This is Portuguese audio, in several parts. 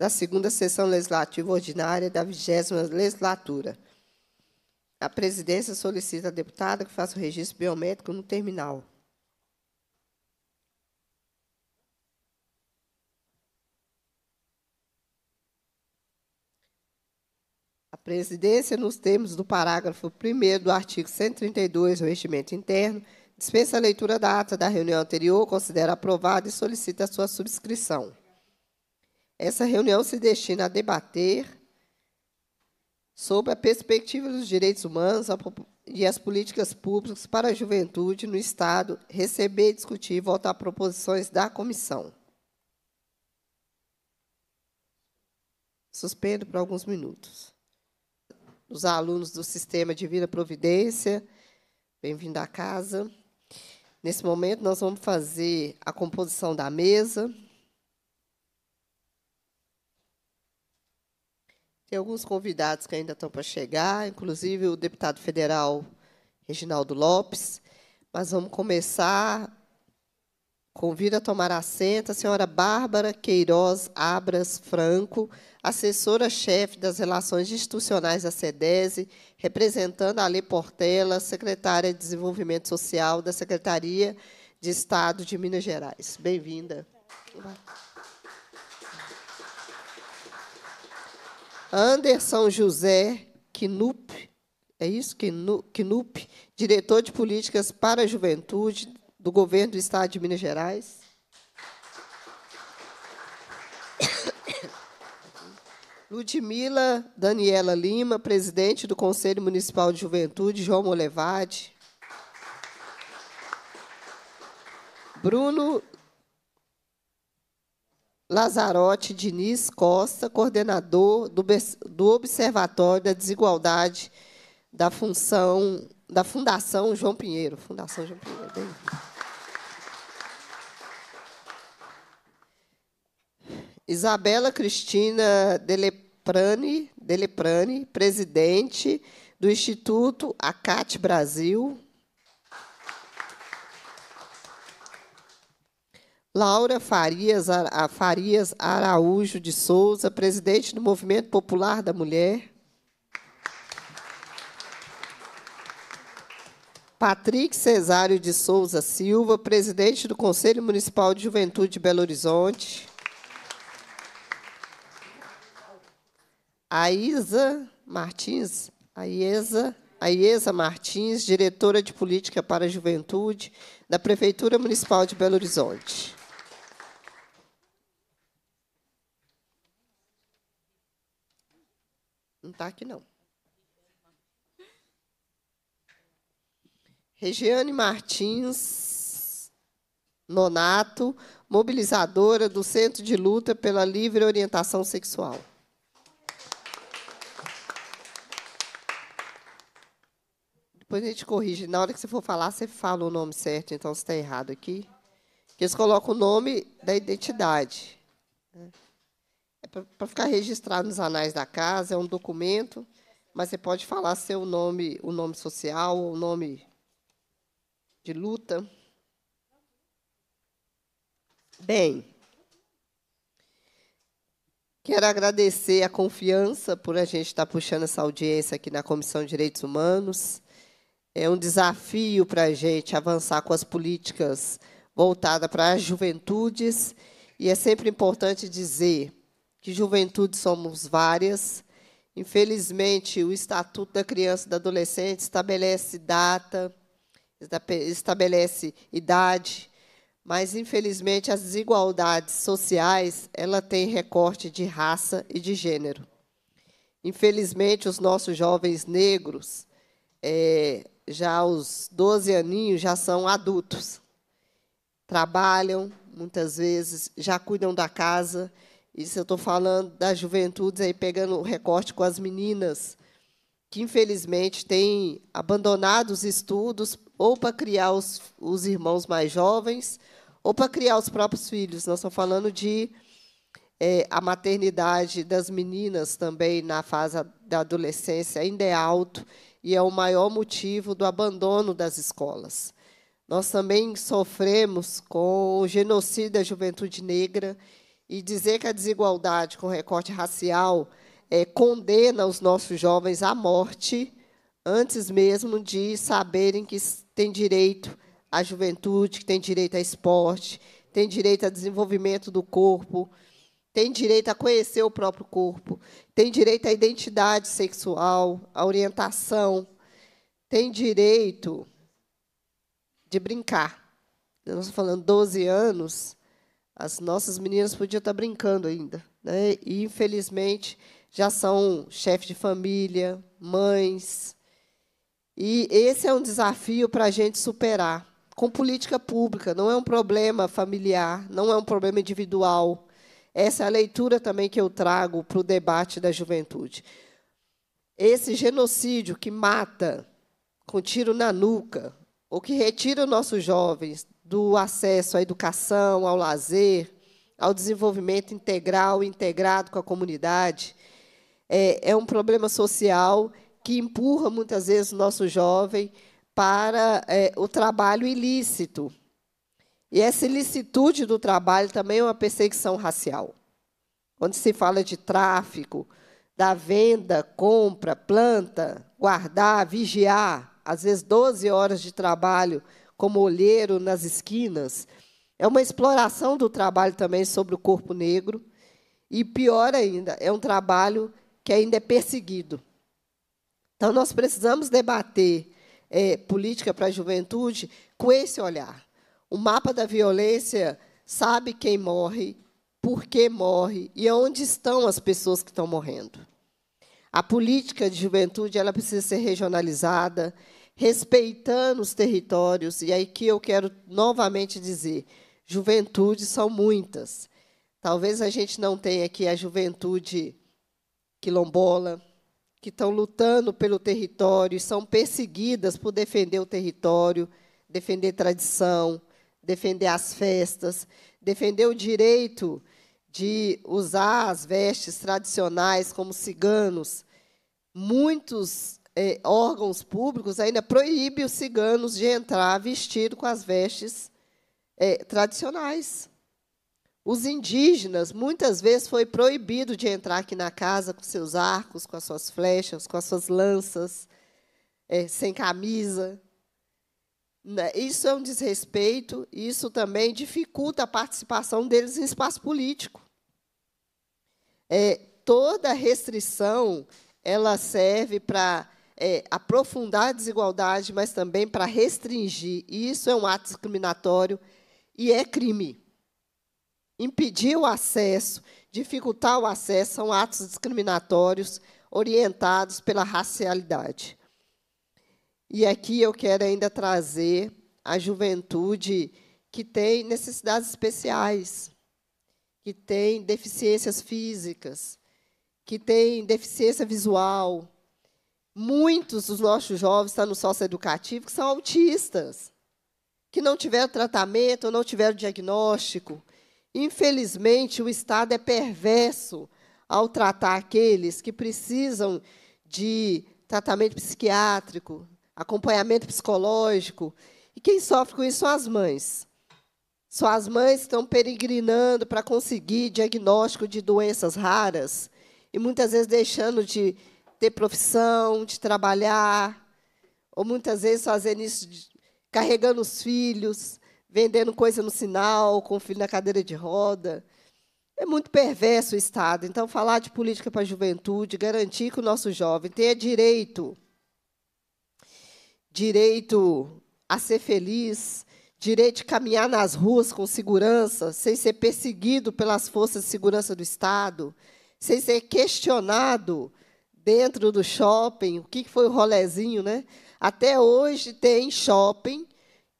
da segunda sessão legislativa ordinária da vigésima legislatura. A presidência solicita à deputada que faça o registro biométrico no terminal. A presidência, nos termos do parágrafo 1 do artigo 132 do Regimento Interno, dispensa a leitura da ata da reunião anterior, considera aprovada e solicita a sua subscrição. Essa reunião se destina a debater sobre a perspectiva dos direitos humanos e as políticas públicas para a juventude no Estado, receber, discutir e votar proposições da comissão. Suspendo por alguns minutos. Os alunos do Sistema Divina Providência, bem-vindo à casa. Nesse momento, nós vamos fazer a composição da mesa. Tem alguns convidados que ainda estão para chegar, inclusive o deputado federal Reginaldo Lopes. Mas vamos começar. Convido a tomar assento a senhora Bárbara Queiroz Abras Franco, assessora-chefe das Relações Institucionais da SEDESE, representando a Ale Portela, secretária de Desenvolvimento Social da Secretaria de Estado de Minas Gerais. Bem-vinda. Obrigada. Anderson José Knup, é isso? Knup, diretor de políticas para a juventude do governo do estado de Minas Gerais. Ludmila Daniela Lima, presidente do Conselho Municipal de Juventude, João Molevade. Bruno Lazarote Diniz Costa, coordenador do, do Observatório da Desigualdade da Função da Fundação João Pinheiro. Fundação João Pinheiro. Bem. Isabela Cristina Deleprani, Deleprani, presidente do Instituto ACAT Brasil, Laura Farias, a Farias Araújo de Souza, presidente do Movimento Popular da Mulher. Patrick Cesário de Souza Silva, presidente do Conselho Municipal de Juventude de Belo Horizonte. A Isa Martins, a Iesa, a Iesa Martins, diretora de Política para a Juventude da Prefeitura Municipal de Belo Horizonte. Não está aqui, não. Regiane Martins Nonato, mobilizadora do Centro de Luta pela Livre Orientação Sexual. Depois a gente corrige. Na hora que você for falar, você fala o nome certo, então se está errado aqui. Que eles colocam o nome da identidade. Né? para ficar registrado nos anais da casa, é um documento, mas você pode falar seu nome, o nome social, o nome de luta. Bem, quero agradecer a confiança por a gente estar puxando essa audiência aqui na Comissão de Direitos Humanos. É um desafio para a gente avançar com as políticas voltadas para as juventudes. E é sempre importante dizer que juventude somos várias. Infelizmente, o Estatuto da Criança e do Adolescente estabelece data, estabelece idade, mas infelizmente as desigualdades sociais, ela tem recorte de raça e de gênero. Infelizmente, os nossos jovens negros, é, já aos 12 aninhos, já são adultos. Trabalham, muitas vezes, já cuidam da casa, isso eu estou falando das juventudes aí, pegando o recorte com as meninas, que infelizmente têm abandonado os estudos ou para criar os, os irmãos mais jovens ou para criar os próprios filhos. Nós estamos falando de é, a maternidade das meninas também na fase da adolescência ainda é alto e é o maior motivo do abandono das escolas. Nós também sofremos com o genocídio da juventude negra e dizer que a desigualdade com recorte racial é, condena os nossos jovens à morte antes mesmo de saberem que têm direito à juventude, que têm direito a esporte, têm direito a desenvolvimento do corpo, têm direito a conhecer o próprio corpo, têm direito à identidade sexual, à orientação, têm direito de brincar. Nós estamos falando 12 anos, as nossas meninas podiam estar tá brincando ainda. Né? E, infelizmente, já são chefes de família, mães. E esse é um desafio para a gente superar com política pública. Não é um problema familiar, não é um problema individual. Essa é a leitura também que eu trago para o debate da juventude. Esse genocídio que mata com tiro na nuca, ou que retira nossos jovens do acesso à educação, ao lazer, ao desenvolvimento integral integrado com a comunidade. É, é um problema social que empurra muitas vezes o nosso jovem para é, o trabalho ilícito. E essa ilicitude do trabalho também é uma perseguição racial. Quando se fala de tráfico, da venda, compra, planta, guardar, vigiar, às vezes 12 horas de trabalho como olheiro nas esquinas. É uma exploração do trabalho também sobre o corpo negro. E pior ainda, é um trabalho que ainda é perseguido. Então, nós precisamos debater é, política para a juventude com esse olhar. O mapa da violência sabe quem morre, por que morre e onde estão as pessoas que estão morrendo. A política de juventude ela precisa ser regionalizada respeitando os territórios. E aí que eu quero novamente dizer: juventudes são muitas. Talvez a gente não tenha aqui a juventude quilombola, que estão lutando pelo território e são perseguidas por defender o território, defender tradição, defender as festas, defender o direito de usar as vestes tradicionais como ciganos. Muitos é, órgãos públicos ainda proíbe os ciganos de entrar vestido com as vestes é, tradicionais. Os indígenas, muitas vezes, foi proibido de entrar aqui na casa com seus arcos, com as suas flechas, com as suas lanças, é, sem camisa. Né, isso é um desrespeito, isso também dificulta a participação deles em espaço político. É, toda restrição ela serve para é, aprofundar a desigualdade, mas também para restringir. E isso é um ato discriminatório e é crime. Impedir o acesso, dificultar o acesso, são atos discriminatórios orientados pela racialidade. E aqui eu quero ainda trazer a juventude que tem necessidades especiais, que tem deficiências físicas, que tem deficiência visual, Muitos dos nossos jovens estão tá no sócio educativo que são autistas, que não tiveram tratamento ou não tiveram diagnóstico. Infelizmente, o Estado é perverso ao tratar aqueles que precisam de tratamento psiquiátrico, acompanhamento psicológico. E quem sofre com isso são as mães. São as mães que estão peregrinando para conseguir diagnóstico de doenças raras e muitas vezes deixando de ter profissão, de trabalhar, ou muitas vezes fazendo isso, de, carregando os filhos, vendendo coisa no sinal, com o filho na cadeira de roda. É muito perverso o Estado. Então, falar de política para a juventude, garantir que o nosso jovem tenha direito, direito a ser feliz, direito de caminhar nas ruas com segurança, sem ser perseguido pelas forças de segurança do Estado, sem ser questionado dentro do shopping, o que foi o rolezinho, né? Até hoje tem shopping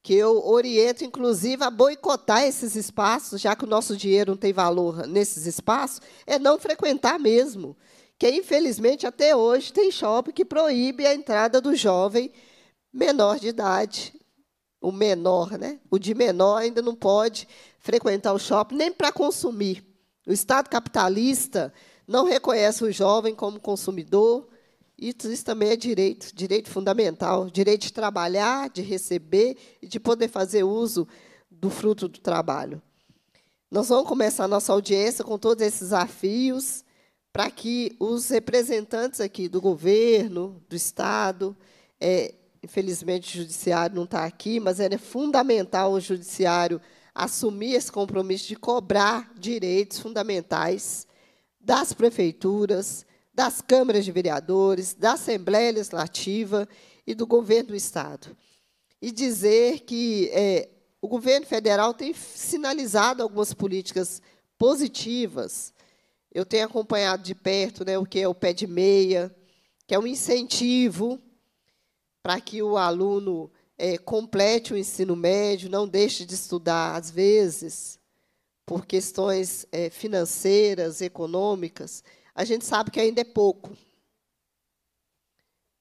que eu oriento, inclusive, a boicotar esses espaços, já que o nosso dinheiro não tem valor nesses espaços, é não frequentar mesmo. Que, infelizmente, até hoje tem shopping que proíbe a entrada do jovem menor de idade. O menor, né? O de menor ainda não pode frequentar o shopping, nem para consumir. O Estado capitalista não reconhece o jovem como consumidor. Isso, isso também é direito, direito fundamental, direito de trabalhar, de receber e de poder fazer uso do fruto do trabalho. Nós vamos começar a nossa audiência com todos esses desafios para que os representantes aqui do governo, do Estado, é, infelizmente o judiciário não está aqui, mas é fundamental o judiciário assumir esse compromisso de cobrar direitos fundamentais das prefeituras, das câmaras de vereadores, da Assembleia Legislativa e do governo do Estado. E dizer que é, o governo federal tem sinalizado algumas políticas positivas. Eu tenho acompanhado de perto né, o que é o pé de meia, que é um incentivo para que o aluno é, complete o ensino médio, não deixe de estudar às vezes por questões é, financeiras, econômicas, a gente sabe que ainda é pouco.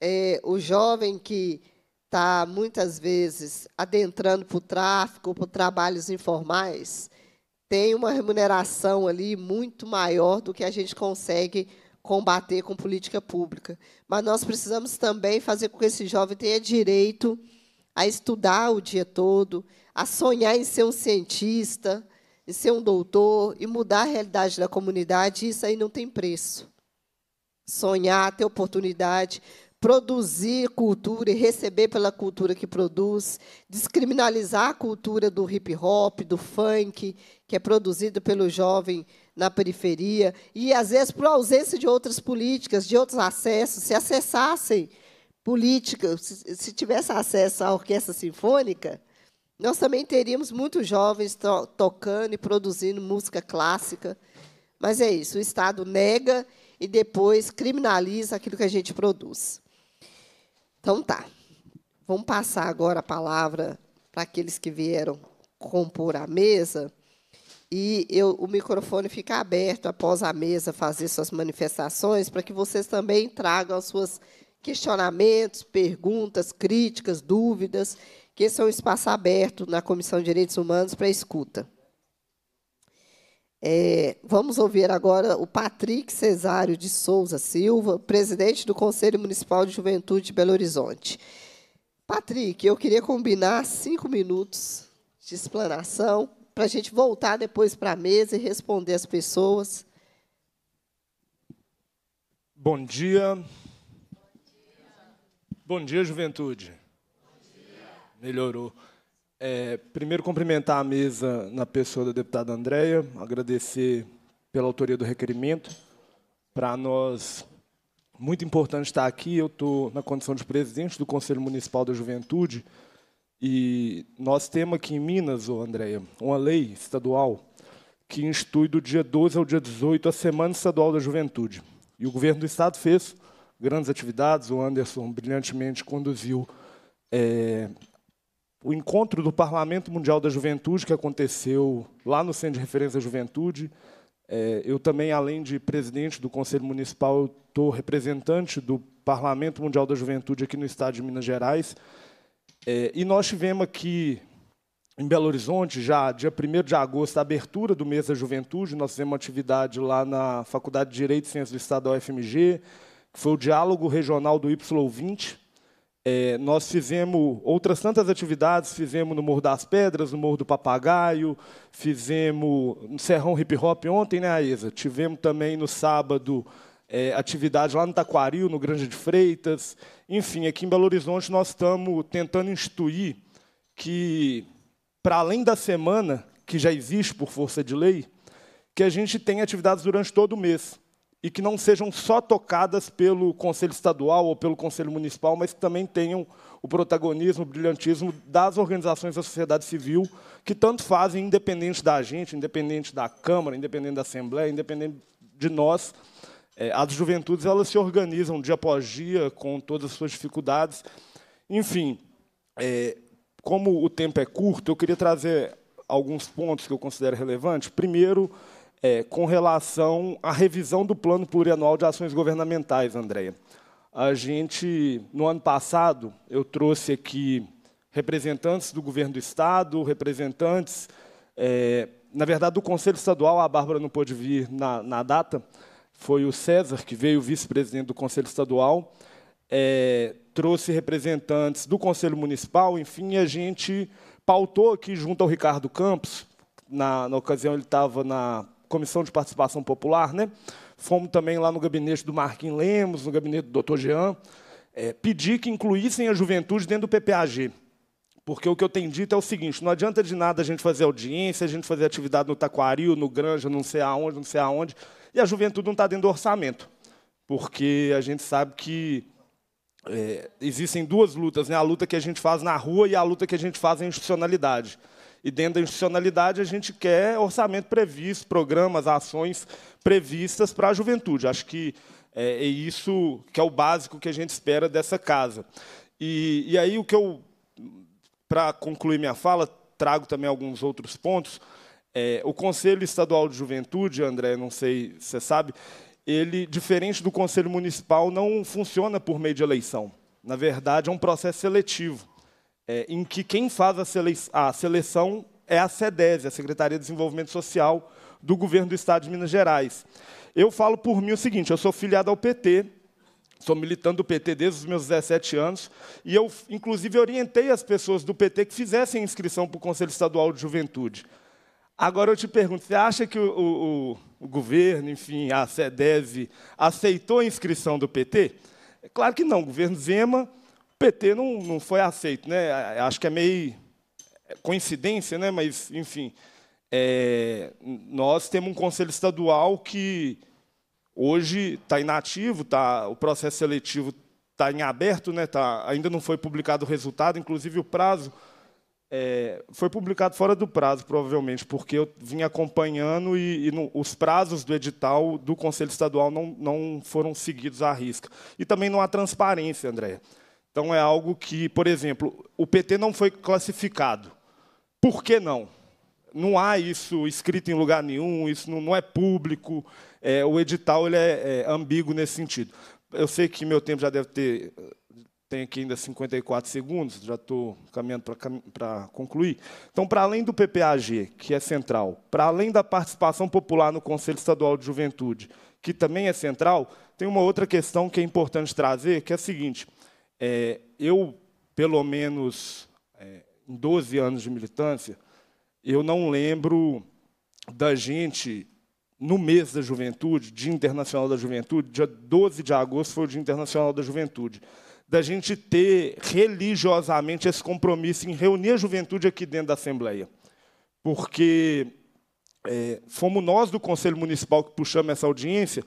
É, o jovem que está muitas vezes adentrando para o tráfico, para trabalhos informais, tem uma remuneração ali muito maior do que a gente consegue combater com política pública. Mas nós precisamos também fazer com que esse jovem tenha direito a estudar o dia todo, a sonhar em ser um cientista, ser um doutor e mudar a realidade da comunidade, isso aí não tem preço. Sonhar, ter oportunidade, produzir cultura e receber pela cultura que produz, descriminalizar a cultura do hip hop, do funk, que é produzido pelo jovem na periferia, e às vezes por ausência de outras políticas, de outros acessos, se acessassem política, se, se tivesse acesso à orquestra sinfônica, nós também teríamos muitos jovens to tocando e produzindo música clássica. Mas é isso, o Estado nega e depois criminaliza aquilo que a gente produz. Então tá. Vamos passar agora a palavra para aqueles que vieram compor a mesa. E eu, o microfone fica aberto após a mesa fazer suas manifestações, para que vocês também tragam os seus questionamentos, perguntas, críticas, dúvidas que esse é um espaço aberto na Comissão de Direitos Humanos para escuta. É, vamos ouvir agora o Patrick Cesário de Souza Silva, presidente do Conselho Municipal de Juventude de Belo Horizonte. Patrick, eu queria combinar cinco minutos de explanação para a gente voltar depois para a mesa e responder as pessoas. Bom dia. Bom dia, Bom dia juventude. Melhorou. É, primeiro, cumprimentar a mesa na pessoa da deputada Andréia, agradecer pela autoria do requerimento. Para nós, muito importante estar aqui. Eu estou na condição de presidente do Conselho Municipal da Juventude e nós temos aqui em Minas, ô Andréia, uma lei estadual que institui do dia 12 ao dia 18 a Semana Estadual da Juventude. E o governo do Estado fez grandes atividades, o Anderson brilhantemente conduziu é, o encontro do Parlamento Mundial da Juventude, que aconteceu lá no Centro de Referência à Juventude. É, eu também, além de presidente do Conselho Municipal, estou representante do Parlamento Mundial da Juventude aqui no estado de Minas Gerais. É, e nós tivemos aqui em Belo Horizonte, já dia 1 de agosto, a abertura do mês da juventude. Nós fizemos uma atividade lá na Faculdade de Direito e Ciências do Estado da UFMG, que foi o Diálogo Regional do Y20, é, nós fizemos outras tantas atividades, fizemos no Morro das Pedras, no Morro do Papagaio, fizemos no Serrão Hip Hop ontem, né, Aesa, Tivemos também no sábado é, atividade lá no Taquaril, no Granja de Freitas. Enfim, aqui em Belo Horizonte nós estamos tentando instituir que, para além da semana, que já existe por força de lei, que a gente tem atividades durante todo o mês e que não sejam só tocadas pelo Conselho Estadual ou pelo Conselho Municipal, mas que também tenham o protagonismo, o brilhantismo das organizações da sociedade civil, que tanto fazem, independente da gente, independente da Câmara, independente da Assembleia, independente de nós. É, as juventudes elas se organizam dia após dia, com todas as suas dificuldades. Enfim, é, como o tempo é curto, eu queria trazer alguns pontos que eu considero relevantes. Primeiro, é, com relação à revisão do Plano Plurianual de Ações Governamentais, Andréia. A gente, no ano passado, eu trouxe aqui representantes do governo do Estado, representantes, é, na verdade, do Conselho Estadual, a Bárbara não pôde vir na, na data, foi o César, que veio vice-presidente do Conselho Estadual, é, trouxe representantes do Conselho Municipal, enfim, a gente pautou aqui junto ao Ricardo Campos, na, na ocasião ele estava na Comissão de Participação Popular, né? Fomos também lá no gabinete do Marquinhos Lemos, no gabinete do Dr. Jean, é, pedir que incluíssem a juventude dentro do PPAG. Porque o que eu tenho dito é o seguinte: não adianta de nada a gente fazer audiência, a gente fazer atividade no Taquaril, no Granja, não sei aonde, não sei aonde, e a juventude não está dentro do orçamento. Porque a gente sabe que é, existem duas lutas, né? a luta que a gente faz na rua e a luta que a gente faz na institucionalidade. E dentro da institucionalidade, a gente quer orçamento previsto, programas, ações previstas para a juventude. Acho que é, é, isso que é o básico que a gente espera dessa casa. E, e aí, o que eu, para concluir minha fala, trago também alguns outros pontos. É, o Conselho Estadual de Juventude, André, não sei se você sabe, ele, diferente do Conselho Municipal, não funciona por meio de eleição. Na verdade, é um processo seletivo é, em que quem faz a, sele a seleção é a SEDES, a Secretaria de Desenvolvimento Social do Governo do Estado de Minas Gerais. Eu falo por mim o seguinte, eu sou filiado ao PT, sou militante do PT desde os meus 17 anos, e eu, inclusive, orientei as pessoas do PT que fizessem inscrição para o Conselho Estadual de Juventude. Agora eu te pergunto, você acha que o, o, o governo, enfim, a SEDES, aceitou a inscrição do PT? É claro que não, o governo Zema PT não, não foi aceito, né? Acho que é meio é, coincidência, né? Mas enfim, é, nós temos um conselho estadual que hoje está inativo, tá? O processo seletivo está em aberto, né? Tá, ainda não foi publicado o resultado, inclusive o prazo é, foi publicado fora do prazo, provavelmente, porque eu vim acompanhando e, e no, os prazos do edital do Conselho Estadual não, não foram seguidos à risca. E também não há transparência, Andréia. Então é algo que, por exemplo, o PT não foi classificado. Por que não? Não há isso escrito em lugar nenhum, isso não, não é público, é, o edital ele é, é ambíguo nesse sentido. Eu sei que meu tempo já deve ter tem aqui ainda 54 segundos, já estou caminhando para concluir. Então, para além do PPAG, que é central, para além da participação popular no Conselho Estadual de Juventude, que também é central, tem uma outra questão que é importante trazer, que é a seguinte: é, eu, pelo menos é, em 12 anos de militância, eu não lembro da gente, no mês da juventude, Dia Internacional da Juventude, dia 12 de agosto foi o Dia Internacional da Juventude, da gente ter religiosamente esse compromisso em reunir a juventude aqui dentro da Assembleia. Porque é, fomos nós do Conselho Municipal que puxamos essa audiência,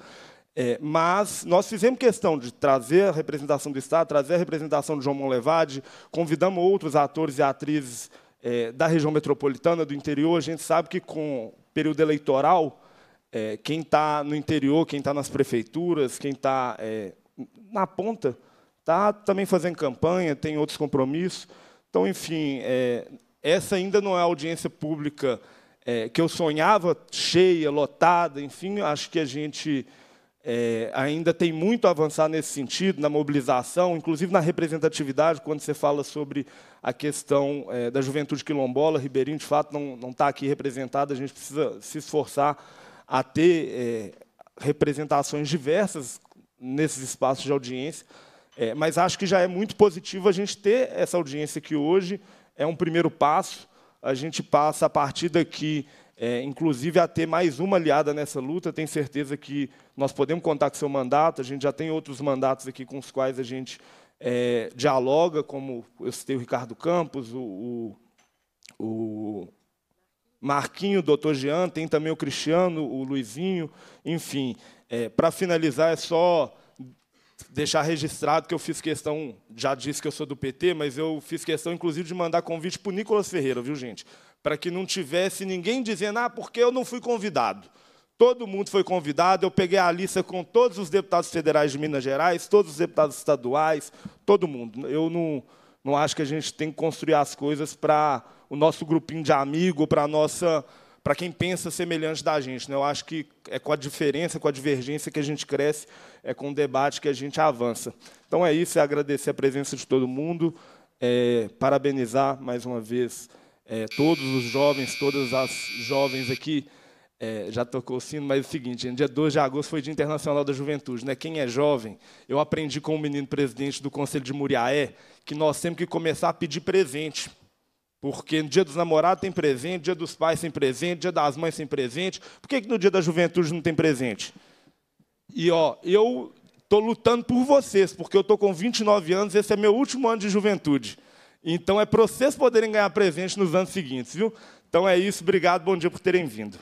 é, mas nós fizemos questão de trazer a representação do Estado, trazer a representação de João Monlevade, convidamos outros atores e atrizes é, da região metropolitana, do interior. A gente sabe que, com período eleitoral, é, quem está no interior, quem está nas prefeituras, quem está é, na ponta, está também fazendo campanha, tem outros compromissos. Então, enfim, é, essa ainda não é a audiência pública é, que eu sonhava, cheia, lotada, enfim, acho que a gente é, ainda tem muito a avançar nesse sentido, na mobilização, inclusive na representatividade, quando você fala sobre a questão é, da juventude quilombola, Ribeirinho, de fato, não está aqui representada, a gente precisa se esforçar a ter é, representações diversas nesses espaços de audiência, é, mas acho que já é muito positivo a gente ter essa audiência aqui hoje, é um primeiro passo, a gente passa a partir daqui é, inclusive a ter mais uma aliada nessa luta. Tenho certeza que nós podemos contar com seu mandato. A gente já tem outros mandatos aqui com os quais a gente é, dialoga, como eu citei o Ricardo Campos, o, o, o Marquinho, o doutor Jean, tem também o Cristiano, o Luizinho, enfim. É, Para finalizar, é só deixar registrado que eu fiz questão, já disse que eu sou do PT, mas eu fiz questão, inclusive, de mandar convite para o Nicolas Ferreira, viu, gente? para que não tivesse ninguém dizendo, ah, porque eu não fui convidado. Todo mundo foi convidado, eu peguei a lista com todos os deputados federais de Minas Gerais, todos os deputados estaduais, todo mundo. Eu não, não acho que a gente tem que construir as coisas para o nosso grupinho de amigo, para nossa para quem pensa semelhante da gente. Né? Eu acho que é com a diferença, com a divergência que a gente cresce, é com o debate que a gente avança. Então é isso, é agradecer a presença de todo mundo, é, parabenizar mais uma vez é, todos os jovens, todas as jovens aqui, é, já tocou o sino, mas é o seguinte, no dia 2 de agosto foi Dia Internacional da Juventude. Né? Quem é jovem, eu aprendi com o um menino presidente do Conselho de Muriaé que nós temos que começar a pedir presente. Porque no dia dos namorados tem presente, dia dos pais tem presente, dia das mães tem presente. Por que, que no dia da juventude não tem presente? E ó, eu estou lutando por vocês, porque eu estou com 29 anos, esse é meu último ano de juventude. Então é para vocês poderem ganhar presente nos anos seguintes, viu? Então é isso, obrigado, bom dia por terem vindo.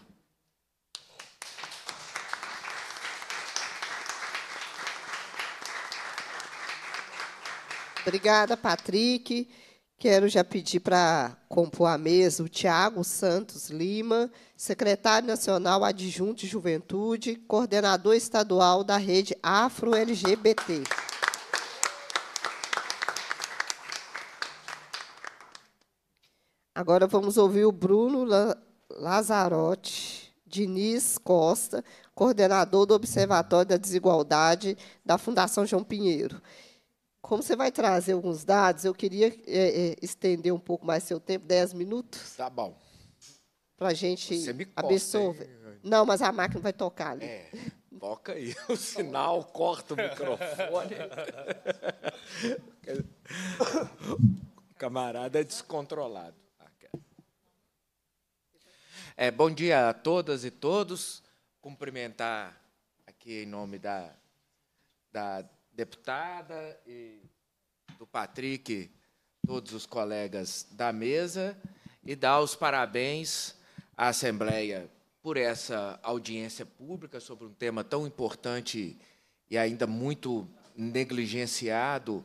Obrigada, Patrick. Quero já pedir para compor a mesa o Tiago Santos Lima, secretário nacional adjunto de juventude, coordenador estadual da rede Afro-LGBT. Agora vamos ouvir o Bruno Lazarotti Diniz Costa, coordenador do Observatório da Desigualdade da Fundação João Pinheiro. Como você vai trazer alguns dados, eu queria é, é, estender um pouco mais seu tempo, 10 minutos. Tá bom. Para a gente absorver. Não, mas a máquina vai tocar ali. É, toca aí. O sinal corta o microfone. camarada é descontrolado. É, bom dia a todas e todos. Cumprimentar aqui em nome da, da deputada e do Patrick, todos os colegas da mesa, e dar os parabéns à Assembleia por essa audiência pública sobre um tema tão importante e ainda muito negligenciado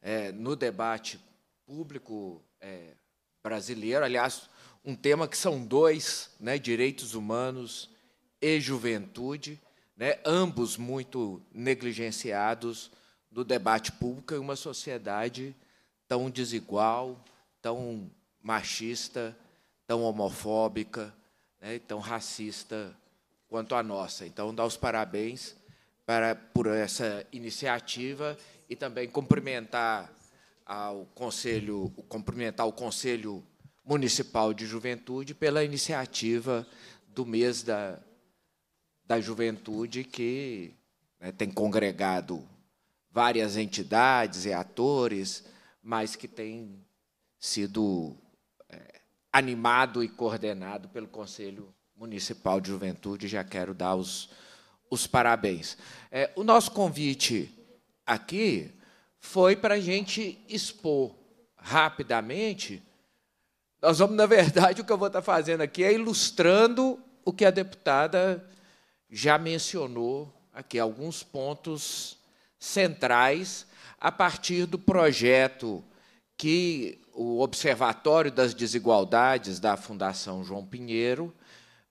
é, no debate público é, brasileiro. Aliás, um tema que são dois, né, direitos humanos e juventude, né, ambos muito negligenciados no debate público em uma sociedade tão desigual, tão machista, tão homofóbica, né, tão racista quanto a nossa. Então, dar os parabéns para, por essa iniciativa e também cumprimentar ao conselho, cumprimentar o conselho Municipal de Juventude pela iniciativa do mês da, da juventude que né, tem congregado várias entidades e atores, mas que tem sido é, animado e coordenado pelo Conselho Municipal de Juventude. Já quero dar os, os parabéns. É, o nosso convite aqui foi para a gente expor rapidamente nós vamos, na verdade, o que eu vou estar fazendo aqui é ilustrando o que a deputada já mencionou aqui, alguns pontos centrais a partir do projeto que o Observatório das Desigualdades da Fundação João Pinheiro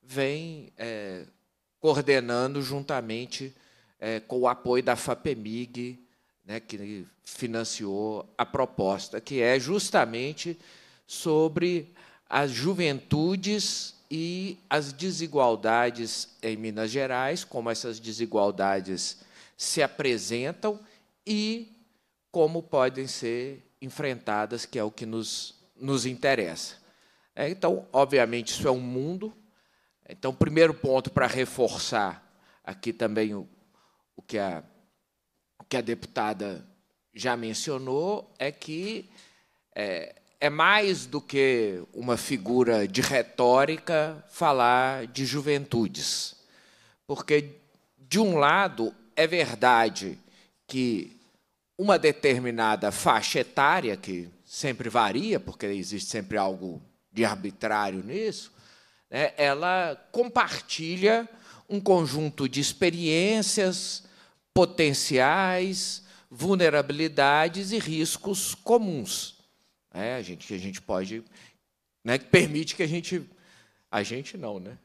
vem é, coordenando juntamente é, com o apoio da FAPEMIG, né, que financiou a proposta, que é justamente sobre as juventudes e as desigualdades em Minas Gerais, como essas desigualdades se apresentam e como podem ser enfrentadas, que é o que nos, nos interessa. É, então, obviamente, isso é um mundo. Então, primeiro ponto para reforçar aqui também o, o, que a, o que a deputada já mencionou é que é, é mais do que uma figura de retórica falar de juventudes. Porque, de um lado, é verdade que uma determinada faixa etária, que sempre varia, porque existe sempre algo de arbitrário nisso, né, ela compartilha um conjunto de experiências, potenciais, vulnerabilidades e riscos comuns é a gente, que a gente pode, né? que permite que a gente, a gente não, né?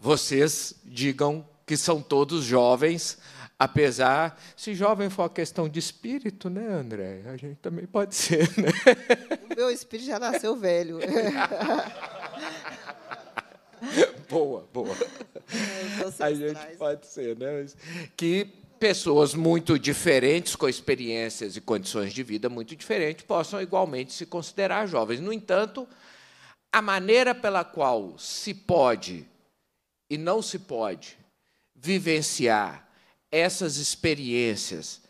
Vocês digam que são todos jovens, apesar, se jovem for a questão de espírito, né, André? A gente também pode ser, né? O meu espírito já nasceu velho. boa, boa. É, então a gente pode ser, né? Que pessoas muito diferentes, com experiências e condições de vida muito diferentes, possam igualmente se considerar jovens. No entanto, a maneira pela qual se pode e não se pode vivenciar essas experiências,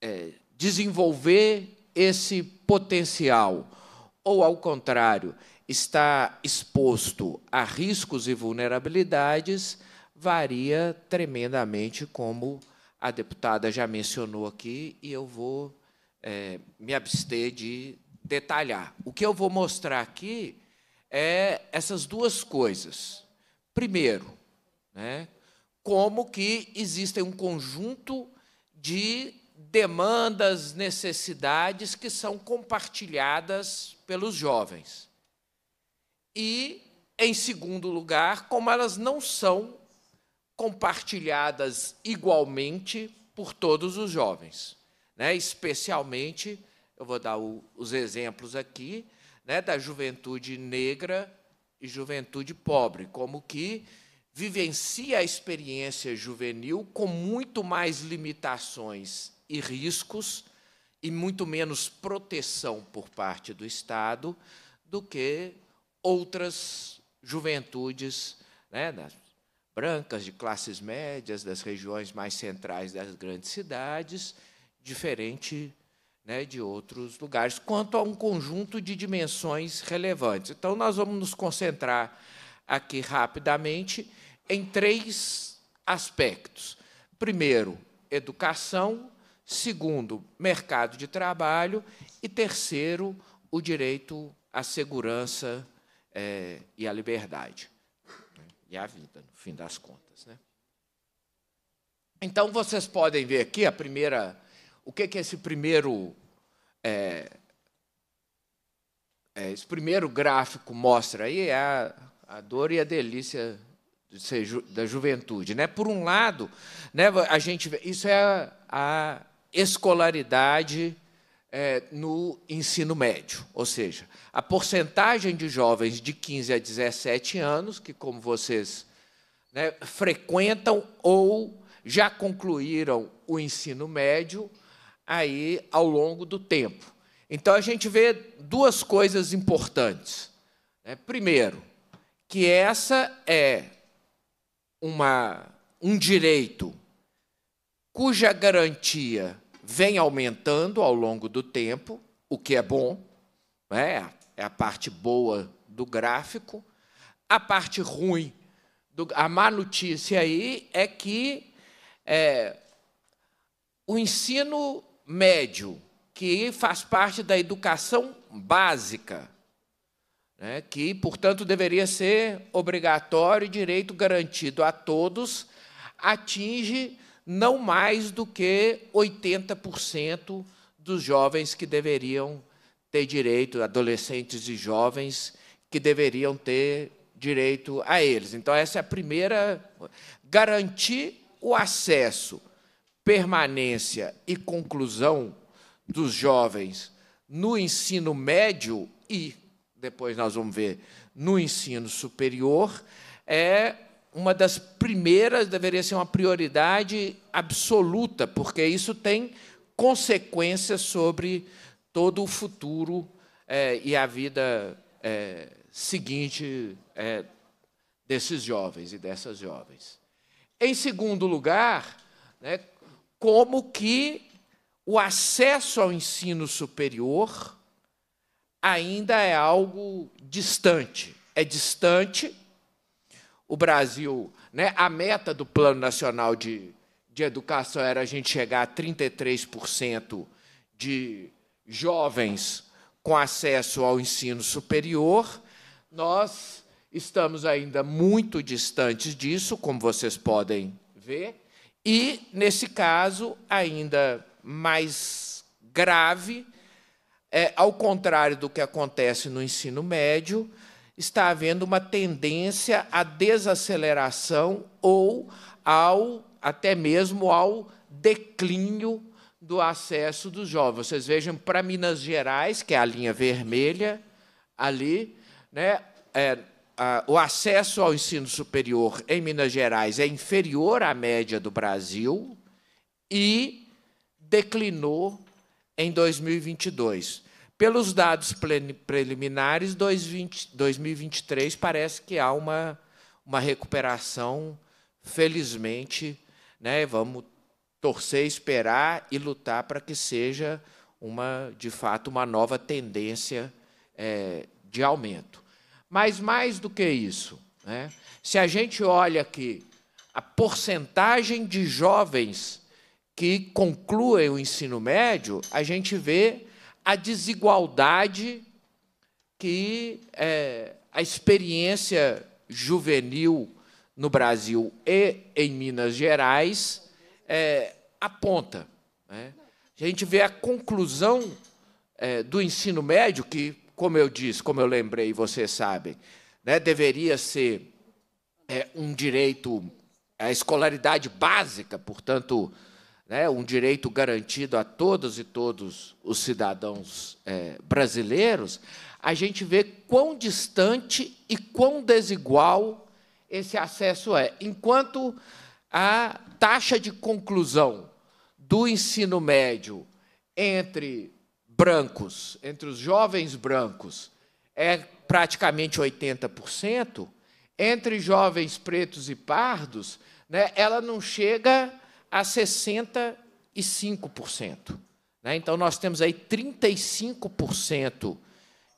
é, desenvolver esse potencial, ou, ao contrário, está exposto a riscos e vulnerabilidades varia tremendamente, como a deputada já mencionou aqui, e eu vou é, me abster de detalhar. O que eu vou mostrar aqui é essas duas coisas. Primeiro, né, como que existem um conjunto de demandas, necessidades que são compartilhadas pelos jovens. E, em segundo lugar, como elas não são compartilhadas igualmente por todos os jovens, né? especialmente, eu vou dar o, os exemplos aqui, né, da juventude negra e juventude pobre, como que vivencia a experiência juvenil com muito mais limitações e riscos e muito menos proteção por parte do Estado do que outras juventudes né, brancas, de classes médias, das regiões mais centrais das grandes cidades, diferente né, de outros lugares, quanto a um conjunto de dimensões relevantes. Então, nós vamos nos concentrar aqui rapidamente em três aspectos. Primeiro, educação. Segundo, mercado de trabalho. E terceiro, o direito à segurança é, e à liberdade e é a vida, no fim das contas. Né? Então vocês podem ver aqui a primeira. O que, que é esse primeiro. É, é, esse primeiro gráfico mostra aí é a, a dor e a delícia ser, da juventude. Né? Por um lado, né, a gente vê, isso é a, a escolaridade é, no ensino médio, ou seja, a porcentagem de jovens de 15 a 17 anos, que, como vocês né, frequentam ou já concluíram o ensino médio, aí ao longo do tempo. Então a gente vê duas coisas importantes. Né. Primeiro, que essa é uma, um direito cuja garantia vem aumentando ao longo do tempo, o que é bom. Né? é a parte boa do gráfico. A parte ruim, do, a má notícia aí é que é, o ensino médio, que faz parte da educação básica, né, que, portanto, deveria ser obrigatório e direito garantido a todos, atinge não mais do que 80% dos jovens que deveriam ter direito, adolescentes e jovens, que deveriam ter direito a eles. Então, essa é a primeira. Garantir o acesso, permanência e conclusão dos jovens no ensino médio e, depois nós vamos ver, no ensino superior, é uma das primeiras, deveria ser uma prioridade absoluta, porque isso tem consequências sobre todo o futuro é, e a vida é, seguinte é, desses jovens e dessas jovens. Em segundo lugar, né, como que o acesso ao ensino superior ainda é algo distante. É distante. O Brasil, né, a meta do Plano Nacional de, de Educação era a gente chegar a 33% de jovens com acesso ao ensino superior. Nós estamos ainda muito distantes disso, como vocês podem ver, e, nesse caso, ainda mais grave, é, ao contrário do que acontece no ensino médio, está havendo uma tendência à desaceleração ou ao até mesmo ao declínio do acesso dos jovens. Vocês vejam para Minas Gerais, que é a linha vermelha ali, né? É, a, o acesso ao ensino superior em Minas Gerais é inferior à média do Brasil e declinou em 2022. Pelos dados preliminares, 2023 parece que há uma, uma recuperação, felizmente. Né? Vamos torcer, esperar e lutar para que seja uma, de fato, uma nova tendência é, de aumento. Mas mais do que isso, né, se a gente olha que a porcentagem de jovens que concluem o ensino médio, a gente vê a desigualdade que é, a experiência juvenil no Brasil e em Minas Gerais é, aponta. Né? A gente vê a conclusão é, do ensino médio, que, como eu disse, como eu lembrei, vocês sabem, né, deveria ser é, um direito, a escolaridade básica, portanto, né, um direito garantido a todas e todos os cidadãos é, brasileiros, a gente vê quão distante e quão desigual esse acesso é. Enquanto a taxa de conclusão do ensino médio entre brancos, entre os jovens brancos, é praticamente 80%, entre jovens pretos e pardos, né, ela não chega a 65%. Né? Então, nós temos aí 35%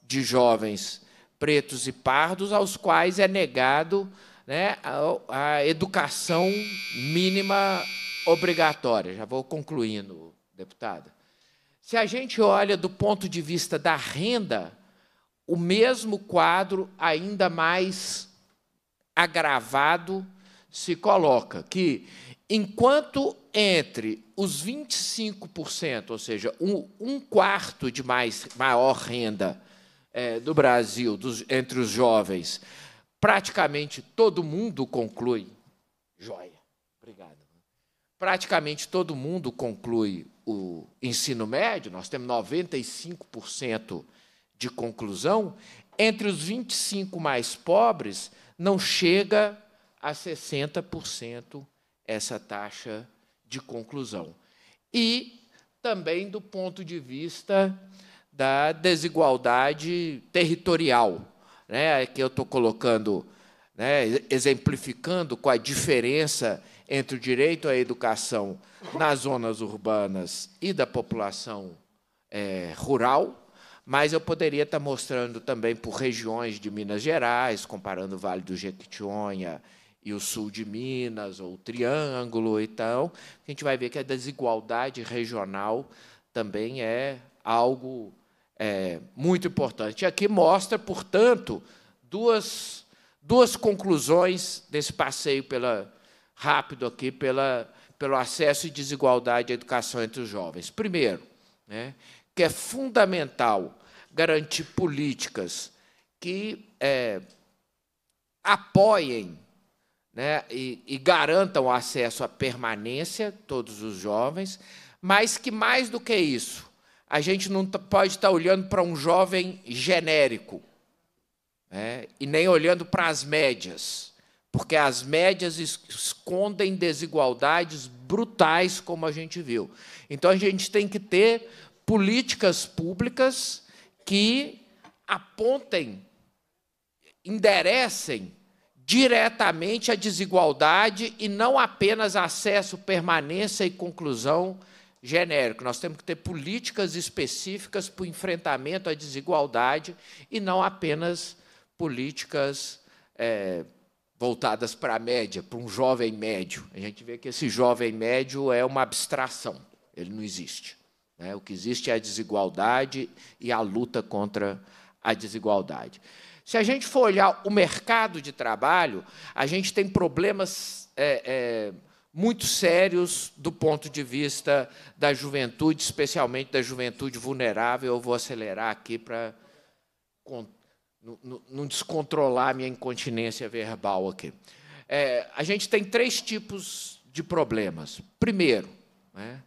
de jovens pretos e pardos aos quais é negado né, a, a educação mínima obrigatória. Já vou concluindo, deputada. Se a gente olha do ponto de vista da renda, o mesmo quadro, ainda mais agravado, se coloca que enquanto entre os 25%, ou seja, um, um quarto de mais, maior renda é, do Brasil, dos, entre os jovens, praticamente todo mundo conclui, joia, obrigado. Praticamente todo mundo conclui o ensino médio, nós temos 95% de conclusão, entre os 25 mais pobres, não chega a 60% essa taxa de conclusão. E também do ponto de vista da desigualdade territorial né, é que eu estou colocando, né, exemplificando com a diferença entre o direito à educação nas zonas urbanas e da população é, rural, mas eu poderia estar tá mostrando também por regiões de Minas Gerais, comparando o Vale do Jequitinhonha e o sul de Minas, ou o Triângulo e então, tal, a gente vai ver que a desigualdade regional também é algo é, muito importante. Aqui mostra, portanto, duas, duas conclusões desse passeio pela, rápido aqui pela, pelo acesso e desigualdade à educação entre os jovens. Primeiro, né, que é fundamental garantir políticas que é, apoiem né, e, e garantam o acesso à permanência todos os jovens, mas que mais do que isso a gente não pode estar olhando para um jovem genérico né? e nem olhando para as médias, porque as médias escondem desigualdades brutais, como a gente viu. Então a gente tem que ter políticas públicas que apontem, enderecem diretamente a desigualdade e não apenas acesso, permanência e conclusão genérico. Nós temos que ter políticas específicas para o enfrentamento à desigualdade e não apenas políticas é, voltadas para a média, para um jovem médio. A gente vê que esse jovem médio é uma abstração, ele não existe. Né? O que existe é a desigualdade e a luta contra a desigualdade. Se a gente for olhar o mercado de trabalho, a gente tem problemas. É, é, muito sérios do ponto de vista da juventude, especialmente da juventude vulnerável. Eu vou acelerar aqui para não descontrolar minha incontinência verbal aqui. É, a gente tem três tipos de problemas. Primeiro, né,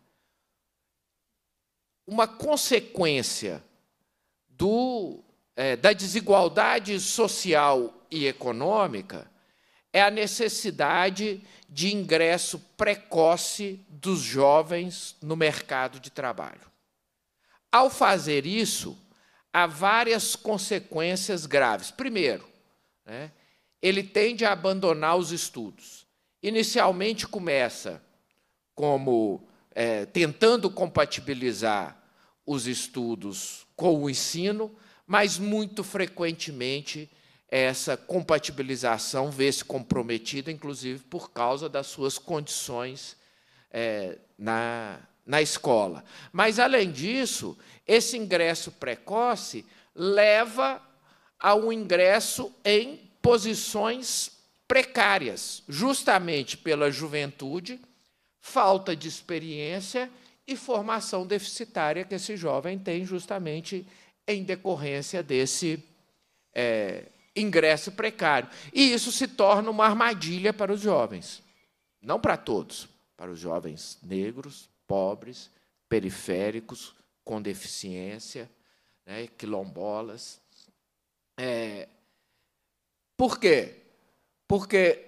uma consequência do, é, da desigualdade social e econômica é a necessidade de ingresso precoce dos jovens no mercado de trabalho. Ao fazer isso, há várias consequências graves. Primeiro, né, ele tende a abandonar os estudos. Inicialmente começa como é, tentando compatibilizar os estudos com o ensino, mas muito frequentemente essa compatibilização vê-se comprometida, inclusive por causa das suas condições é, na, na escola. Mas, além disso, esse ingresso precoce leva ao ingresso em posições precárias, justamente pela juventude, falta de experiência e formação deficitária que esse jovem tem, justamente em decorrência desse. É, ingresso precário. E isso se torna uma armadilha para os jovens. Não para todos, para os jovens negros, pobres, periféricos, com deficiência, né, quilombolas. É... Por quê? Porque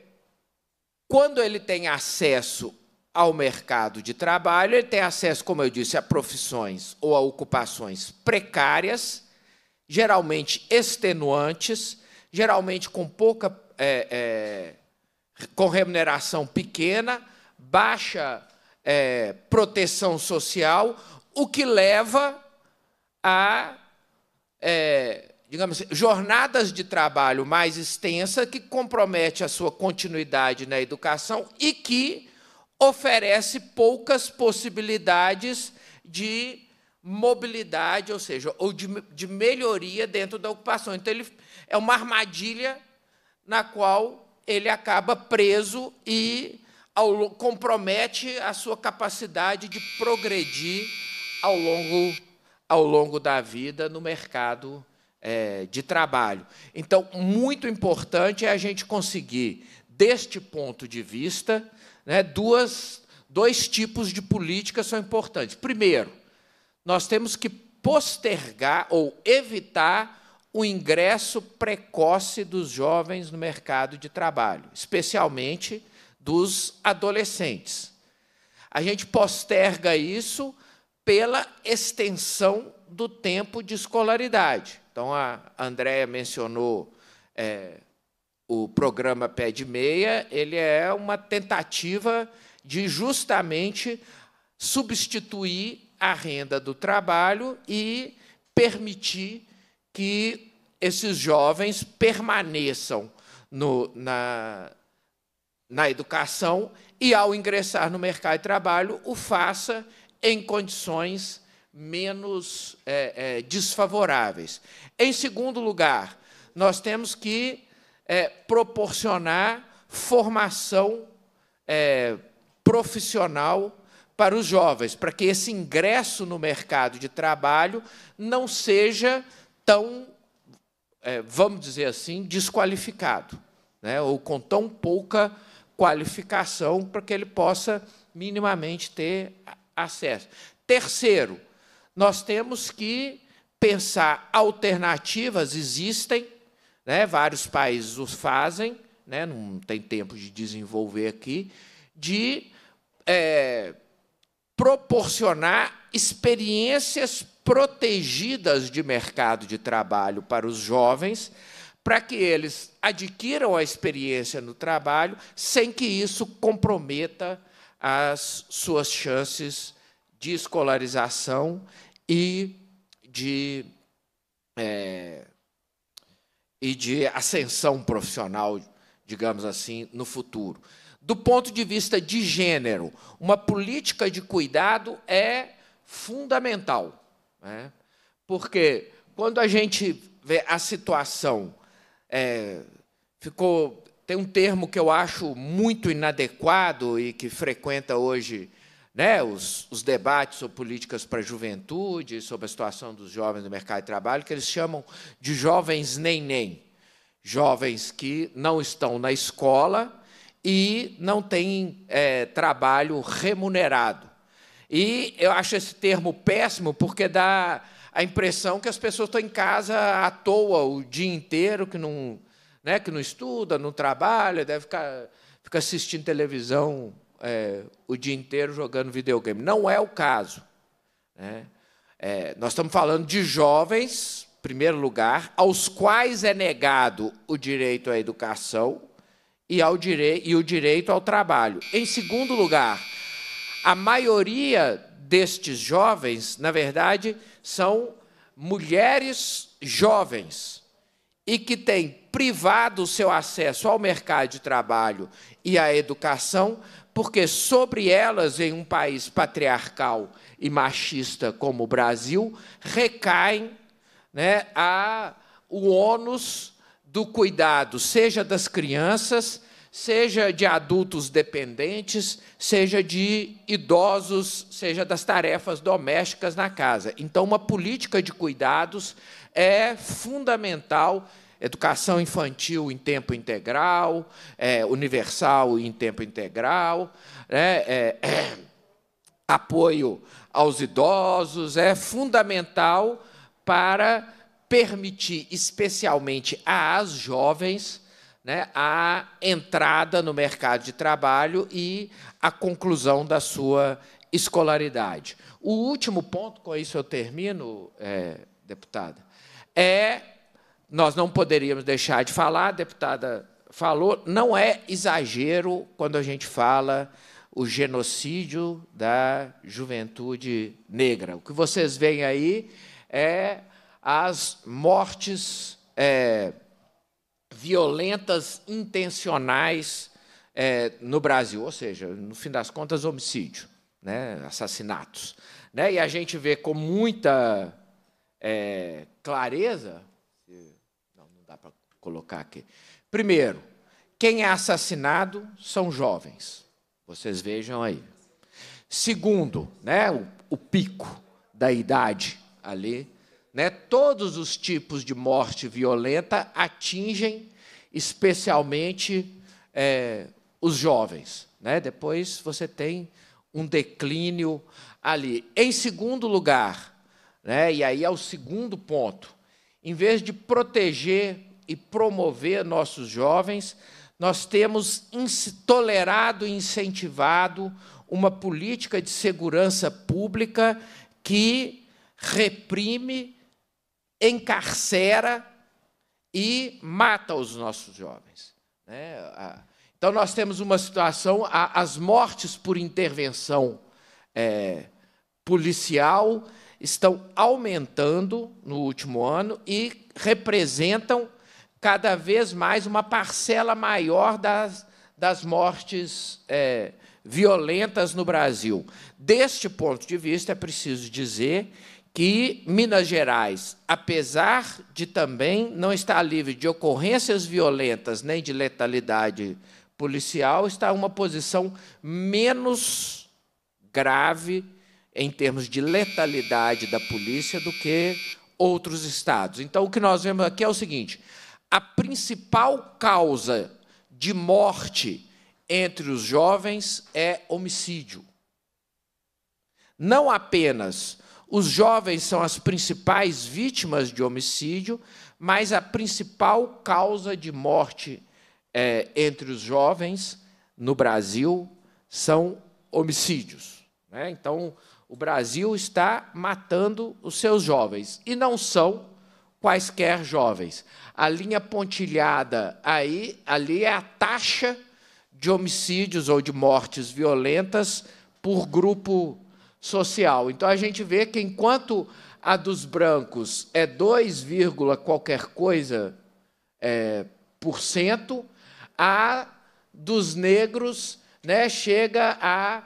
quando ele tem acesso ao mercado de trabalho, ele tem acesso, como eu disse, a profissões ou a ocupações precárias, geralmente extenuantes, geralmente com pouca. É, é, com remuneração pequena, baixa é, proteção social, o que leva a, é, digamos assim, jornadas de trabalho mais extensa que compromete a sua continuidade na educação e que oferece poucas possibilidades de mobilidade, ou seja, ou de, de melhoria dentro da ocupação. Então ele é uma armadilha na qual ele acaba preso e ao, compromete a sua capacidade de progredir ao longo, ao longo da vida no mercado é, de trabalho. Então, muito importante é a gente conseguir, deste ponto de vista, né, duas, dois tipos de políticas são importantes. Primeiro, nós temos que postergar ou evitar o ingresso precoce dos jovens no mercado de trabalho, especialmente dos adolescentes. A gente posterga isso pela extensão do tempo de escolaridade. Então, a Andréa mencionou é, o programa Pé de Meia, ele é uma tentativa de justamente substituir a renda do trabalho e permitir que esses jovens permaneçam no, na, na educação e, ao ingressar no mercado de trabalho, o faça em condições menos é, é, desfavoráveis. Em segundo lugar, nós temos que é, proporcionar formação é, profissional para os jovens, para que esse ingresso no mercado de trabalho não seja tão, é, vamos dizer assim, desqualificado, né? ou com tão pouca qualificação para que ele possa minimamente ter acesso. Terceiro, nós temos que pensar alternativas, existem, né? vários países os fazem, né? não tem tempo de desenvolver aqui, de é, proporcionar experiências protegidas de mercado de trabalho para os jovens, para que eles adquiram a experiência no trabalho sem que isso comprometa as suas chances de escolarização e de, é, e de ascensão profissional, digamos assim, no futuro. Do ponto de vista de gênero, uma política de cuidado é fundamental. Né? Porque quando a gente vê a situação, é, ficou. Tem um termo que eu acho muito inadequado e que frequenta hoje né, os, os debates sobre políticas para a juventude, sobre a situação dos jovens no mercado de trabalho, que eles chamam de jovens nem-nem. Jovens que não estão na escola e não têm é, trabalho remunerado. E eu acho esse termo péssimo porque dá a impressão que as pessoas estão em casa à toa o dia inteiro, que não, né, que não estuda, não trabalha, deve ficar, ficar assistindo televisão é, o dia inteiro jogando videogame. Não é o caso. Né? É, nós estamos falando de jovens, em primeiro lugar, aos quais é negado o direito à educação e, ao direi e o direito ao trabalho. Em segundo lugar, a maioria destes jovens, na verdade, são mulheres jovens e que têm privado o seu acesso ao mercado de trabalho e à educação, porque sobre elas, em um país patriarcal e machista como o Brasil, recaem né, a, o ônus do cuidado, seja das crianças, seja de adultos dependentes, seja de idosos, seja das tarefas domésticas na casa. Então, uma política de cuidados é fundamental. Educação infantil em tempo integral, é, universal em tempo integral, né, é, é, apoio aos idosos, é fundamental para permitir, especialmente às jovens, né, a entrada no mercado de trabalho e a conclusão da sua escolaridade. O último ponto, com isso eu termino, é, deputada, é nós não poderíamos deixar de falar, a deputada falou, não é exagero quando a gente fala o genocídio da juventude negra. O que vocês veem aí é as mortes. É, violentas intencionais é, no Brasil, ou seja, no fim das contas, homicídio, né, assassinatos. Né, e a gente vê com muita é, clareza. Não, não dá para colocar aqui. Primeiro, quem é assassinado são jovens. Vocês vejam aí. Segundo, né, o, o pico da idade ali né? Todos os tipos de morte violenta atingem especialmente é, os jovens. Né? Depois você tem um declínio ali. Em segundo lugar, né? e aí é o segundo ponto, em vez de proteger e promover nossos jovens, nós temos tolerado e incentivado uma política de segurança pública que reprime encarcera e mata os nossos jovens. Né? Então, nós temos uma situação, as mortes por intervenção é, policial estão aumentando no último ano e representam cada vez mais uma parcela maior das, das mortes é, violentas no Brasil. Deste ponto de vista, é preciso dizer que Minas Gerais, apesar de também não estar livre de ocorrências violentas nem de letalidade policial, está em uma posição menos grave em termos de letalidade da polícia do que outros estados. Então, o que nós vemos aqui é o seguinte: a principal causa de morte entre os jovens é homicídio. Não apenas os jovens são as principais vítimas de homicídio, mas a principal causa de morte é, entre os jovens no Brasil são homicídios. Né? Então, o Brasil está matando os seus jovens, e não são quaisquer jovens. A linha pontilhada aí, ali é a taxa de homicídios ou de mortes violentas por grupo social. Então a gente vê que enquanto a dos brancos é 2, qualquer coisa é, por cento, a dos negros né, chega a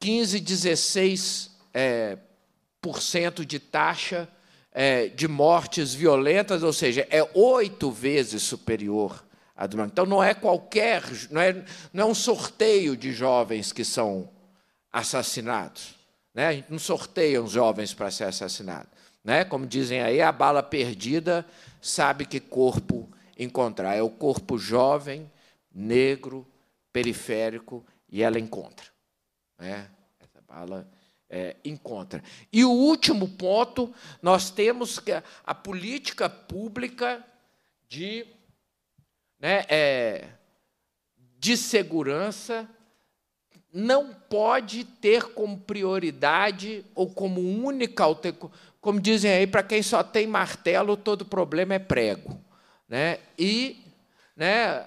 15, 16 é, por cento de taxa é, de mortes violentas, ou seja, é oito vezes superior à do branco. Então não é qualquer, não é, não é um sorteio de jovens que são assassinados. Né? A gente não sorteia os jovens para ser assassinado. Né? Como dizem aí, a bala perdida sabe que corpo encontrar. É o corpo jovem, negro, periférico, e ela encontra. Né? Essa bala é, encontra. E o último ponto, nós temos que a política pública de, né, é, de segurança não pode ter como prioridade ou como única, como dizem aí, para quem só tem martelo, todo problema é prego. Né? E né,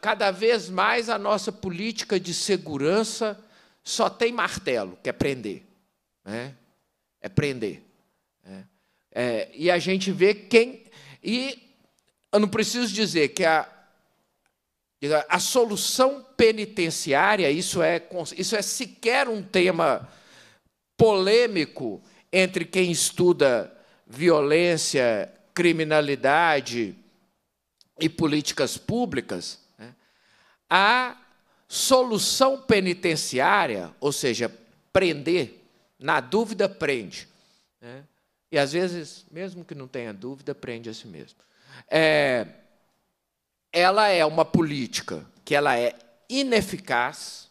cada vez mais a nossa política de segurança só tem martelo, que é prender. Né? É prender. Né? É, e a gente vê quem. E eu não preciso dizer que a, a solução penitenciária, isso é, isso é sequer um tema polêmico entre quem estuda violência, criminalidade e políticas públicas. Né? A solução penitenciária, ou seja, prender, na dúvida, prende. Né? E às vezes, mesmo que não tenha dúvida, prende a si mesmo. É, ela é uma política que ela é ineficaz,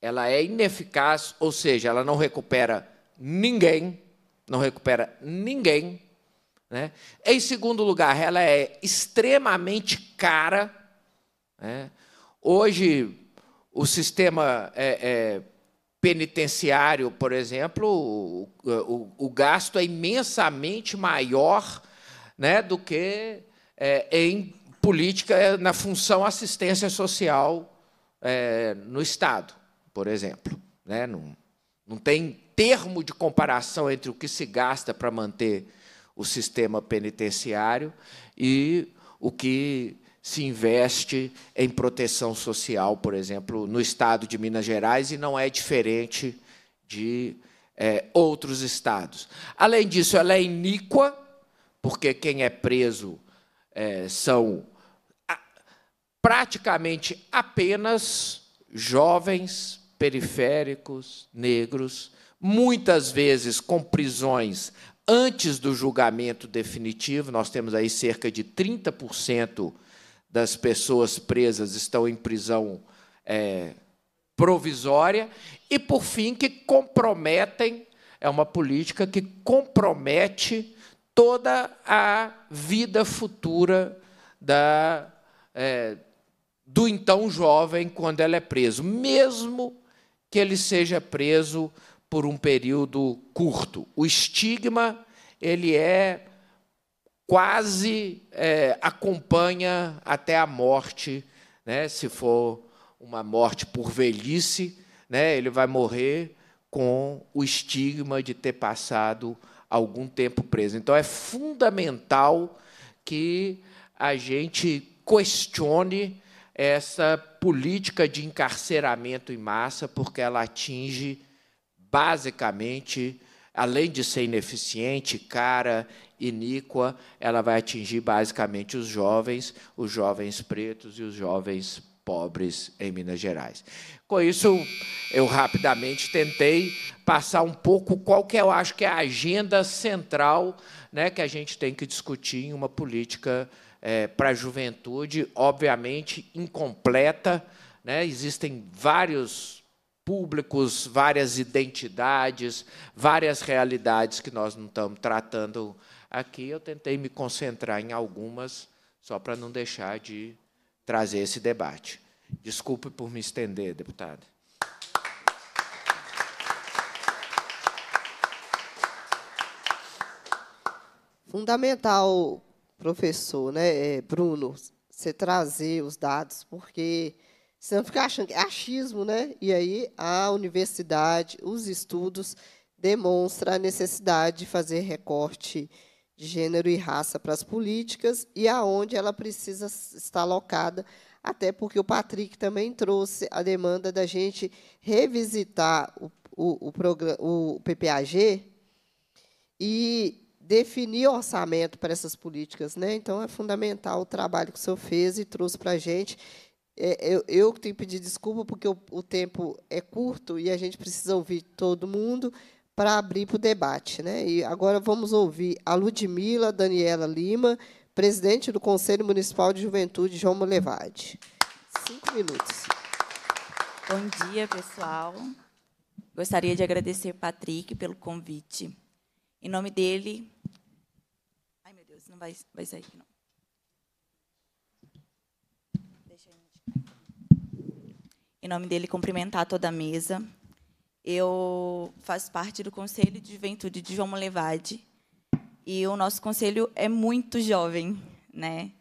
ela é ineficaz, ou seja, ela não recupera ninguém, não recupera ninguém. Né? Em segundo lugar, ela é extremamente cara. Né? Hoje, o sistema é, é, penitenciário, por exemplo, o, o, o, gasto é imensamente maior né, do que é, em política é na função assistência social é, no Estado, por exemplo. Né? Não, não tem termo de comparação entre o que se gasta para manter o sistema penitenciário e o que se investe em proteção social, por exemplo, no estado de Minas Gerais, e não é diferente de é, outros estados. Além disso, ela é iníqua, porque quem é preso é, são a, praticamente apenas jovens periféricos negros, muitas vezes com prisões antes do julgamento definitivo. Nós temos aí cerca de 30% das pessoas presas estão em prisão é, provisória e, por fim, que comprometem é uma política que compromete toda a vida futura da, é, do então jovem quando ele é preso, mesmo que ele seja preso por um período curto. O estigma ele é quase é, acompanha até a morte, né? Se for uma morte por velhice, né? Ele vai morrer com o estigma de ter passado algum tempo preso. Então é fundamental que a gente questione essa política de encarceramento em massa, porque ela atinge basicamente, além de ser ineficiente, cara, iníqua, ela vai atingir basicamente os jovens, os jovens pretos e os jovens pobres em Minas Gerais. Com isso, eu rapidamente tentei passar um pouco qual que eu acho que é a agenda central né, que a gente tem que discutir em uma política é, para a juventude, obviamente incompleta. Né? Existem vários públicos, várias identidades, várias realidades que nós não estamos tratando aqui. Eu tentei me concentrar em algumas, só para não deixar de trazer esse debate. Desculpe por me estender, deputado. Fundamental, professor, né, é, Bruno, você trazer os dados, porque senão fica achando que é achismo, né? E aí a universidade, os estudos demonstram a necessidade de fazer recorte de gênero e raça para as políticas e aonde ela precisa estar alocada, até porque o Patrick também trouxe a demanda da gente revisitar o, o, o, programa, o PPAG e definir orçamento para essas políticas. Né? Então, é fundamental o trabalho que o senhor fez e trouxe para a gente. É, eu, é, eu tenho que pedir desculpa, porque o, o tempo é curto e a gente precisa ouvir todo mundo, para abrir para o debate. Né? E agora vamos ouvir a Ludmila Daniela Lima, presidente do Conselho Municipal de Juventude, João Molevade. Cinco minutos. Bom dia, pessoal. Gostaria de agradecer Patrick pelo convite. Em nome dele... Ai, meu Deus, não vai, vai sair aqui, não. Em nome dele, cumprimentar toda a mesa, eu faço parte do Conselho de Juventude de João Levade e o nosso conselho é muito jovem, né?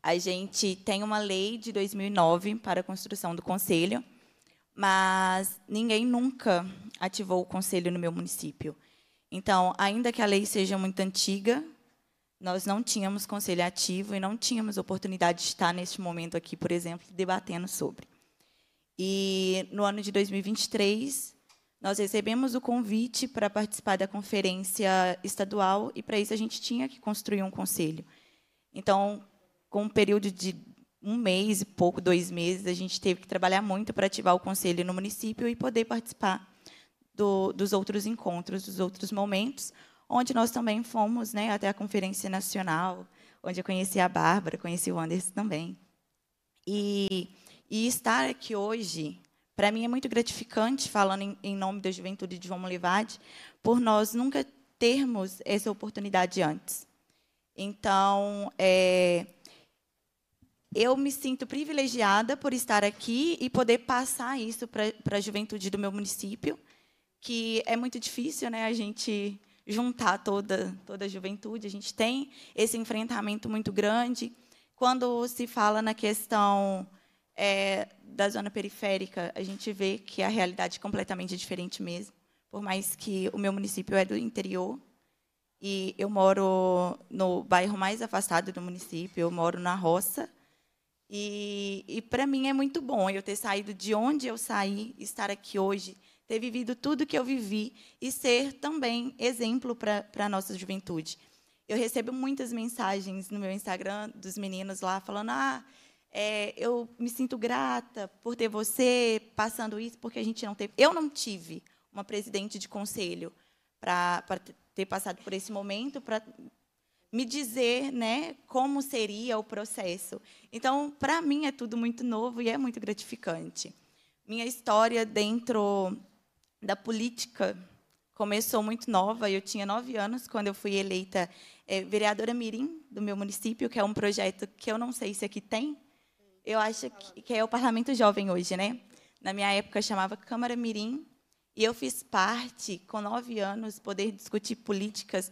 A gente tem uma lei de 2009 para a construção do conselho, mas ninguém nunca ativou o conselho no meu município. Então, ainda que a lei seja muito antiga, nós não tínhamos conselho ativo e não tínhamos oportunidade de estar neste momento aqui, por exemplo, debatendo sobre. E no ano de 2023, nós recebemos o convite para participar da conferência estadual e, para isso, a gente tinha que construir um conselho. Então, com um período de um mês e pouco, dois meses, a gente teve que trabalhar muito para ativar o conselho no município e poder participar do, dos outros encontros, dos outros momentos, onde nós também fomos né, até a Conferência Nacional, onde eu conheci a Bárbara, conheci o Anderson também. E, e estar aqui hoje para mim é muito gratificante, falando em, em nome da juventude de João Livade por nós nunca termos essa oportunidade antes. Então, é, eu me sinto privilegiada por estar aqui e poder passar isso para a juventude do meu município, que é muito difícil né, a gente juntar toda, toda a juventude. A gente tem esse enfrentamento muito grande. Quando se fala na questão é, da zona periférica, a gente vê que a realidade é completamente diferente mesmo, por mais que o meu município é do interior e eu moro no bairro mais afastado do município, eu moro na roça. E, e para mim é muito bom eu ter saído de onde eu saí, estar aqui hoje, ter vivido tudo que eu vivi e ser também exemplo para a nossa juventude. Eu recebo muitas mensagens no meu Instagram dos meninos lá falando: ah, é, eu me sinto grata por ter você passando isso, porque a gente não teve. Eu não tive uma presidente de conselho para ter passado por esse momento, para me dizer né, como seria o processo. Então, para mim, é tudo muito novo e é muito gratificante. Minha história dentro da política começou muito nova. Eu tinha nove anos quando eu fui eleita é, vereadora Mirim do meu município, que é um projeto que eu não sei se aqui tem, eu acho que, que é o Parlamento Jovem hoje, né? Na minha época chamava Câmara Mirim, e eu fiz parte, com nove anos, poder discutir políticas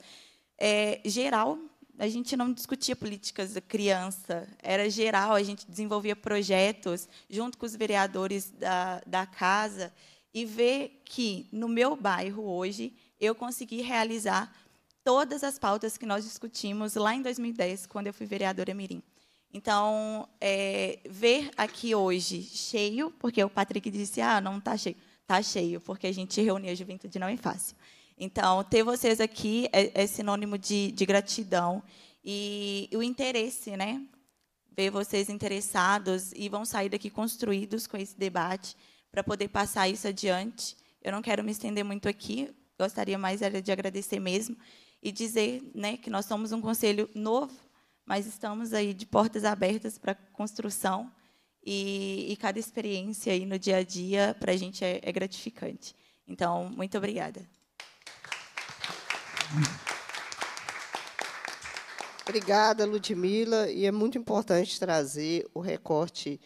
é, geral. A gente não discutia políticas da criança, era geral, a gente desenvolvia projetos junto com os vereadores da, da casa. E ver que, no meu bairro hoje, eu consegui realizar todas as pautas que nós discutimos lá em 2010, quando eu fui vereadora Mirim. Então, é, ver aqui hoje cheio, porque o Patrick disse, ah, não está cheio. Está cheio, porque a gente reuniu a juventude não é fácil. Então, ter vocês aqui é, é sinônimo de, de gratidão e, e o interesse, né? Ver vocês interessados e vão sair daqui construídos com esse debate para poder passar isso adiante. Eu não quero me estender muito aqui, gostaria mais era de agradecer mesmo e dizer né, que nós somos um conselho novo, mas estamos aí de portas abertas para construção e, e, cada experiência aí no dia a dia para a gente é, é, gratificante. Então, muito obrigada. Obrigada, Ludmila. E é muito importante trazer o recorte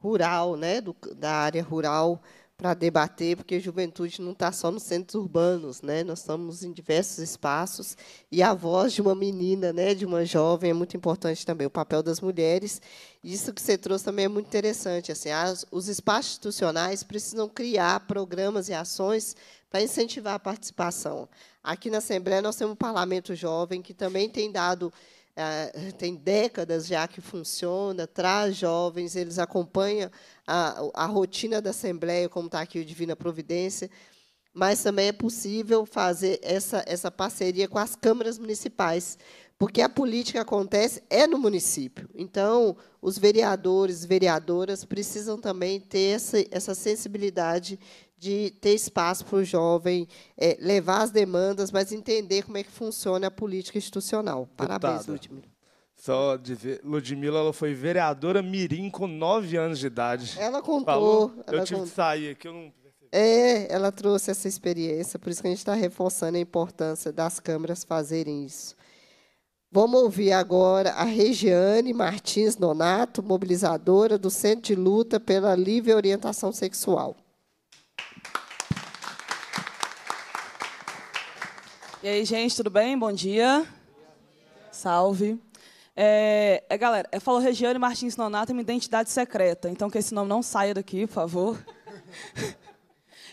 rural, né, do, da área rural, para debater, porque juventude não está só nos centros urbanos, né? Nós estamos em diversos espaços e a voz de uma menina, né, de uma jovem é muito importante também, o papel das mulheres. Isso que você trouxe também é muito interessante, assim, as, os espaços institucionais precisam criar programas e ações para incentivar a participação. Aqui na Assembleia nós temos um parlamento jovem que também tem dado é, tem décadas já que funciona, traz jovens, eles acompanham a, a rotina da Assembleia, como está aqui o Divina Providência, mas também é possível fazer essa, essa parceria com as câmaras municipais, porque a política acontece é no município. Então, os vereadores, vereadoras precisam também ter essa, essa sensibilidade de ter espaço para o jovem é, levar as demandas, mas entender como é que funciona a política institucional. Parabéns, Ludmila. Só dizer, Ludmila ela foi vereadora mirim com nove anos de idade. Ela contou. ela eu tive que sair aqui, eu não é, ela trouxe essa experiência, por isso que a gente está reforçando a importância das câmaras fazerem isso. Vamos ouvir agora a Regiane Martins Nonato, mobilizadora do Centro de Luta pela Livre Orientação Sexual. E aí, gente, tudo bem? Bom dia. Salve. É, é, galera, eu é, falo Regiane Martins Nonato, minha identidade secreta. Então, que esse nome não saia daqui, por favor.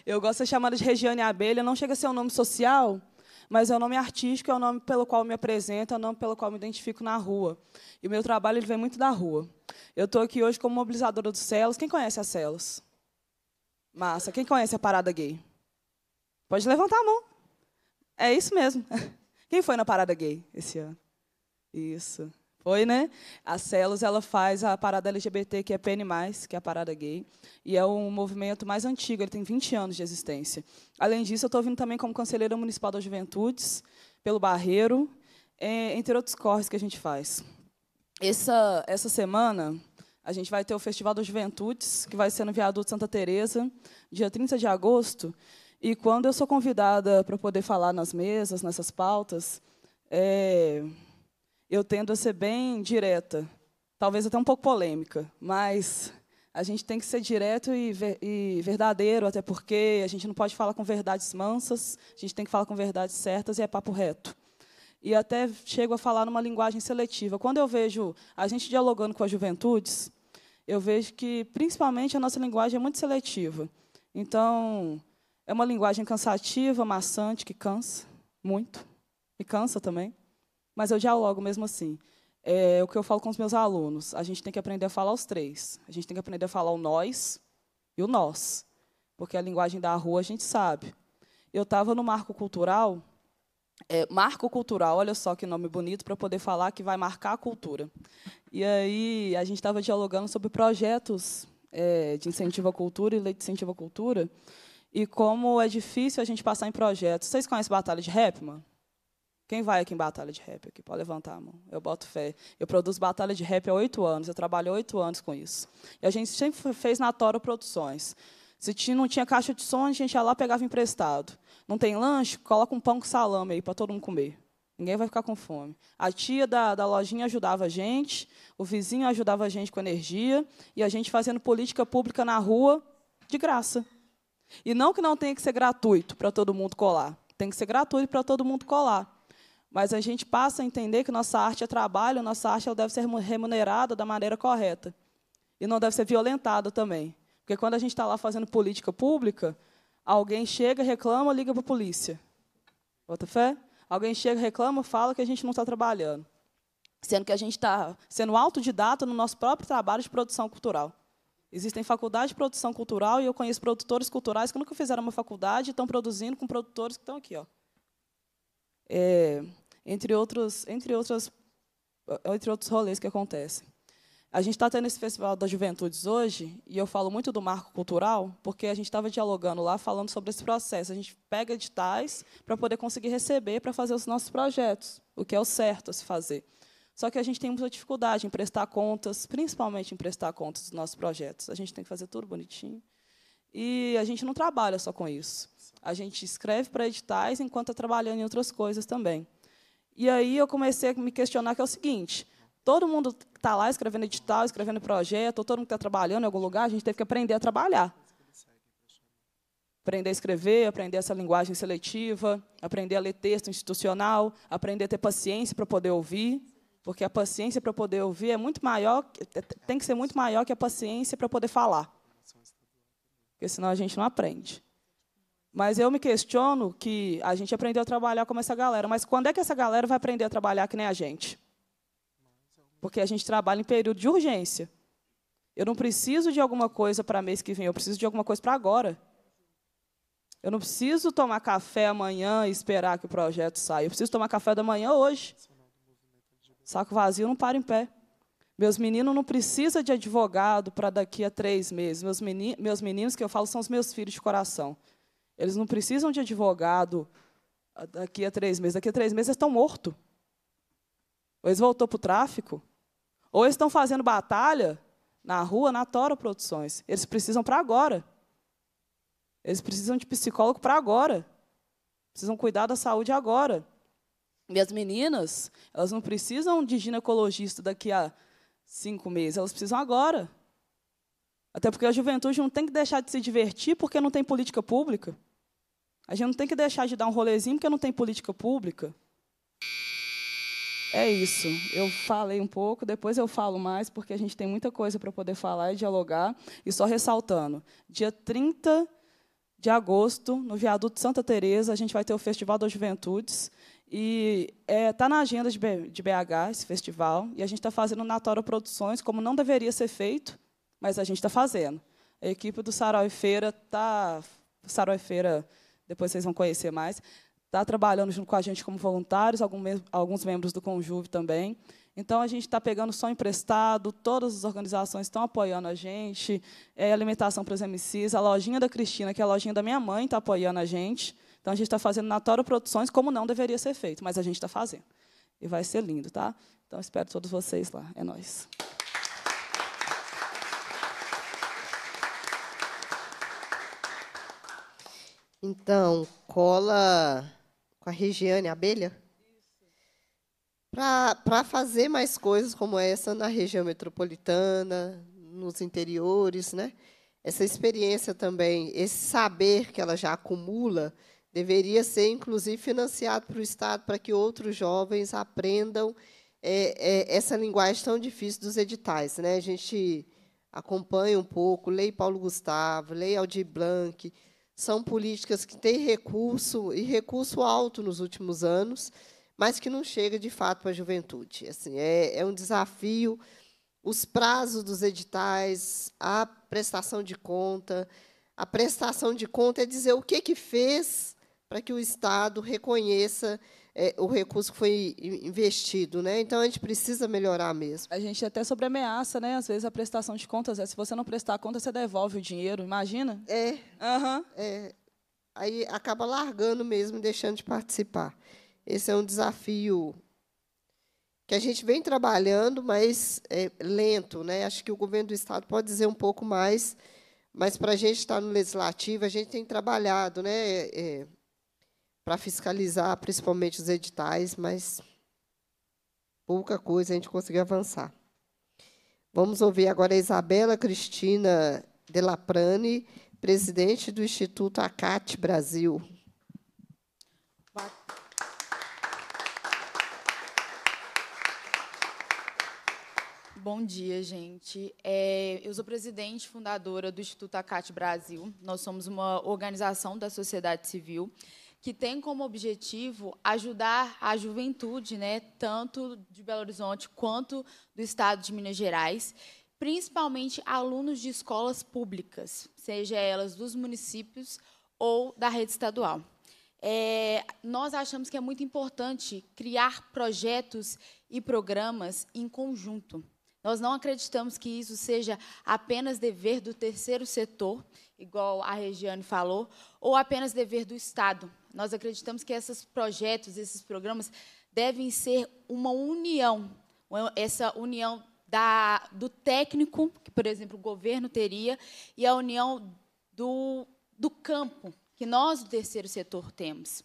Eu gosto de ser chamada de Regiane Abelha. Não chega a ser um nome social, mas é o um nome artístico, é o um nome pelo qual me apresento, é o um nome pelo qual me identifico na rua. E o meu trabalho ele vem muito da rua. Eu estou aqui hoje como mobilizadora do Celos. Quem conhece a Celos? Massa. Quem conhece a Parada Gay? Pode levantar a mão. É isso mesmo. Quem foi na parada gay esse ano? Isso. Foi, né? A Celos ela faz a parada LGBT, que é PN+, que é a parada gay, e é um movimento mais antigo, ele tem 20 anos de existência. Além disso, eu estou vindo também como conselheira municipal das juventudes, pelo Barreiro, é, entre outros corres que a gente faz. Essa, essa semana, a gente vai ter o Festival das Juventudes, que vai ser no Viaduto Santa Teresa, dia 30 de agosto, e quando eu sou convidada para poder falar nas mesas, nessas pautas, é, eu tendo a ser bem direta, talvez até um pouco polêmica, mas a gente tem que ser direto e, ver, e, verdadeiro, até porque a gente não pode falar com verdades mansas, a gente tem que falar com verdades certas e é papo reto. E até chego a falar numa linguagem seletiva. Quando eu vejo a gente dialogando com as juventudes, eu vejo que, principalmente, a nossa linguagem é muito seletiva. Então, é uma linguagem cansativa, maçante, que cansa muito. Me cansa também. Mas eu dialogo mesmo assim. É o que eu falo com os meus alunos. A gente tem que aprender a falar os três. A gente tem que aprender a falar o nós e o nós. Porque a linguagem da rua a gente sabe. Eu estava no marco cultural. É, marco cultural, olha só que nome bonito para poder falar que vai marcar a cultura. E aí a gente estava dialogando sobre projetos é, de incentivo à cultura e lei de incentivo à cultura e como é difícil a gente passar em projetos. Vocês conhecem Batalha de Rap, mano? Quem vai aqui em Batalha de Rap aqui? Pode levantar a mão. Eu boto fé. Eu produzo Batalha de Rap há oito anos. Eu trabalho oito anos com isso. E a gente sempre fez na Toro Produções. Se não tinha caixa de som, a gente ia lá pegava emprestado. Não tem lanche? Coloca um pão com salame aí para todo mundo comer. Ninguém vai ficar com fome. A tia da, da lojinha ajudava a gente, o vizinho ajudava a gente com energia, e a gente fazendo política pública na rua de graça. E não que não tenha que ser gratuito para todo mundo colar. Tem que ser gratuito para todo mundo colar. Mas a gente passa a entender que nossa arte é trabalho, nossa arte deve ser remunerada da maneira correta. E não deve ser violentada também. Porque quando a gente está lá fazendo política pública, alguém chega, reclama, liga para a polícia. Bota fé? Alguém chega, reclama, fala que a gente não está trabalhando. Sendo que a gente está sendo autodidata no nosso próprio trabalho de produção cultural. Existem faculdades de produção cultural e eu conheço produtores culturais que nunca fizeram uma faculdade e estão produzindo com produtores que estão aqui, ó. É, entre outros, entre outros, é, entre outros rolês que acontecem. A gente está tendo esse festival das juventudes hoje e eu falo muito do marco cultural porque a gente estava dialogando lá falando sobre esse processo. A gente pega editais para poder conseguir receber para fazer os nossos projetos, o que é o certo a se fazer. Só que a gente tem muita dificuldade em prestar contas, principalmente em prestar contas dos nossos projetos. A gente tem que fazer tudo bonitinho. E a gente não trabalha só com isso. A gente escreve para editais enquanto está trabalhando em outras coisas também. E aí eu comecei a me questionar que é o seguinte: todo mundo está lá escrevendo edital, escrevendo projeto, todo mundo está trabalhando em algum lugar, a gente teve que aprender a trabalhar. Aprender a escrever, aprender essa linguagem seletiva, aprender a ler texto institucional, aprender a ter paciência para poder ouvir. Porque a paciência para poder ouvir é muito maior, tem que ser muito maior que a paciência para poder falar. Porque senão a gente não aprende. Mas eu me questiono que a gente aprendeu a trabalhar como essa galera, mas quando é que essa galera vai aprender a trabalhar que nem a gente? Porque a gente trabalha em período de urgência. Eu não preciso de alguma coisa para mês que vem, eu preciso de alguma coisa para agora. Eu não preciso tomar café amanhã e esperar que o projeto saia. Eu preciso tomar café da manhã hoje. Sim. Saco vazio não para em pé. Meus meninos não precisam de advogado para daqui a três meses. Meus, meni meus meninos, que eu falo, são os meus filhos de coração. Eles não precisam de advogado ah, daqui a três meses. Daqui a três meses eles estão mortos. Ou eles voltou para o tráfico. Ou eles estão fazendo batalha na rua, na Tora Produções. Eles precisam para agora. Eles precisam de psicólogo para agora. Precisam cuidar da saúde agora. Minhas meninas, elas não precisam de ginecologista daqui a cinco meses, elas precisam agora. Até porque a juventude não tem que deixar de se divertir porque não tem política pública. A gente não tem que deixar de dar um rolezinho porque não tem política pública. É isso. Eu falei um pouco, depois eu falo mais, porque a gente tem muita coisa para poder falar e dialogar. E só ressaltando, dia 30 de agosto, no Viaduto Santa Teresa, a gente vai ter o Festival das Juventudes. E está é, tá na agenda de, BH esse festival, e a gente está fazendo Natório Produções, como não deveria ser feito, mas a gente está fazendo. A equipe do Sarau e Feira está. Sarau e Feira, depois vocês vão conhecer mais, está trabalhando junto com a gente como voluntários, alguns membros do Conjuve também. Então, a gente está pegando só emprestado, todas as organizações estão apoiando a gente, é, alimentação para os MCs, a lojinha da Cristina, que é a lojinha da minha mãe, está apoiando a gente. Então, a gente está fazendo na Toro Produções como não deveria ser feito, mas a gente está fazendo. E vai ser lindo, tá? Então, espero todos vocês lá. É nóis. Então, cola com a Regiane Abelha? Para fazer mais coisas como essa na região metropolitana, nos interiores, né? Essa experiência também, esse saber que ela já acumula, Deveria ser, inclusive, financiado para o Estado para que outros jovens aprendam é, é, essa linguagem tão difícil dos editais. Né? A gente acompanha um pouco, lei Paulo Gustavo, lei Aldir Blanc, são políticas que têm recurso, e recurso alto nos últimos anos, mas que não chega, de fato, para a juventude. Assim, é, é um desafio os prazos dos editais, a prestação de conta. A prestação de conta é dizer o que, que fez para que o Estado reconheça é, o recurso que foi investido, né? Então a gente precisa melhorar mesmo. A gente é até sobre ameaça, né? Às vezes a prestação de contas é se você não prestar a conta, você devolve o dinheiro, imagina? É. Uhum. é. Aí acaba largando mesmo, deixando de participar. Esse é um desafio que a gente vem trabalhando, mas é lento, né? Acho que o governo do estado pode dizer um pouco mais, mas para a gente estar tá no legislativo, a gente tem trabalhado, né? É, é para fiscalizar principalmente os editais, mas pouca coisa a gente conseguiu avançar. Vamos ouvir agora a Isabela Cristina Delaprane, presidente do Instituto ACAT Brasil. Bom dia, gente. É, eu sou presidente fundadora do Instituto ACAT Brasil. Nós somos uma organização da sociedade civil que tem como objetivo ajudar a juventude, né, tanto de Belo Horizonte quanto do estado de Minas Gerais, principalmente alunos de escolas públicas, seja elas dos municípios ou da rede estadual. É, nós achamos que é muito importante criar projetos e programas em conjunto. Nós não acreditamos que isso seja apenas dever do terceiro setor, igual a Regiane falou, ou apenas dever do Estado, nós acreditamos que esses projetos, esses programas, devem ser uma união, essa união da, do técnico, que, por exemplo, o governo teria, e a união do, do campo, que nós, do terceiro setor, temos.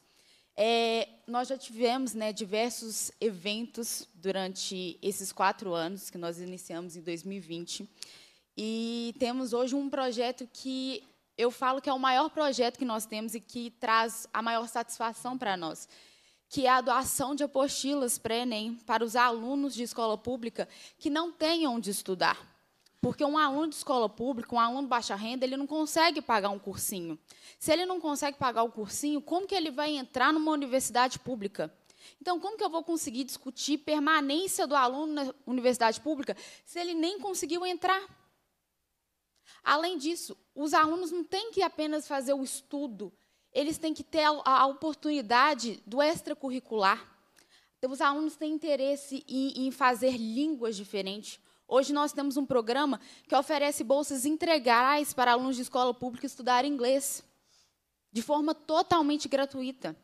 É, nós já tivemos né, diversos eventos durante esses quatro anos, que nós iniciamos em 2020, e temos hoje um projeto que eu falo que é o maior projeto que nós temos e que traz a maior satisfação para nós, que é a doação de apostilas para Enem, para os alunos de escola pública que não têm onde estudar. Porque um aluno de escola pública, um aluno de baixa renda, ele não consegue pagar um cursinho. Se ele não consegue pagar o cursinho, como que ele vai entrar numa universidade pública? Então, como que eu vou conseguir discutir permanência do aluno na universidade pública se ele nem conseguiu entrar? Além disso, os alunos não têm que apenas fazer o estudo, eles têm que ter a, oportunidade do extracurricular. Então, os alunos têm interesse em, em fazer línguas diferentes. Hoje nós temos um programa que oferece bolsas integrais para alunos de escola pública estudar inglês, de forma totalmente gratuita.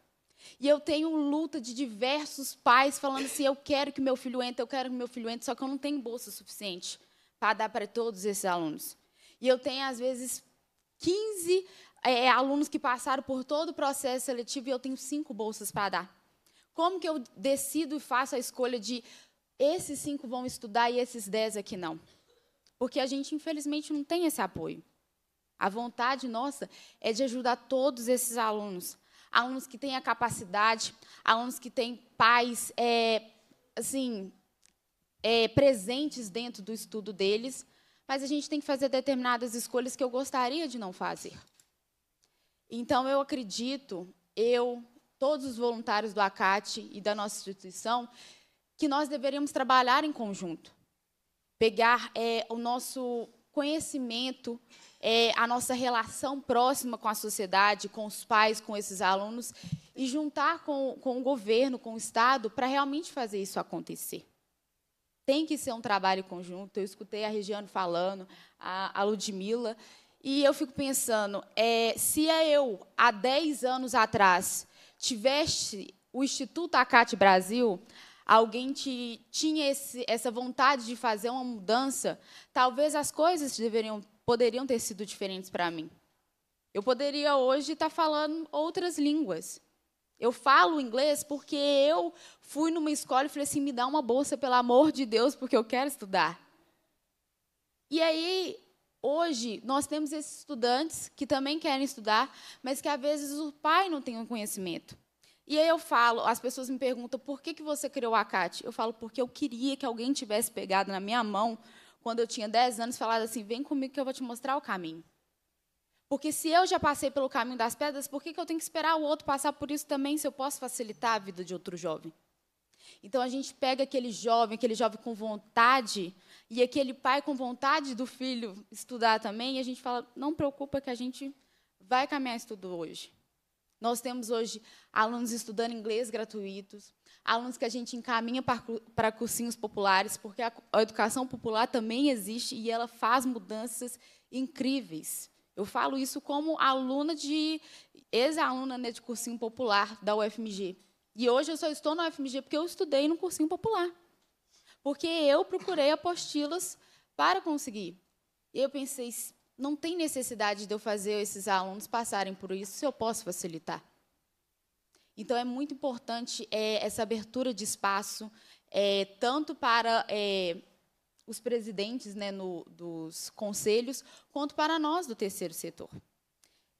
E eu tenho luta de diversos pais falando assim: eu quero que meu filho entre, eu quero que meu filho entre, só que eu não tenho bolsa suficiente para dar para todos esses alunos. E eu tenho, às vezes, 15 é, eh, eh, alunos que passaram por todo o processo seletivo e eu tenho cinco bolsas para dar. Como que eu decido e faço a escolha de esses cinco vão estudar e esses dez aqui é não? Porque a gente, infelizmente, não tem esse apoio. A vontade nossa é de ajudar todos esses alunos. Alunos que têm a capacidade, alunos que têm pais é, assim, é, presentes dentro do estudo deles, mas a gente tem que fazer determinadas escolhas que eu gostaria de não fazer. Então, eu acredito, eu, todos os voluntários do ACAT e da nossa instituição, que nós deveríamos trabalhar em conjunto. Pegar é, o nosso conhecimento, é, a nossa relação próxima com a sociedade, com os pais, com esses alunos, e juntar com, com o governo, com o Estado, para realmente fazer isso acontecer tem que ser um trabalho conjunto. Eu escutei a Regiane falando, a, a Ludmilla, e eu fico pensando, é, se é eu, há 10 anos atrás, tivesse o Instituto Acate Brasil, alguém te, tinha esse, essa vontade de fazer uma mudança, talvez as coisas deveriam, poderiam ter sido diferentes para mim. Eu poderia hoje estar falando outras línguas. Eu falo inglês porque eu fui numa escola e falei assim: me dá uma bolsa, pelo amor de Deus, porque eu quero estudar. E aí, hoje, nós temos esses estudantes que também querem estudar, mas que às vezes o pai não tem o um conhecimento. E aí eu falo, as pessoas me perguntam por que, que você criou a CAT? Eu falo, porque eu queria que alguém tivesse pegado na minha mão, quando eu tinha 10 anos, e falado assim: vem comigo que eu vou te mostrar o caminho. Porque se eu já passei pelo caminho das pedras, por que, que eu tenho que esperar o outro passar por isso também, se eu posso facilitar a vida de outro jovem? Então a gente pega aquele jovem, aquele jovem com vontade, e aquele pai com vontade do filho estudar também, e a gente fala: não preocupa que a gente vai caminhar estudo hoje. Nós temos hoje alunos estudando inglês gratuitos, alunos que a gente encaminha para cursinhos populares, porque a educação popular também existe e ela faz mudanças incríveis. Eu falo isso como aluna de ex-aluna né, de cursinho popular da UFMG. E hoje eu só estou na UFMG porque eu estudei no cursinho popular. Porque eu procurei apostilas para conseguir. eu pensei, não tem necessidade de eu fazer esses alunos passarem por isso se eu posso facilitar. Então, é muito importante é, essa abertura de espaço, é, tanto para é, os presidentes né, no, dos conselhos, quanto para nós do terceiro setor.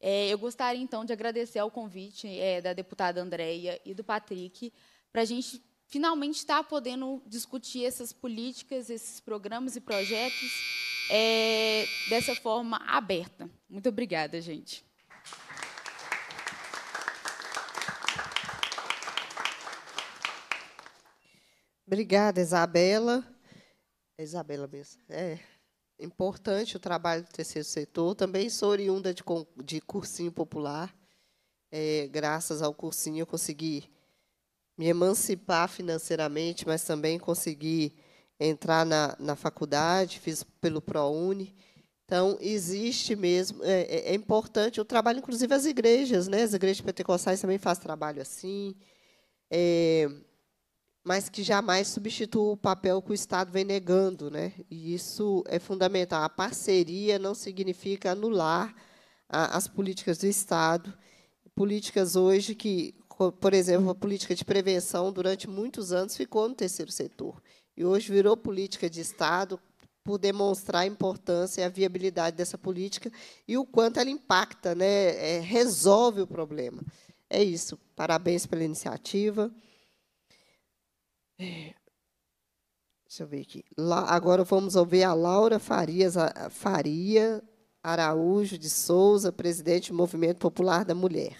É, eu gostaria, então, de agradecer ao convite é, da deputada Andréia e do Patrick para a gente finalmente estar tá podendo discutir essas políticas, esses programas e projetos é, dessa forma aberta. Muito obrigada, gente. Obrigada, Isabela. É Isabela mesmo. É importante o trabalho do terceiro setor. Também sou oriunda de, de cursinho popular. É, graças ao cursinho eu consegui me emancipar financeiramente, mas também consegui entrar na, na faculdade, fiz pelo ProUni. Então, existe mesmo, é, é, é importante o trabalho, inclusive as igrejas, né? as igrejas pentecostais também fazem trabalho assim. É, mas que jamais substitua o papel que o Estado vem negando. Né? E isso é fundamental. A parceria não significa anular a, as políticas do Estado, políticas hoje que, por exemplo, a política de prevenção, durante muitos anos, ficou no terceiro setor. E hoje virou política de Estado por demonstrar a importância e a viabilidade dessa política e o quanto ela impacta, né, é, resolve o problema. É isso. Parabéns pela iniciativa. Deixa eu ver aqui. Lá, agora vamos ouvir a Laura Farias, a Faria Araújo de Souza, presidente do Movimento Popular da Mulher.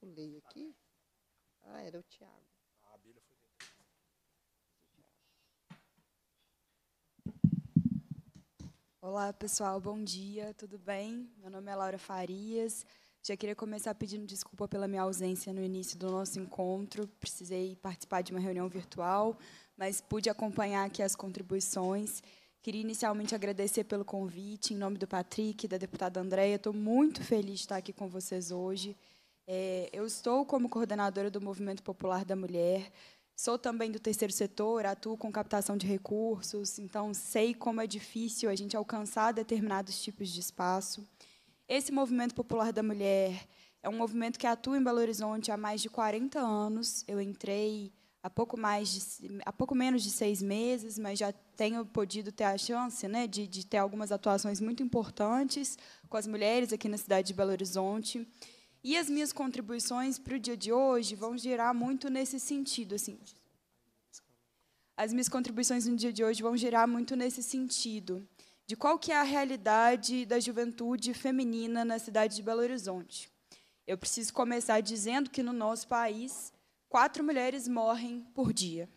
Pulei aqui. Ah, era o Tiago. Olá, pessoal, bom dia, tudo bem? Meu nome é Laura Farias. Já queria começar pedindo desculpa pela minha ausência no início do nosso encontro. Precisei participar de uma reunião virtual, mas pude acompanhar aqui as contribuições. Queria inicialmente agradecer pelo convite, em nome do Patrick, da deputada Andréia. Estou muito feliz de estar aqui com vocês hoje. É, eu estou como coordenadora do Movimento Popular da Mulher, sou também do terceiro setor, atuo com captação de recursos, então sei como é difícil a gente alcançar determinados tipos de espaço. Esse movimento popular da mulher é um movimento que atua em Belo Horizonte há mais de 40 anos. Eu entrei há pouco mais de, há pouco menos de seis meses, mas já tenho podido ter a chance, né, de, de ter algumas atuações muito importantes com as mulheres aqui na cidade de Belo Horizonte. E as minhas contribuições para o dia de hoje vão girar muito nesse sentido, assim. As minhas contribuições no dia de hoje vão girar muito nesse sentido de qual que é a realidade da juventude feminina na cidade de Belo Horizonte. Eu preciso começar dizendo que no nosso país, quatro mulheres morrem por dia.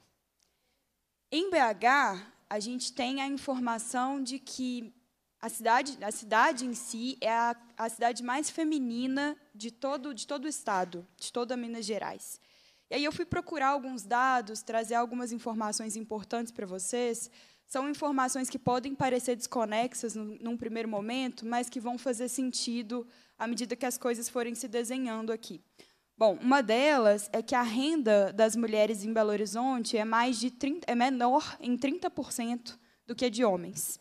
Em BH, a gente tem a informação de que a cidade, a cidade em si é a, a cidade mais feminina de todo, de todo o estado, de toda Minas Gerais. E aí eu fui procurar alguns dados, trazer algumas informações importantes para vocês, são informações que podem parecer desconexas num primeiro momento, mas que vão fazer sentido à medida que as coisas forem se desenhando aqui. Bom, uma delas é que a renda das mulheres em Belo Horizonte é, mais de 30, é menor em 30% do que a de homens.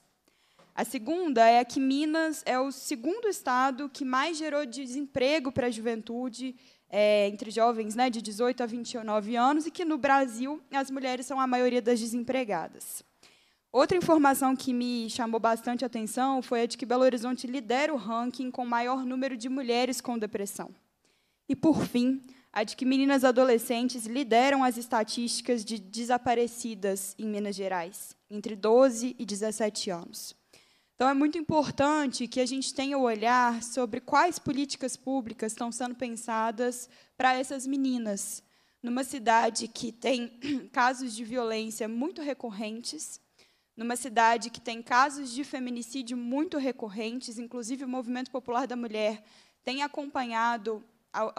A segunda é que Minas é o segundo estado que mais gerou desemprego para a juventude é, entre jovens né, de 18 a 29 anos e que, no Brasil, as mulheres são a maioria das desempregadas. Outra informação que me chamou bastante atenção foi a de que Belo Horizonte lidera o ranking com maior número de mulheres com depressão. E, por fim, a de que meninas adolescentes lideram as estatísticas de desaparecidas em Minas Gerais, entre 12 e 17 anos. Então, é muito importante que a gente tenha o olhar sobre quais políticas públicas estão sendo pensadas para essas meninas, numa cidade que tem casos de violência muito recorrentes numa cidade que tem casos de feminicídio muito recorrentes, inclusive o Movimento Popular da Mulher tem acompanhado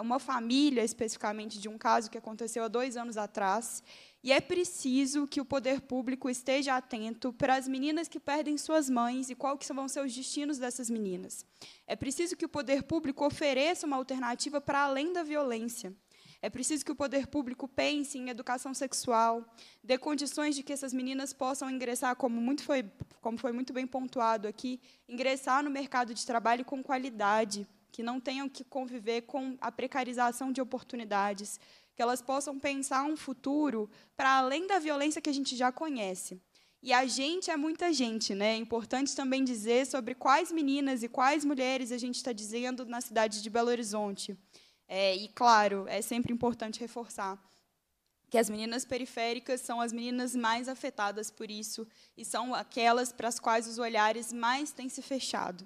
uma família, especificamente, de um caso que aconteceu há dois anos atrás. E é preciso que o poder público esteja atento para as meninas que perdem suas mães e quais que vão ser os destinos dessas meninas. É preciso que o poder público ofereça uma alternativa para além da violência. É preciso que o poder público pense em educação sexual, dê condições de que essas meninas possam ingressar, como, muito foi, como foi muito bem pontuado aqui, ingressar no mercado de trabalho com qualidade, que não tenham que conviver com a precarização de oportunidades, que elas possam pensar um futuro para além da violência que a gente já conhece. E a gente é muita gente, né? É importante também dizer sobre quais meninas e quais mulheres a gente está dizendo na cidade de Belo Horizonte. É, e, claro, é sempre importante reforçar que as meninas periféricas são as meninas mais afetadas por isso e são aquelas para as quais os olhares mais têm se fechado.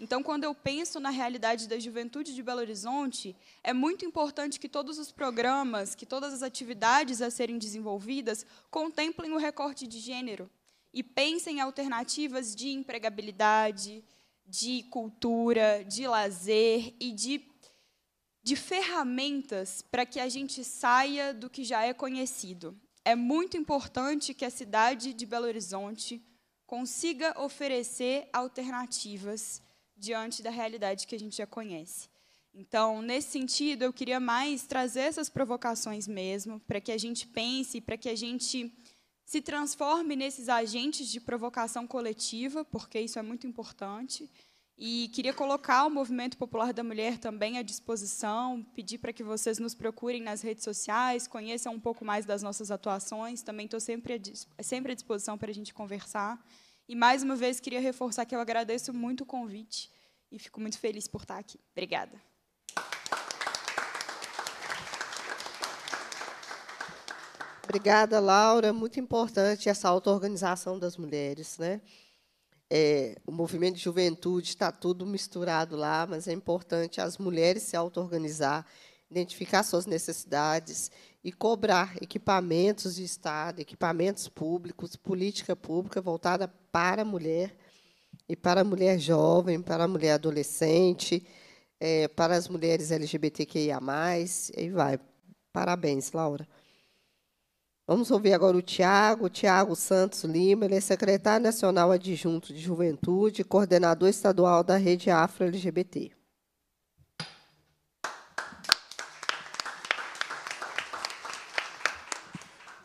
Então, quando eu penso na realidade da juventude de Belo Horizonte, é muito importante que todos os programas, que todas as atividades a serem desenvolvidas contemplem o recorte de gênero e pensem em alternativas de empregabilidade, de cultura, de lazer e de de ferramentas para que a gente saia do que já é conhecido. É muito importante que a cidade de Belo Horizonte consiga oferecer alternativas diante da realidade que a gente já conhece. Então, nesse sentido, eu queria mais trazer essas provocações mesmo, para que a gente pense, para que a gente se transforme nesses agentes de provocação coletiva, porque isso é muito importante. E queria colocar o Movimento Popular da Mulher também à disposição, pedir para que vocês nos procurem nas redes sociais, conheçam um pouco mais das nossas atuações. Também estou sempre à, sempre à disposição para a gente conversar. E, mais uma vez, queria reforçar que eu agradeço muito o convite e fico muito feliz por estar aqui. Obrigada. Obrigada, Laura. Muito importante essa auto-organização das mulheres. Né? é, o movimento de juventude está tudo misturado lá, mas é importante as mulheres se auto-organizar, identificar suas necessidades e cobrar equipamentos de Estado, equipamentos públicos, política pública voltada para a mulher e para a mulher jovem, para a mulher adolescente, é, para as mulheres LGBTQIA+, e vai. Parabéns, Laura. Vamos ouvir agora o Tiago, Tiago Santos Lima, ele é secretário nacional adjunto de juventude, coordenador estadual da rede Afro LGBT.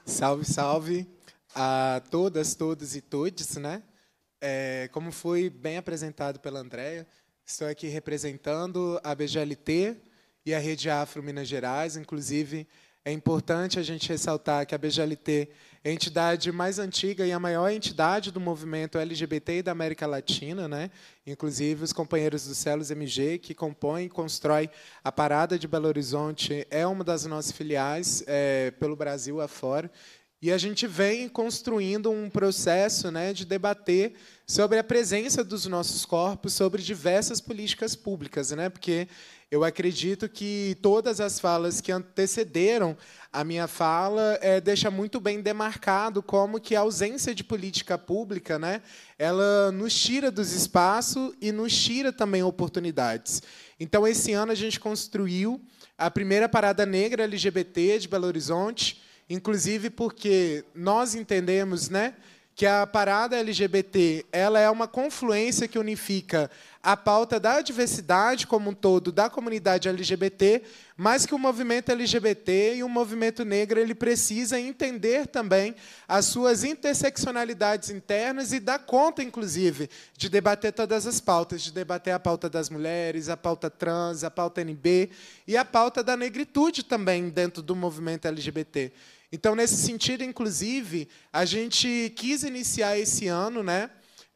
Salve, salve a todas, todos e todes, né? É, como foi bem apresentado pela Andréia, estou aqui representando a BGLT e a Rede Afro Minas Gerais, inclusive é importante a gente ressaltar que a BGLT é a entidade mais antiga e a maior entidade do movimento LGBT da América Latina, né? Inclusive os companheiros do Celos MG que compõem e constrói a parada de Belo Horizonte é uma das nossas filiais é, pelo Brasil afora. E a gente vem construindo um processo né, de debater sobre a presença dos nossos corpos sobre diversas políticas públicas, né? Porque eu acredito que todas as falas que antecederam a minha fala é, deixa muito bem demarcado como que a ausência de política pública, né, ela nos tira dos espaços e nos tira também oportunidades. Então, esse ano a gente construiu a primeira parada negra LGBT de Belo Horizonte, inclusive porque nós entendemos, né, que a parada LGBT ela é uma confluência que unifica a pauta da diversidade como um todo da comunidade LGBT, mas que o movimento LGBT e o movimento negro ele precisa entender também as suas interseccionalidades internas e dar conta, inclusive, de debater todas as pautas, de debater a pauta das mulheres, a pauta trans, a pauta NB e a pauta da negritude também dentro do movimento LGBT. Então, nesse sentido, inclusive, a gente quis iniciar esse ano né,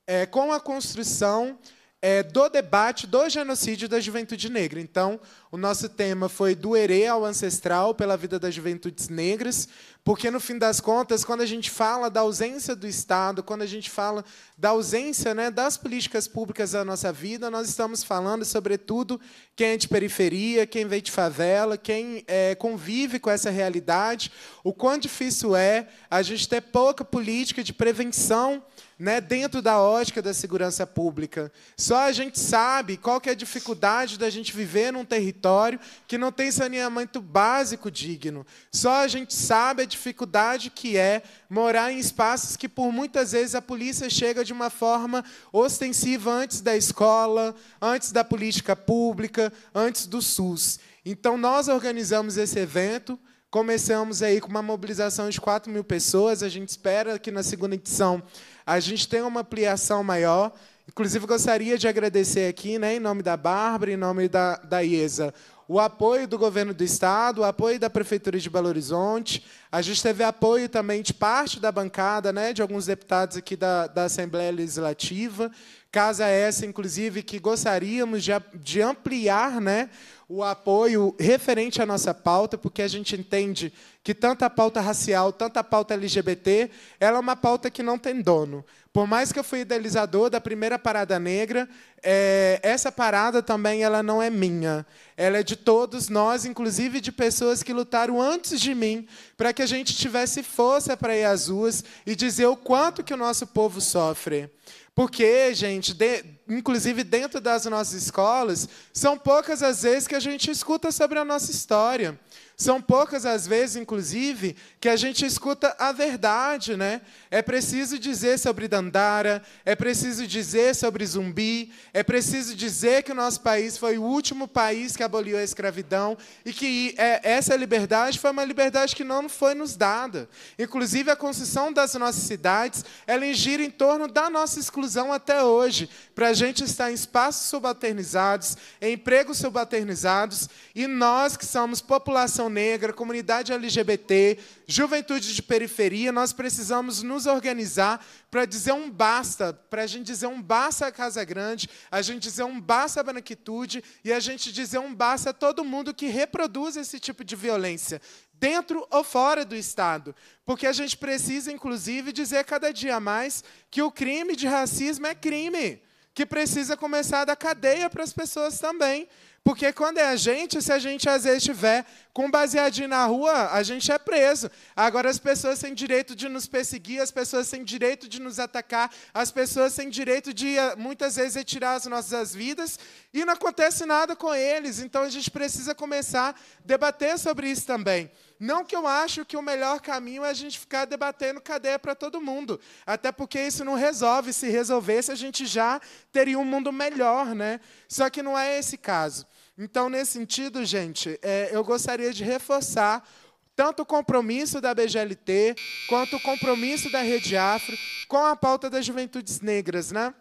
é, com a construção é, do debate do genocídio da juventude negra. Então, o nosso tema foi do ao ancestral pela vida das juventudes negras, porque no fim das contas, quando a gente fala da ausência do Estado, quando a gente fala da ausência né, das políticas públicas da nossa vida, nós estamos falando, sobretudo, quem é de periferia, quem vem de favela, quem é, convive com essa realidade, o quão difícil é a gente ter pouca política de prevenção né, dentro da ótica da segurança pública. Só a gente sabe qual que é a dificuldade da gente viver num território território que não tem saneamento básico digno. Só a gente sabe a dificuldade que é morar em espaços que, por muitas vezes, a polícia chega de uma forma ostensiva antes da escola, antes da política pública, antes do SUS. Então, nós organizamos esse evento. Começamos aí com uma mobilização de 4 mil pessoas. A gente espera que na segunda edição a gente tenha uma ampliação maior. Inclusive, gostaria de agradecer aqui, né, em nome da Bárbara, em nome da, da IESA, o apoio do governo do estado, o apoio da prefeitura de Belo Horizonte. A gente teve apoio também de parte da bancada, né, de alguns deputados aqui da, da Assembleia Legislativa. Casa essa, inclusive, que gostaríamos de, de ampliar né, o apoio referente à nossa pauta, porque a gente entende que tanto a pauta racial, tanta a pauta LGBT, ela é uma pauta que não tem dono. Por mais que eu fui idealizador da primeira parada negra, é, essa parada também ela não é minha. Ela é de todos nós, inclusive de pessoas que lutaram antes de mim, para que a gente tivesse força para ir às ruas e dizer o quanto que o nosso povo sofre. Porque, gente, de, inclusive dentro das nossas escolas, são poucas as vezes que a gente escuta sobre a nossa história. São poucas as vezes, inclusive, que a gente escuta a verdade, né? É preciso dizer sobre Dandara, é preciso dizer sobre Zumbi, é preciso dizer que o nosso país foi o último país que aboliu a escravidão e que é, essa liberdade foi uma liberdade que não foi nos dada. Inclusive, a construção das nossas cidades, ela gira em torno da nossa exclusão até hoje, para a gente estar em espaços subalternizados, em empregos subalternizados, e nós que somos população negra, comunidade LGBT, Juventude de periferia, nós precisamos nos organizar para dizer um basta, para a gente dizer um basta à Casa Grande, a gente dizer um basta à banquitude e a gente dizer um basta a todo mundo que reproduz esse tipo de violência, dentro ou fora do Estado. Porque a gente precisa, inclusive, dizer cada dia mais que o crime de racismo é crime que precisa começar da cadeia para as pessoas também. Porque quando é a gente, se a gente às vezes estiver com baseadinho na rua, a gente é preso. Agora as pessoas têm direito de nos perseguir, as pessoas têm direito de nos atacar, as pessoas têm direito de eh, muitas vezes retirar as nossas vidas e não acontece nada com eles. Então a gente precisa começar a debater sobre isso também. Não que eu acho que o melhor caminho é a gente ficar debatendo cadeia para todo mundo, até porque isso não resolve. Se resolvesse, a gente já teria um mundo melhor, né? Só que não é esse caso. Então, nesse sentido, gente, é, eu gostaria de reforçar tanto o compromisso da BGLT quanto o compromisso da Rede Afro com a pauta das juventudes negras, né?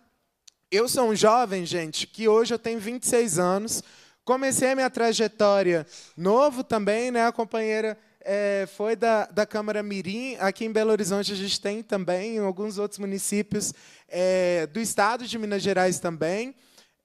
Eu sou um jovem, gente, que hoje eu tenho 26 anos. Comecei a minha trajetória novo também, né? A companheira é, foi da, da Câmara Mirim. Aqui em Belo Horizonte a gente tem também, em alguns outros municípios é, do estado de Minas Gerais também.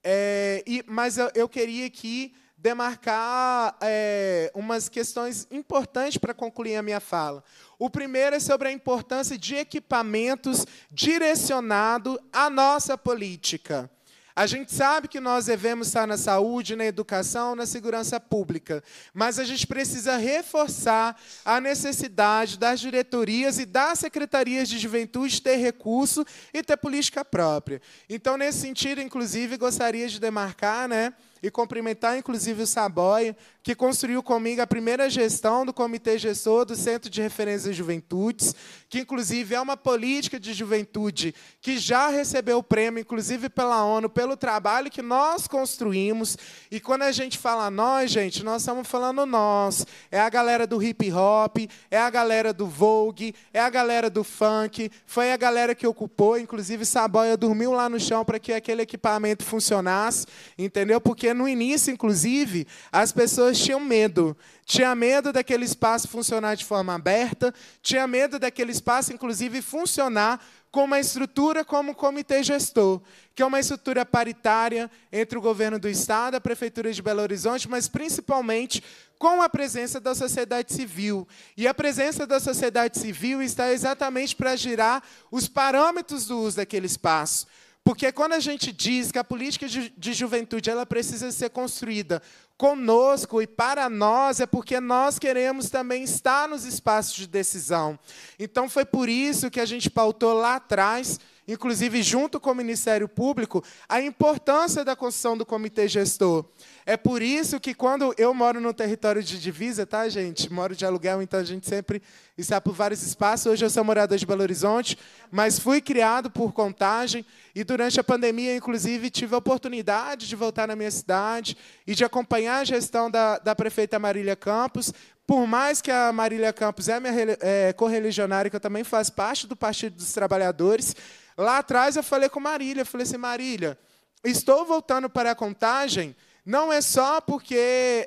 É, e, mas eu, eu, queria aqui demarcar é, umas questões importantes para concluir a minha fala. O primeiro é sobre a importância de equipamentos direcionado à nossa política. A gente sabe que nós devemos estar na saúde, na educação, na segurança pública, mas a gente precisa reforçar a necessidade das diretorias e das secretarias de juventude ter recurso e ter política própria. Então, nesse sentido, inclusive, gostaria de demarcar, né? e cumprimentar inclusive o Saboia, que construiu comigo a primeira gestão do Comitê Gestor do Centro de Referência de Juventudes, que inclusive é uma política de juventude que já recebeu o prêmio, inclusive pela ONU, pelo trabalho que nós construímos. E quando a gente fala nós, gente, nós estamos falando nós. É a galera do hip hop, é a galera do Vogue, é a galera do funk, foi a galera que ocupou, inclusive Saboia dormiu lá no chão para que aquele equipamento funcionasse, entendeu? Porque no início, inclusive, as pessoas tinham medo. Tinha medo daquele espaço funcionar de forma aberta, tinha medo daquele espaço, inclusive, funcionar com uma estrutura como o Comitê Gestor, que é uma estrutura paritária entre o governo do Estado, a Prefeitura de Belo Horizonte, mas principalmente com a presença da sociedade civil. E a presença da sociedade civil está exatamente para girar os parâmetros do uso daquele espaço. Porque quando a gente diz que a política de, de juventude ela precisa ser construída conosco e para nós, é porque nós queremos também estar nos espaços de decisão. Então foi por isso que a gente pautou lá atrás inclusive junto com o Ministério Público, a importância da construção do comitê gestor. É por isso que quando eu moro no território de divisa, tá, gente? Moro de aluguel, então a gente sempre está por vários espaços. Hoje eu sou morador de Belo Horizonte, mas fui criado por contagem e durante a pandemia, inclusive, tive a oportunidade de voltar na minha cidade e de acompanhar a gestão da, da prefeita Marília Campos, por mais que a Marília Campos é minha é, correligionária, que eu também faço parte do Partido dos Trabalhadores, Lá atrás eu falei com Marília, falei assim, Marília, estou voltando para a contagem, não é só porque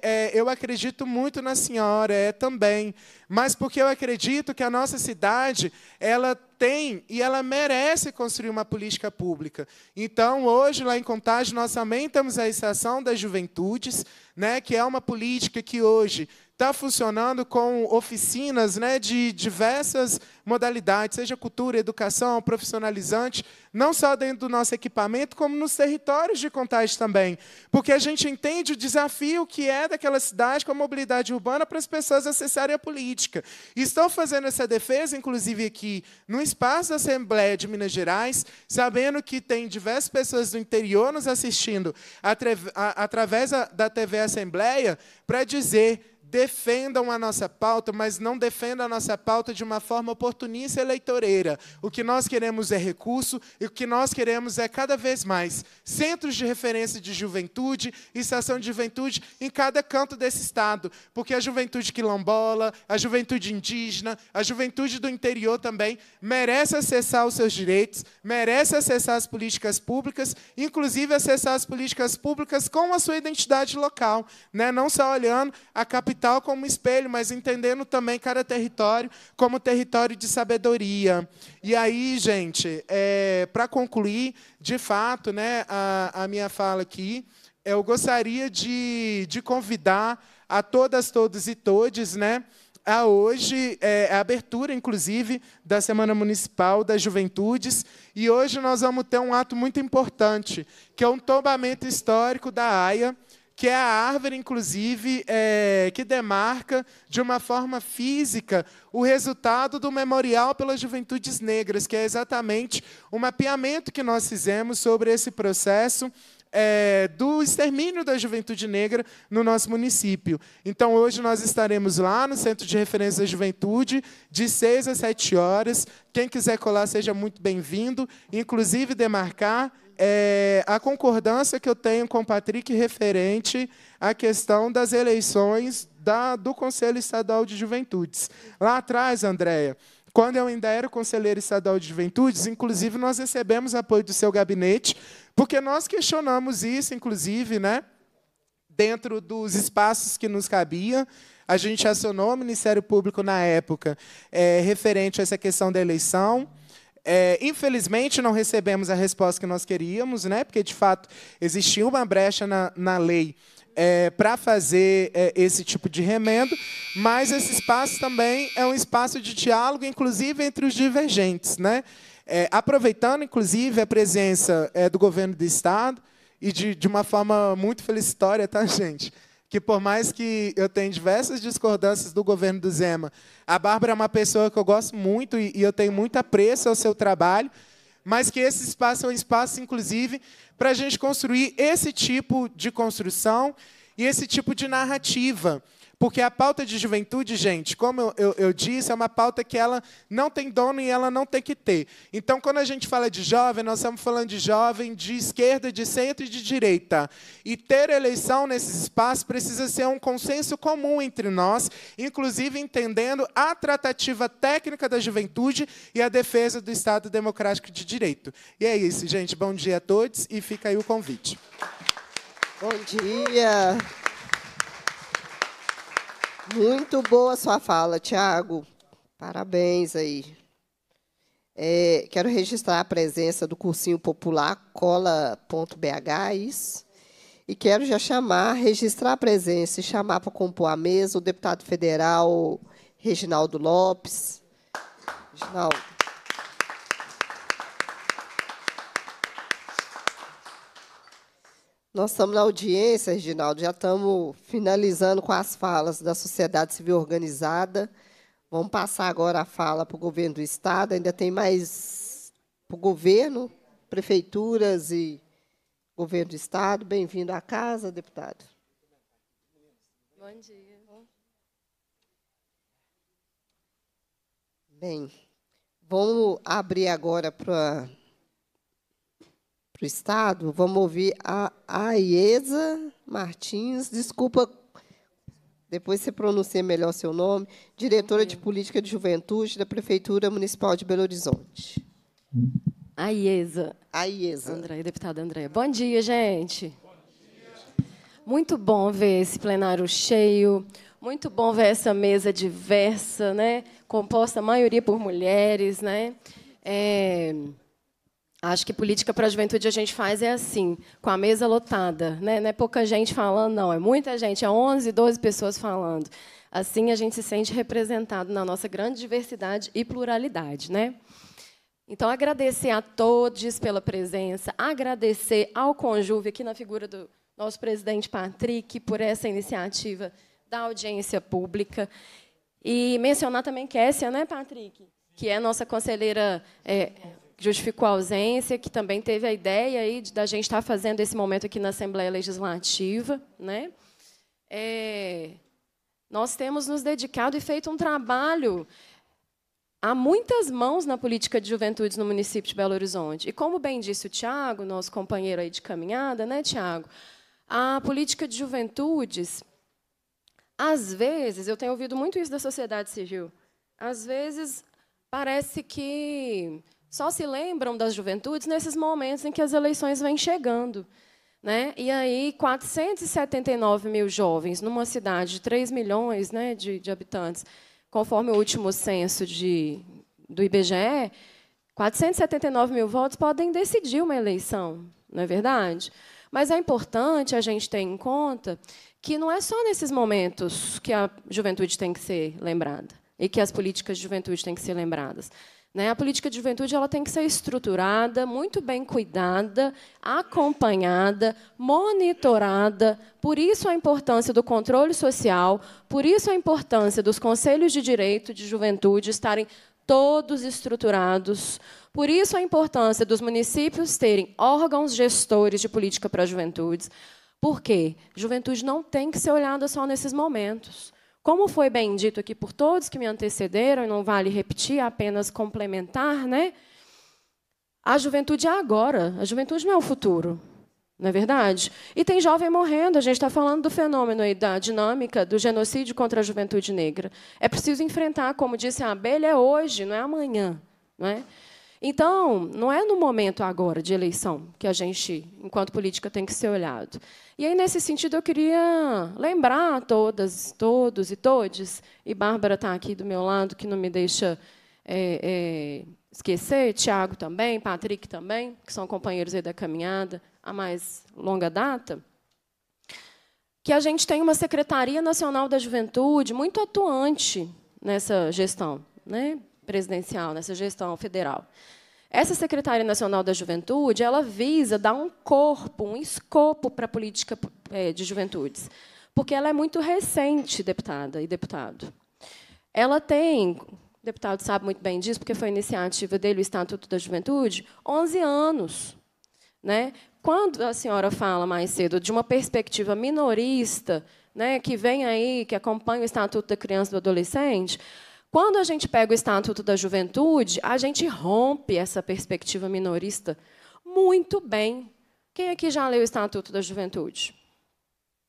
é, eu acredito muito na senhora, é também, mas porque eu acredito que a nossa cidade ela tem e ela merece construir uma política pública. Então, hoje, lá em Contagem, nós aumentamos a estação das juventudes, né, que é uma política que hoje está funcionando com oficinas né, de diversas modalidades, seja cultura, educação, profissionalizante, não só dentro do nosso equipamento, como nos territórios de Contagem também. Porque a gente entende o desafio que é daquela cidade com a mobilidade urbana para as pessoas acessarem a política. E estou fazendo essa defesa, inclusive aqui no espaço da Assembleia de Minas Gerais, sabendo que tem diversas pessoas do interior nos assistindo através da TV Assembleia, para dizer defendam a nossa pauta, mas não defendam a nossa pauta de uma forma oportunista e eleitoreira. O que nós queremos é recurso e o que nós queremos é cada vez mais centros de referência de juventude, estação de juventude em cada canto desse estado, porque a juventude quilombola, a juventude indígena, a juventude do interior também merece acessar os seus direitos, merece acessar as políticas públicas, inclusive acessar as políticas públicas com a sua identidade local, né? Não só olhando a capital capital como espelho, mas entendendo também cada território como território de sabedoria. E aí, gente, é, para concluir, de fato, né, a, a minha fala aqui, eu gostaria de, de convidar a todas, todos e todes, né? a hoje é, a abertura, inclusive, da Semana Municipal das Juventudes. E hoje nós vamos ter um ato muito importante, que é um tombamento histórico da AIA, que é a árvore, inclusive, é, que demarca de uma forma física o resultado do Memorial pelas Juventudes Negras, que é exatamente o mapeamento que nós fizemos sobre esse processo é, do extermínio da juventude negra no nosso município. Então, hoje nós estaremos lá no Centro de Referência da Juventude, de 6 às 7 horas. Quem quiser colar, seja muito bem-vindo, inclusive demarcar é, a concordância que eu tenho com o Patrick referente à questão das eleições da, do Conselho Estadual de Juventudes. Lá atrás, Andréia, quando eu ainda era conselheiro estadual de juventudes, inclusive nós recebemos apoio do seu gabinete, porque nós questionamos isso, inclusive, né, dentro dos espaços que nos cabia. A gente acionou o Ministério Público na época é, referente a essa questão da eleição. É, infelizmente, não recebemos a resposta que nós queríamos, né? porque, de fato, existia uma brecha na, na lei é, para fazer é, esse tipo de remendo, mas esse espaço também é um espaço de diálogo, inclusive entre os divergentes. Né? É, aproveitando, inclusive, a presença é, do governo do Estado, e de, de uma forma muito felicitória, tá, gente? que por mais que eu tenha diversas discordâncias do governo do Zema, a Bárbara é uma pessoa que eu gosto muito e, e eu tenho muito apreço ao seu trabalho, mas que esse espaço é um espaço, inclusive, para a gente construir esse tipo de construção e esse tipo de narrativa. Porque a pauta de juventude, gente, como eu, eu, eu, disse, é uma pauta que ela não tem dono e ela não tem que ter. Então, quando a gente fala de jovem, nós estamos falando de jovem de esquerda, de centro e de direita. E ter eleição nesse espaço precisa ser um consenso comum entre nós, inclusive entendendo a tratativa técnica da juventude e a defesa do Estado democrático de direito. E é isso, gente. Bom dia a todos e fica aí o convite. Bom dia. Muito boa sua fala, Tiago. Parabéns aí. É, quero registrar a presença do cursinho popular cola.bh, é E quero já chamar, registrar a presença e chamar para compor a mesa o deputado federal Reginaldo Lopes. Reginaldo. Nós estamos na audiência, Reginaldo, já estamos finalizando com as falas da sociedade civil organizada. Vamos passar agora a fala para o governo do Estado, ainda tem mais para o governo, prefeituras e governo do Estado. Bem-vindo à casa, deputado. Bom dia. Bem, vamos abrir agora para para o Estado, vamos ouvir a Aiesa Martins, desculpa, depois você pronuncia melhor seu nome, diretora de Política de Juventude da Prefeitura Municipal de Belo Horizonte. Aiesa. Aiesa. Andréia, deputada Andréia. Bom dia, gente. Bom dia. Muito bom ver esse plenário cheio, muito bom ver essa mesa diversa, né? composta a maioria por mulheres. Né? É... Acho que política para a juventude a gente faz é assim, com a mesa lotada. Né? Não é pouca gente falando, não. É muita gente, é 11, 12 pessoas falando. Assim a gente se sente representado na nossa grande diversidade e pluralidade. Né? Então, agradecer a todos pela presença, agradecer ao Conjuve, aqui na figura do nosso presidente Patrick, por essa iniciativa da audiência pública. E mencionar também Kécia, né, Patrick? Que é nossa conselheira é, justificou a ausência, que também teve a ideia aí de, da gente estar tá fazendo esse momento aqui na Assembleia Legislativa, né? É, nós temos nos dedicado e feito um trabalho Há muitas mãos na política de juventudes no município de Belo Horizonte. E como bem disse o Tiago, nosso companheiro aí de caminhada, né, Tiago? A política de juventudes, às vezes, eu tenho ouvido muito isso da sociedade civil, às vezes parece que só se lembram das juventudes nesses momentos em que as eleições vêm chegando. Né? E aí, 479 mil jovens numa cidade de 3 milhões né, de, de habitantes, conforme o último censo de, do IBGE, 479 mil votos podem decidir uma eleição, não é verdade? Mas é importante a gente ter em conta que não é só nesses momentos que a juventude tem que ser lembrada e que as políticas de juventude têm que ser lembradas. Né? A política de juventude ela tem que ser estruturada, muito bem cuidada, acompanhada, monitorada. Por isso a importância do controle social, por isso a importância dos conselhos de direito de juventude estarem todos estruturados. Por isso a importância dos municípios terem órgãos gestores de política para a juventude. Por quê? Juventude não tem que ser olhada só nesses momentos. Como foi bem dito aqui por todos que me antecederam, e não vale repetir, apenas complementar, né? A juventude é agora, a juventude não é o futuro, não é verdade? E tem jovem morrendo, a gente está falando do fenômeno aí, da dinâmica do genocídio contra a juventude negra. É preciso enfrentar, como disse a abelha, é hoje, não é amanhã. Não é? Então, não é no momento agora de eleição que a gente, enquanto política, tem que ser olhado. E aí, nesse sentido, eu queria lembrar todas, todos e todes, e Bárbara está aqui do meu lado, que não me deixa é, é, esquecer, Tiago também, Patrick também, que são companheiros da caminhada há mais longa data, que a gente tem uma Secretaria Nacional da Juventude muito atuante nessa gestão. Né? presidencial, nessa gestão federal. Essa Secretaria Nacional da Juventude, ela visa dar um corpo, um escopo para a política é, de juventudes, porque ela é muito recente, deputada e deputado. Ela tem, o deputado sabe muito bem disso, porque foi iniciativa dele o Estatuto da Juventude, 11 anos. Né? Quando a senhora fala mais cedo de uma perspectiva minorista, né, que vem aí, que acompanha o Estatuto da Criança e do Adolescente, quando a gente pega o Estatuto da Juventude, a gente rompe essa perspectiva minorista muito bem. Quem aqui já leu o Estatuto da Juventude?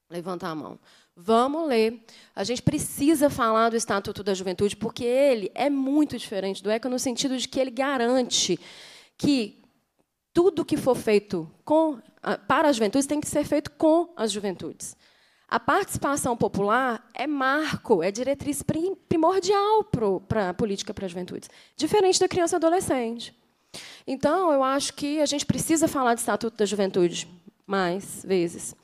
Levanta a mão. Vamos ler. A gente precisa falar do Estatuto da Juventude, porque ele é muito diferente do ECA no sentido de que ele garante que tudo que for feito com, para as juventudes tem que ser feito com as juventudes. A participação popular é marco, é diretriz primordial para a política para a juventude, diferente da criança e adolescente. Então, eu acho que a gente precisa falar de Estatuto da Juventude mais vezes.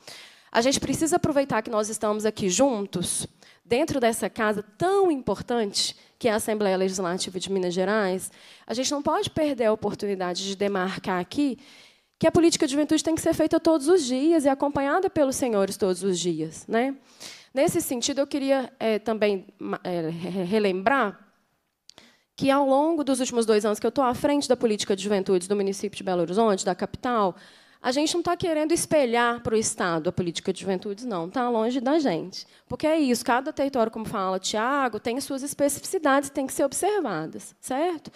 A gente precisa aproveitar que nós estamos aqui juntos, dentro dessa casa tão importante que é a Assembleia Legislativa de Minas Gerais. A gente não pode perder a oportunidade de demarcar aqui que a política de juventude tem que ser feita todos os dias e acompanhada pelos senhores todos os dias. Né? Nesse sentido, eu queria é, também é, relembrar que, ao longo dos últimos dois anos que eu estou à frente da política de juventude do município de Belo Horizonte, da capital, a gente não está querendo espelhar para o Estado a política de juventudes, não. Está longe da gente. Porque é isso, cada território, como fala o Tiago, tem suas especificidades, tem que ser observadas, certo?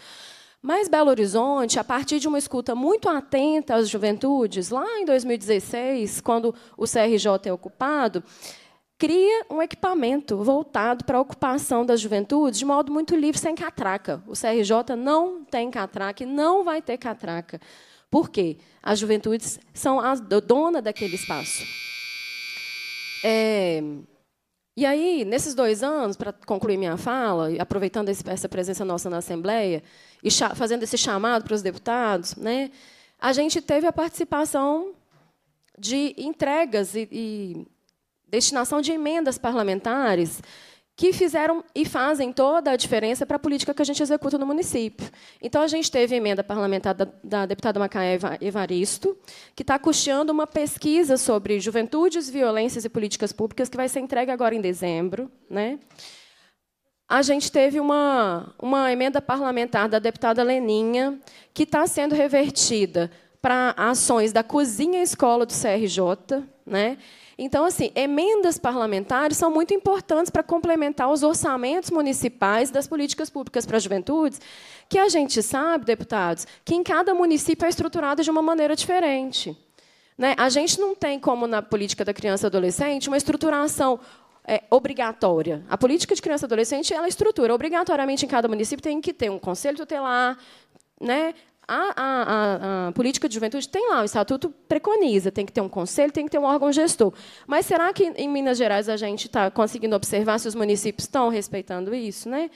Mas Belo Horizonte, a partir de uma escuta muito atenta às juventudes, lá em 2016, quando o CRJ é ocupado, cria um equipamento voltado para a ocupação das juventudes de modo muito livre, sem catraca. O CRJ não tem catraca e não vai ter catraca. Por quê? As juventudes são a dona daquele espaço. É, e aí, nesses dois anos, para concluir minha fala, aproveitando essa presença nossa na Assembleia e fazendo esse chamado para os deputados, né, a gente teve a participação de entregas e, e destinação de emendas parlamentares que fizeram e fazem toda a diferença para a política que a gente executa no município. Então, a gente teve a emenda parlamentar da, da deputada Macaé Evaristo, que está custeando uma pesquisa sobre juventudes, violências e políticas públicas, que vai ser entregue agora em dezembro. Né? a gente teve uma, uma emenda parlamentar da deputada Leninha, que está sendo revertida para ações da Cozinha Escola do CRJ, né? Então, assim, emendas parlamentares são muito importantes para complementar os orçamentos municipais das políticas públicas para a juventude, que a gente sabe, deputados, que em cada município é estruturada de uma maneira diferente. Né? A gente não tem, como na política da criança e adolescente, uma estruturação é, obrigatória. A política de criança e adolescente ela estrutura obrigatoriamente em cada município tem que ter um conselho tutelar, né? a, a, a, política de juventude tem lá, o estatuto preconiza, tem que ter um conselho, tem que ter um órgão gestor. Mas será que em Minas Gerais a gente está conseguindo observar se os municípios estão respeitando isso? Né?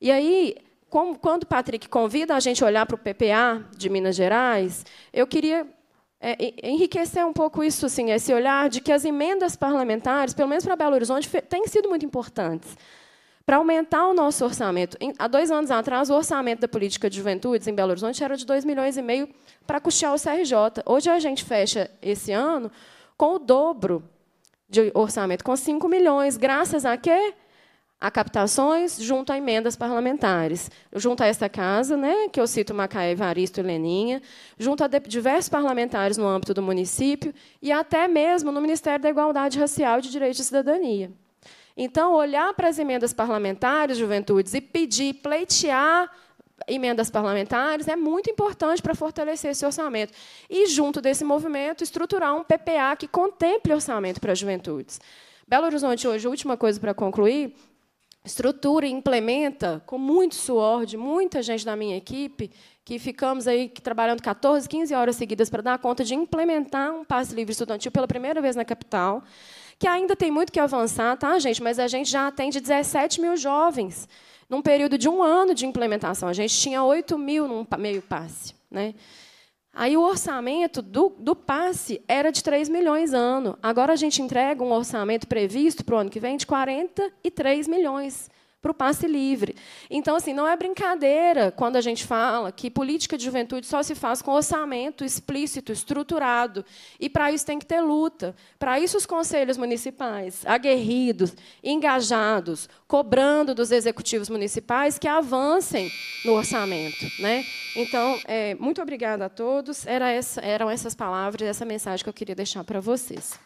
E aí, como, quando o Patrick convida a gente a olhar para o PPA de Minas Gerais, eu queria é, enriquecer um pouco isso, assim, esse olhar de que as emendas parlamentares, pelo menos para Belo Horizonte, têm sido muito importantes para aumentar o nosso orçamento. Em, há dois anos atrás, o orçamento da política de juventudes em Belo Horizonte era de 2 milhões e meio para custear o CRJ. Hoje a gente fecha esse ano com o dobro de orçamento, com 5 milhões, graças a quê? a captações junto a emendas parlamentares, junto a esta casa, né, que eu cito Macaé, Varisto e Leninha, junto a diversos parlamentares no âmbito do município e até mesmo no Ministério da Igualdade Racial e de Direito de Cidadania. Então, olhar para as emendas parlamentares, juventudes, e pedir, pleitear emendas parlamentares é muito importante para fortalecer esse orçamento. E, junto desse movimento, estruturar um PPA que contemple orçamento para as juventudes. Belo Horizonte, hoje, última coisa para concluir, estrutura e implementa, com muito suor de muita gente da minha equipe, que ficamos aí trabalhando 14, 15 horas seguidas para dar conta de implementar um passe livre estudantil pela primeira vez na capital que ainda tem muito que avançar, tá, gente? Mas a gente já atende 17 mil jovens num período de um ano de implementação. A gente tinha 8 mil num meio passe. Né? Aí o orçamento do, do passe era de 3 milhões ano. Agora a gente entrega um orçamento previsto para o ano que vem de 43 milhões para o passe livre. Então, assim, não é brincadeira quando a gente fala que política de juventude só se faz com orçamento explícito, estruturado. E para isso tem que ter luta. Para isso, os conselhos municipais, aguerridos, engajados, cobrando dos executivos municipais que avancem no orçamento. Né? Então, é, muito obrigada a todos. Era essa, eram essas palavras, essa mensagem que eu queria deixar para vocês.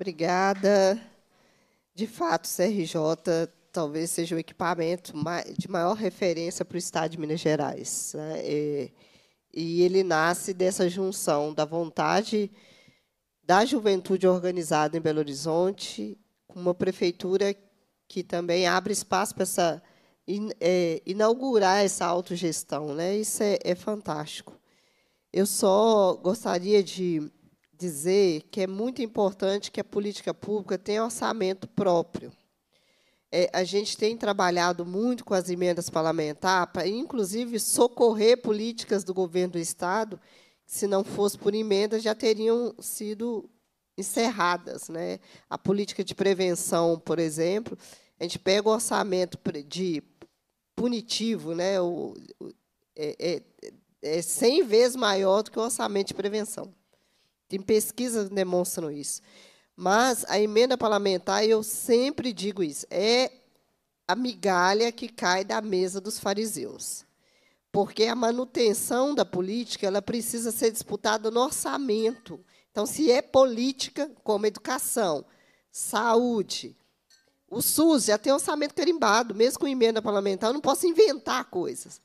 Obrigada. De fato, CRJ talvez seja o equipamento de maior referência para o Estado de Minas Gerais. Né? E, ele nasce dessa junção da vontade da juventude organizada em Belo Horizonte, com uma prefeitura que também abre espaço para essa, é, inaugurar essa autogestão. Né? Isso é, é fantástico. Eu só gostaria de dizer que é muito importante que a política pública tenha orçamento próprio. É, a gente tem trabalhado muito com as emendas parlamentares para, inclusive, socorrer políticas do governo do Estado, que, se não fosse por emendas, já teriam sido encerradas. Né? A política de prevenção, por exemplo, a gente pega o orçamento de punitivo, né? O, é, é, é 100 vezes maior do que o orçamento de prevenção. Tem pesquisas que demonstram isso. Mas a emenda parlamentar, eu sempre digo isso, é a migalha que cai da mesa dos fariseus. Porque a manutenção da política ela precisa ser disputada no orçamento. Então, se é política, como educação, saúde, o SUS já tem orçamento carimbado, mesmo com emenda parlamentar, eu não posso inventar coisas.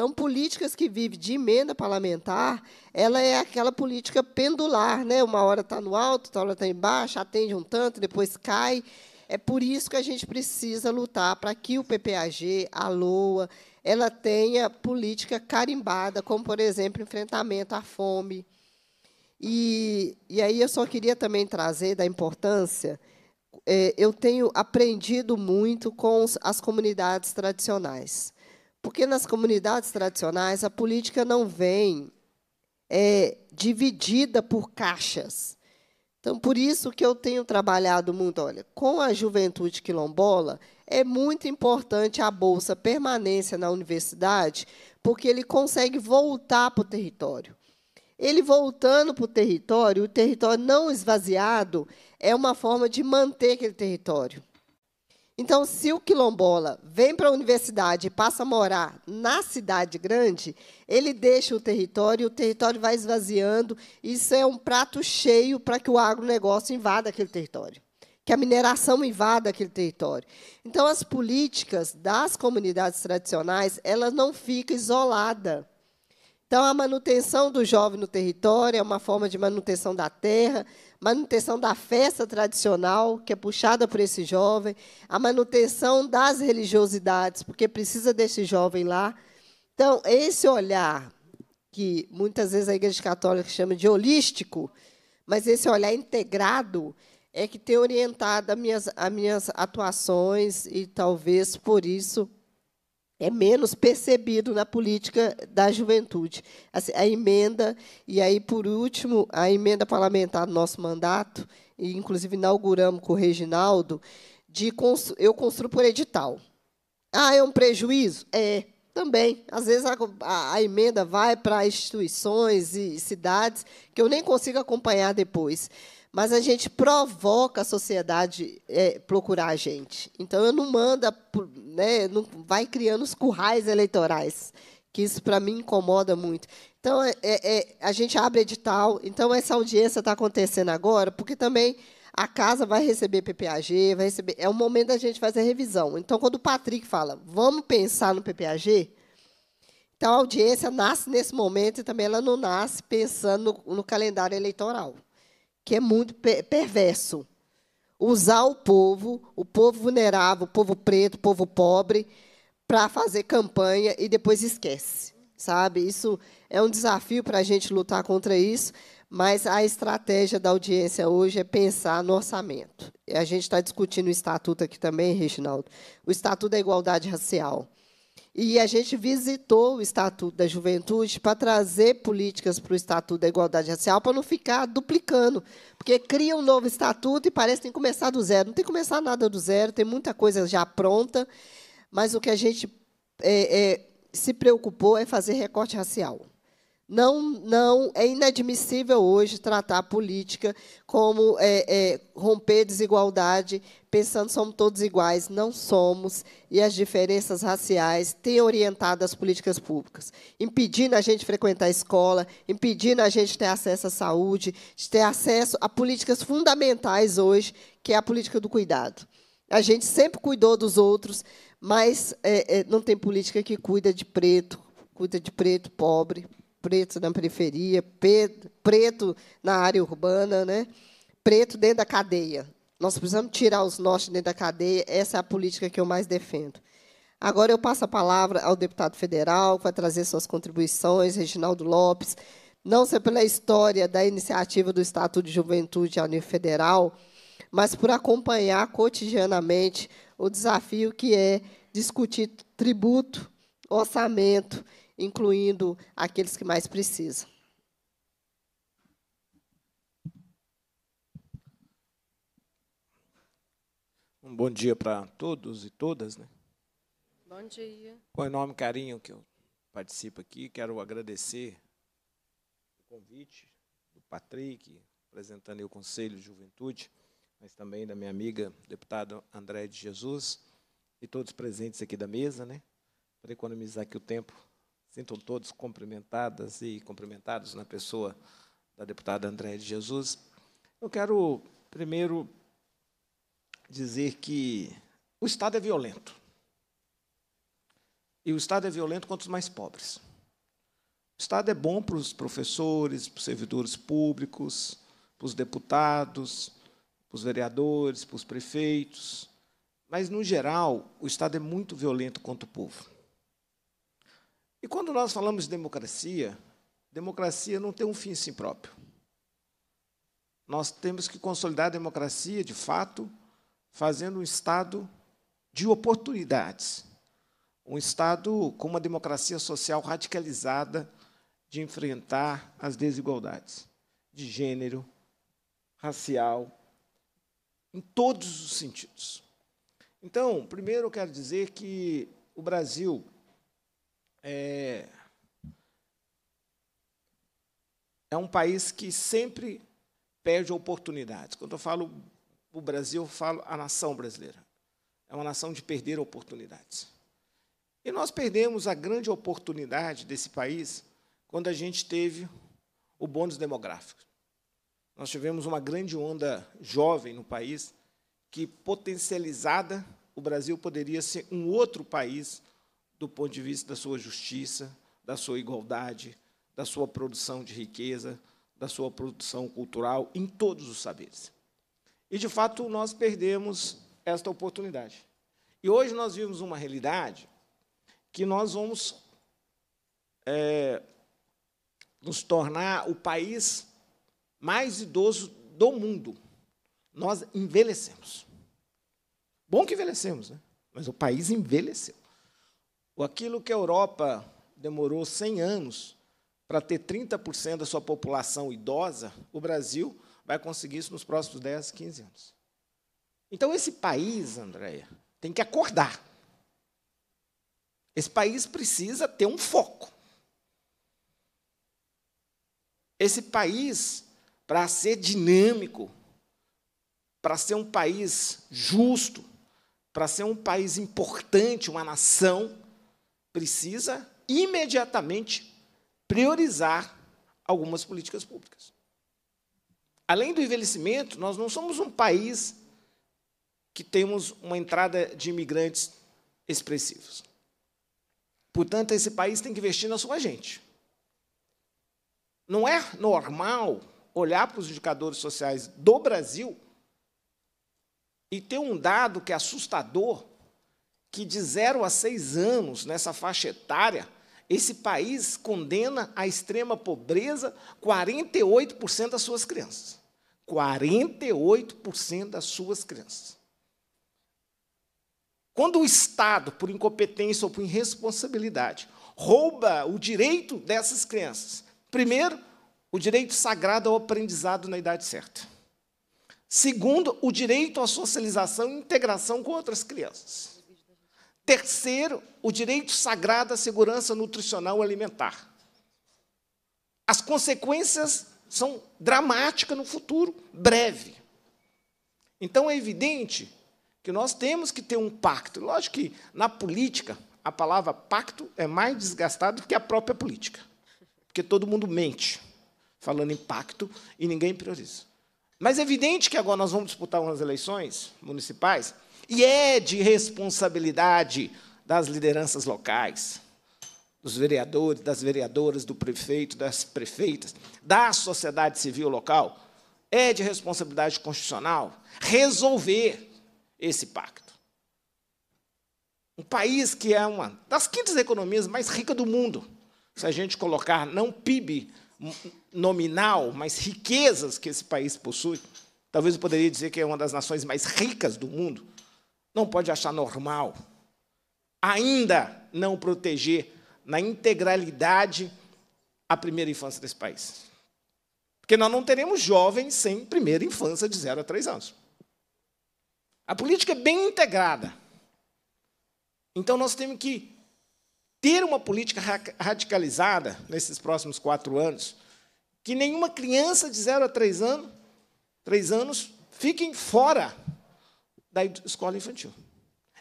Então, políticas que vivem de emenda parlamentar, ela é aquela política pendular, né? Uma hora está no alto, outra hora está embaixo, atende um tanto, depois cai. É por isso que a gente precisa lutar para que o PPAG, a LOA, ela tenha política carimbada, como, por exemplo, enfrentamento à fome. E, e aí eu só queria também trazer da importância. É, eu tenho aprendido muito com as comunidades tradicionais. Porque nas comunidades tradicionais a política não vem é, dividida por caixas. Então, por isso que eu tenho trabalhado muito, olha, com a juventude quilombola, é muito importante a bolsa permanência na universidade, porque ele consegue voltar para o território. Ele voltando para o território, o território não esvaziado, é uma forma de manter aquele território. Então, se o quilombola vem para a universidade e passa a morar na cidade grande, ele deixa o território, o território vai esvaziando. Isso é um prato cheio para que o agronegócio invada aquele território, que a mineração invada aquele território. Então, as políticas das comunidades tradicionais, elas não ficam isoladas. Então, a manutenção do jovem no território é uma forma de manutenção da terra, manutenção da festa tradicional, que é puxada por esse jovem, a manutenção das religiosidades, porque precisa desse jovem lá. Então, esse olhar, que muitas vezes a Igreja Católica chama de holístico, mas esse olhar integrado é que tem orientado as minhas, as minhas atuações e talvez por isso é menos percebido na política da juventude. A emenda, e aí, por último, a emenda parlamentar do nosso mandato, e inclusive inauguramos com o Reginaldo, de constru eu construo por edital. Ah, é um prejuízo? É, também. Às vezes a, a, a emenda vai para instituições e cidades que eu nem consigo acompanhar depois mas a gente provoca a sociedade é, procurar a gente. Então, eu não manda, né, não vai criando os currais eleitorais, que isso para mim incomoda muito. Então, é, é, é, a gente abre edital. Então, essa audiência está acontecendo agora, porque também a casa vai receber PPAG, vai receber. É o momento da gente fazer a revisão. Então, quando o Patrick fala, vamos pensar no PPAG, então a audiência nasce nesse momento e também ela não nasce pensando no, no calendário eleitoral que é muito perverso. Usar o povo, o povo vulnerável, o povo preto, o povo pobre, para fazer campanha e depois esquece, sabe? Isso é um desafio para a gente lutar contra isso, mas a estratégia da audiência hoje é pensar no orçamento. E a gente está discutindo o estatuto aqui também, Reginaldo. O estatuto da igualdade racial. E a gente visitou o Estatuto da Juventude para trazer políticas para o Estatuto da Igualdade Racial, para não ficar duplicando. Porque cria um novo estatuto e parece que tem que começar do zero. Não tem que começar nada do zero, tem muita coisa já pronta. Mas o que a gente é, é, se preocupou é fazer recorte racial. Não, não é inadmissível hoje tratar a política como é, é, romper desigualdade, pensando que somos todos iguais. Não somos, e as diferenças raciais têm orientado as políticas públicas, impedindo a gente frequentar a escola, impedindo a gente ter acesso à saúde, de ter acesso a políticas fundamentais hoje, que é a política do cuidado. A gente sempre cuidou dos outros, mas é, é não tem política que cuida de preto, cuida de preto, pobre, preto na periferia, preto na área urbana, né? preto dentro da cadeia. Nós precisamos tirar os nossos dentro da cadeia, essa é a política que eu mais defendo. Agora eu passo a palavra ao deputado federal, que vai trazer suas contribuições, Reginaldo Lopes, não só pela história da iniciativa do Estatuto de Juventude a nível federal, mas por acompanhar cotidianamente o desafio que é discutir tributo, orçamento incluindo aqueles que mais precisam. Um bom dia para todos e todas, né? Bom dia. Com enorme carinho que eu participo aqui, quero agradecer o convite do Patrick, apresentando o Conselho de Juventude, mas também da minha amiga deputada André de Jesus e todos presentes aqui da mesa, né? Para economizar aqui o tempo, Sintam todos cumprimentadas e cumprimentados na pessoa da deputada Andréa de Jesus. Eu quero primeiro dizer que o Estado é violento. E o Estado é violento contra os mais pobres. O Estado é bom para os professores, para os servidores públicos, para os deputados, para os vereadores, para os prefeitos. Mas, no geral, o Estado é muito violento contra o povo. E quando nós falamos de democracia, democracia não tem um fim em si próprio. Nós temos que consolidar a democracia, de fato, fazendo um Estado de oportunidades, um Estado com uma democracia social radicalizada de enfrentar as desigualdades de gênero, racial, em todos os sentidos. Então, primeiro eu quero dizer que o Brasil é, é um país que sempre perde oportunidades. Quando eu falo o Brasil, eu falo a nação brasileira. É uma nação de perder oportunidades. E nós perdemos a grande oportunidade desse país quando a gente teve o bônus demográfico. Nós tivemos uma grande onda jovem no país que, potencializada, o Brasil poderia ser um outro país do ponto de vista da sua justiça, da sua igualdade, da sua produção de riqueza, da sua produção cultural, em todos os saberes. E, de fato, nós perdemos esta oportunidade. E hoje nós vivemos uma realidade que nós vamos é, nos tornar o país mais idoso do mundo. Nós envelhecemos. Bom que envelhecemos, né? mas o país envelheceu. Aquilo que a Europa demorou 100 anos para ter 30% da sua população idosa, o Brasil vai conseguir isso nos próximos 10, 15 anos. Então, esse país, Andréia, tem que acordar. Esse país precisa ter um foco. Esse país, para ser dinâmico, para ser um país justo, para ser um país importante, uma nação, precisa imediatamente priorizar algumas políticas públicas. Além do envelhecimento, nós não somos um país que temos uma entrada de imigrantes expressivos. Portanto, esse país tem que investir na sua gente. Não é normal olhar para os indicadores sociais do Brasil e ter um dado que é assustador que de 0 a 6 anos, nessa faixa etária, esse país condena à extrema pobreza 48% das suas crianças. 48% das suas crianças. Quando o Estado, por incompetência ou por irresponsabilidade, rouba o direito dessas crianças, primeiro, o direito sagrado ao aprendizado na idade certa. Segundo, o direito à socialização e integração com outras crianças. Terceiro, o direito sagrado à segurança nutricional alimentar. As consequências são dramáticas no futuro, breve. Então é evidente que nós temos que ter um pacto. Lógico que na política a palavra pacto é mais desgastada do que a própria política, porque todo mundo mente falando em pacto e ninguém prioriza. Mas é evidente que agora nós vamos disputar umas eleições municipais e é de responsabilidade das lideranças locais, dos vereadores, das vereadoras, do prefeito, das prefeitas, da sociedade civil local, é de responsabilidade constitucional resolver esse pacto. Um país que é uma das quintas economias mais ricas do mundo, se a gente colocar não PIB nominal, mas riquezas que esse país possui, talvez eu poderia dizer que é uma das nações mais ricas do mundo não pode achar normal ainda não proteger na integralidade a primeira infância desse país. Porque nós não teremos jovens sem primeira infância de 0 a 3 anos. A política é bem integrada. Então nós temos que ter uma política radicalizada nesses próximos quatro anos, que nenhuma criança de 0 a 3 anos, anos fiquem fora da escola infantil.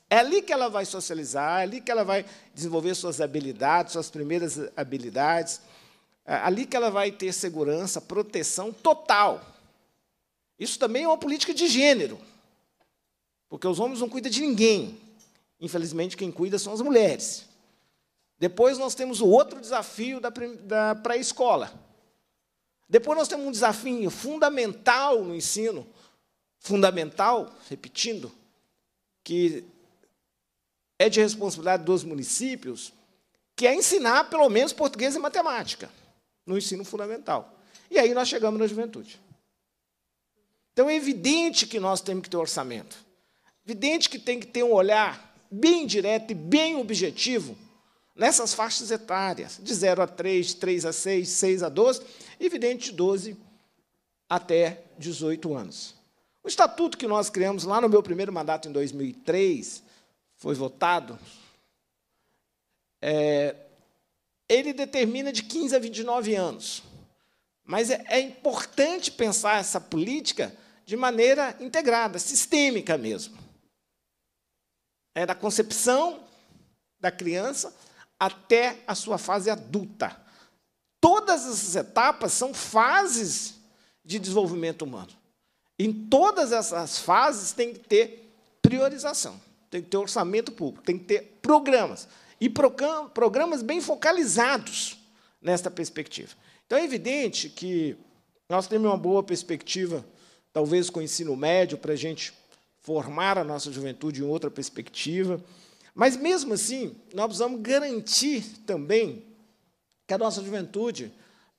É ali que ela vai socializar, é ali que ela vai desenvolver suas habilidades, suas primeiras habilidades, é ali que ela vai ter segurança, proteção total. Isso também é uma política de gênero, porque os homens não cuidam de ninguém. Infelizmente, quem cuida são as mulheres. Depois nós temos o outro desafio da, da pré-escola. Depois nós temos um desafio fundamental no ensino, fundamental, repetindo, que é de responsabilidade dos municípios, que é ensinar pelo menos português e matemática no ensino fundamental. E aí nós chegamos na juventude. Então é evidente que nós temos que ter orçamento. Evidente que tem que ter um olhar bem direto e bem objetivo nessas faixas etárias, de 0 a 3, 3 a 6, 6 a 12, evidente de 12 até 18 anos. O estatuto que nós criamos lá no meu primeiro mandato em 2003 foi votado. É, ele determina de 15 a 29 anos. Mas é, é importante pensar essa política de maneira integrada, sistêmica mesmo. É da concepção da criança até a sua fase adulta. Todas essas etapas são fases de desenvolvimento humano. Em todas essas fases tem que ter priorização, tem que ter orçamento público, tem que ter programas e programas bem focalizados nesta perspectiva. Então é evidente que nós temos uma boa perspectiva, talvez com o ensino médio, para a gente formar a nossa juventude em outra perspectiva. Mas mesmo assim, nós precisamos garantir também que a nossa juventude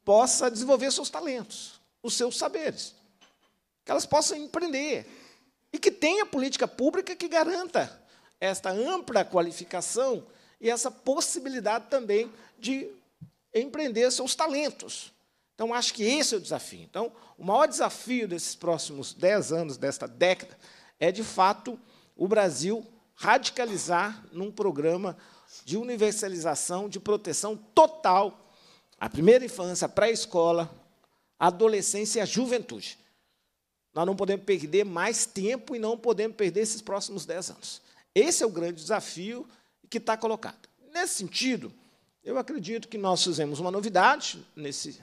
possa desenvolver seus talentos, os seus saberes que elas possam empreender e que tenha política pública que garanta esta ampla qualificação e essa possibilidade também de empreender seus talentos. Então, acho que esse é o desafio. Então, o maior desafio desses próximos dez anos, desta década, é, de fato, o Brasil radicalizar num programa de universalização, de proteção total à primeira infância, à pré-escola, à adolescência e à juventude. Nós não podemos perder mais tempo e não podemos perder esses próximos dez anos. Esse é o grande desafio que está colocado. Nesse sentido, eu acredito que nós fizemos uma novidade nesse,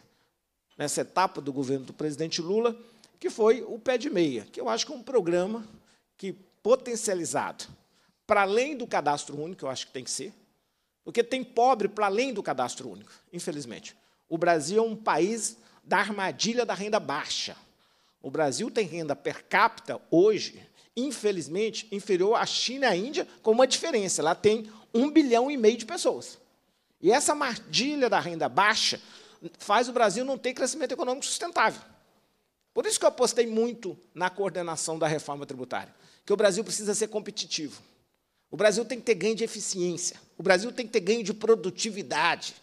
nessa etapa do governo do presidente Lula, que foi o Pé de Meia, que eu acho que é um programa que, potencializado, para além do cadastro único, eu acho que tem que ser, porque tem pobre para além do cadastro único, infelizmente. O Brasil é um país da armadilha da renda baixa. O Brasil tem renda per capita hoje, infelizmente, inferior à China e à Índia, com uma diferença. Lá tem um bilhão e meio de pessoas. E essa mardilha da renda baixa faz o Brasil não ter crescimento econômico sustentável. Por isso que eu apostei muito na coordenação da reforma tributária, que o Brasil precisa ser competitivo. O Brasil tem que ter ganho de eficiência, o Brasil tem que ter ganho de produtividade.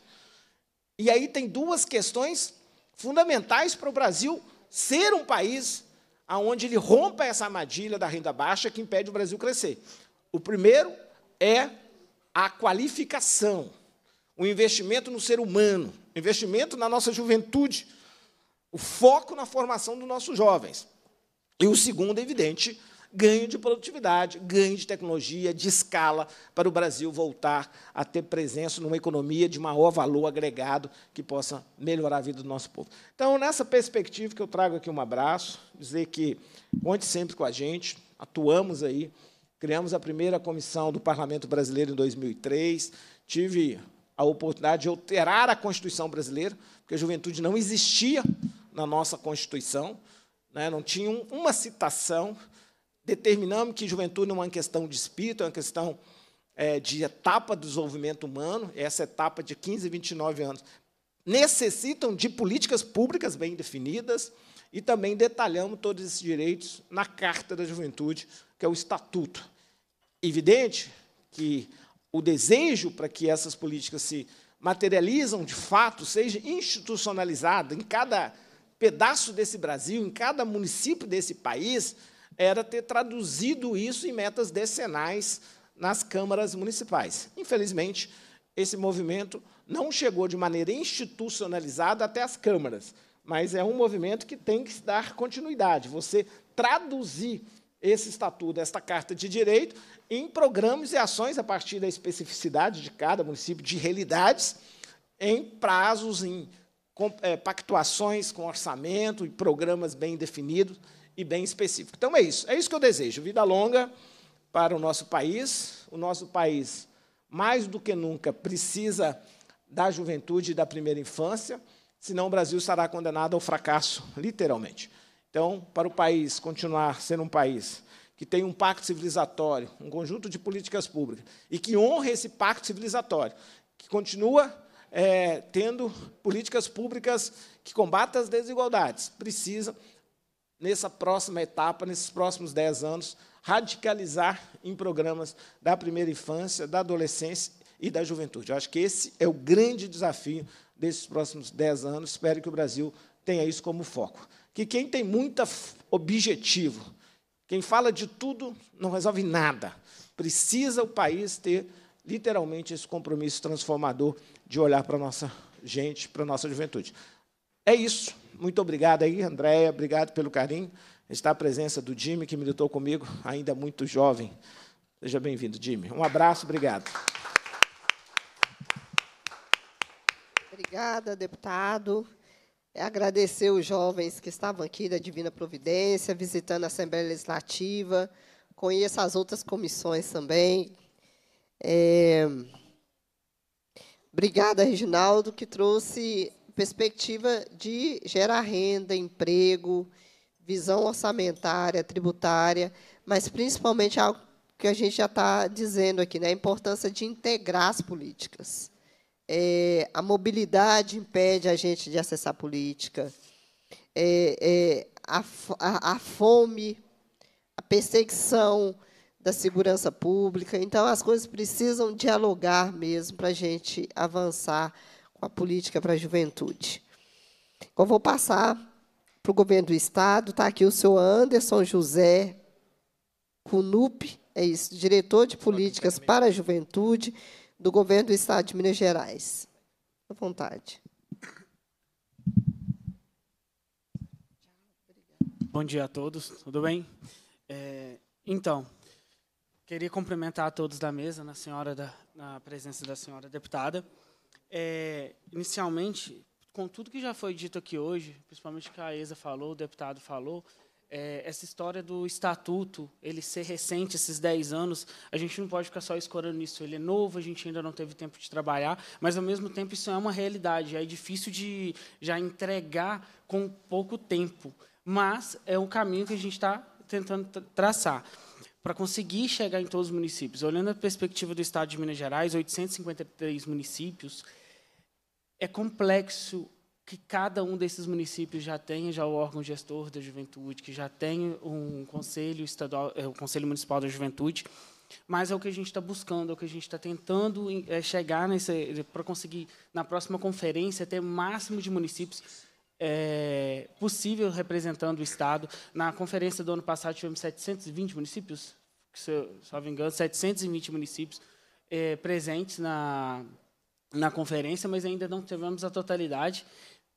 E aí tem duas questões fundamentais para o Brasil ser um país onde ele rompa essa armadilha da renda baixa que impede o Brasil crescer. O primeiro é a qualificação, o investimento no ser humano, investimento na nossa juventude, o foco na formação dos nossos jovens. E o segundo, evidente, ganho de produtividade, ganho de tecnologia, de escala, para o Brasil voltar a ter presença numa economia de maior valor agregado que possa melhorar a vida do nosso povo. Então, nessa perspectiva que eu trago aqui um abraço, dizer que conte sempre com a gente, atuamos aí, criamos a primeira comissão do Parlamento Brasileiro em 2003, tive a oportunidade de alterar a Constituição brasileira, porque a juventude não existia na nossa Constituição, né, não tinha uma citação determinamos que juventude não é uma questão de espírito, é uma questão é, de etapa do desenvolvimento humano, essa etapa de 15 e 29 anos, necessitam de políticas públicas bem definidas e também detalhamos todos esses direitos na Carta da Juventude, que é o Estatuto. Evidente que o desejo para que essas políticas se materializam de fato, seja institucionalizada em cada pedaço desse Brasil, em cada município desse país, era ter traduzido isso em metas decenais nas câmaras municipais. Infelizmente, esse movimento não chegou de maneira institucionalizada até as câmaras, mas é um movimento que tem que dar continuidade. Você traduzir esse estatuto, esta carta de direito, em programas e ações a partir da especificidade de cada município, de realidades, em prazos, em é, pactuações com orçamento e programas bem definidos e bem específico. Então é isso, é isso que eu desejo, vida longa para o nosso país. O nosso país, mais do que nunca, precisa da juventude e da primeira infância, senão o Brasil estará condenado ao fracasso, literalmente. Então, para o país continuar sendo um país que tem um pacto civilizatório, um conjunto de políticas públicas, e que honra esse pacto civilizatório, que continua é, tendo políticas públicas que combatam as desigualdades, precisa nessa próxima etapa, nesses próximos dez anos, radicalizar em programas da primeira infância, da adolescência e da juventude. Eu acho que esse é o grande desafio desses próximos dez anos. Espero que o Brasil tenha isso como foco. Que quem tem muito objetivo, quem fala de tudo, não resolve nada. Precisa o país ter literalmente esse compromisso transformador de olhar para a nossa gente, para a nossa juventude. É isso. Muito obrigado aí, Andréia, obrigado pelo carinho. Está a presença do Jimmy, que militou comigo, ainda muito jovem. Seja bem-vindo, Jimmy. Um abraço, obrigado. Obrigada, deputado. É agradecer os jovens que estavam aqui da Divina Providência, visitando a Assembleia Legislativa. Conheço as outras comissões também. É... Obrigada, Reginaldo, que trouxe perspectiva de gerar renda, emprego, visão orçamentária, tributária, mas principalmente algo que a gente já está dizendo aqui, né? a importância de integrar as políticas. É, a mobilidade impede a gente de acessar a política. É, é, a, a, a fome, a perseguição da segurança pública. Então, as coisas precisam dialogar mesmo para a gente avançar a política para a juventude. Então, vou passar para o governo do Estado. Está aqui o senhor Anderson José Cunup, é isso, diretor de políticas para a juventude do governo do Estado de Minas Gerais. À vontade. Bom dia a todos, tudo bem? É, então, queria cumprimentar a todos da mesa, na, senhora da, na presença da senhora deputada é, inicialmente, com tudo que já foi dito aqui hoje, principalmente que a ESA falou, o deputado falou, é, essa história do estatuto, ele ser recente, esses 10 anos, a gente não pode ficar só escorando isso. Ele é novo, a gente ainda não teve tempo de trabalhar, mas, ao mesmo tempo, isso é uma realidade. É difícil de já entregar com pouco tempo. Mas é um caminho que a gente está tentando traçar para conseguir chegar em todos os municípios. Olhando a perspectiva do Estado de Minas Gerais, 853 municípios, é complexo que cada um desses municípios já tenha já o órgão gestor da juventude, que já tenha um conselho estadual, é, o conselho municipal da juventude, mas é o que a gente está buscando, é o que a gente está tentando é, chegar nesse para conseguir na próxima conferência ter o máximo de municípios é, possível representando o estado. Na conferência do ano passado tivemos 720 municípios, se eu, se eu não me engano, 720 municípios é, presentes na na conferência, mas ainda não tivemos a totalidade.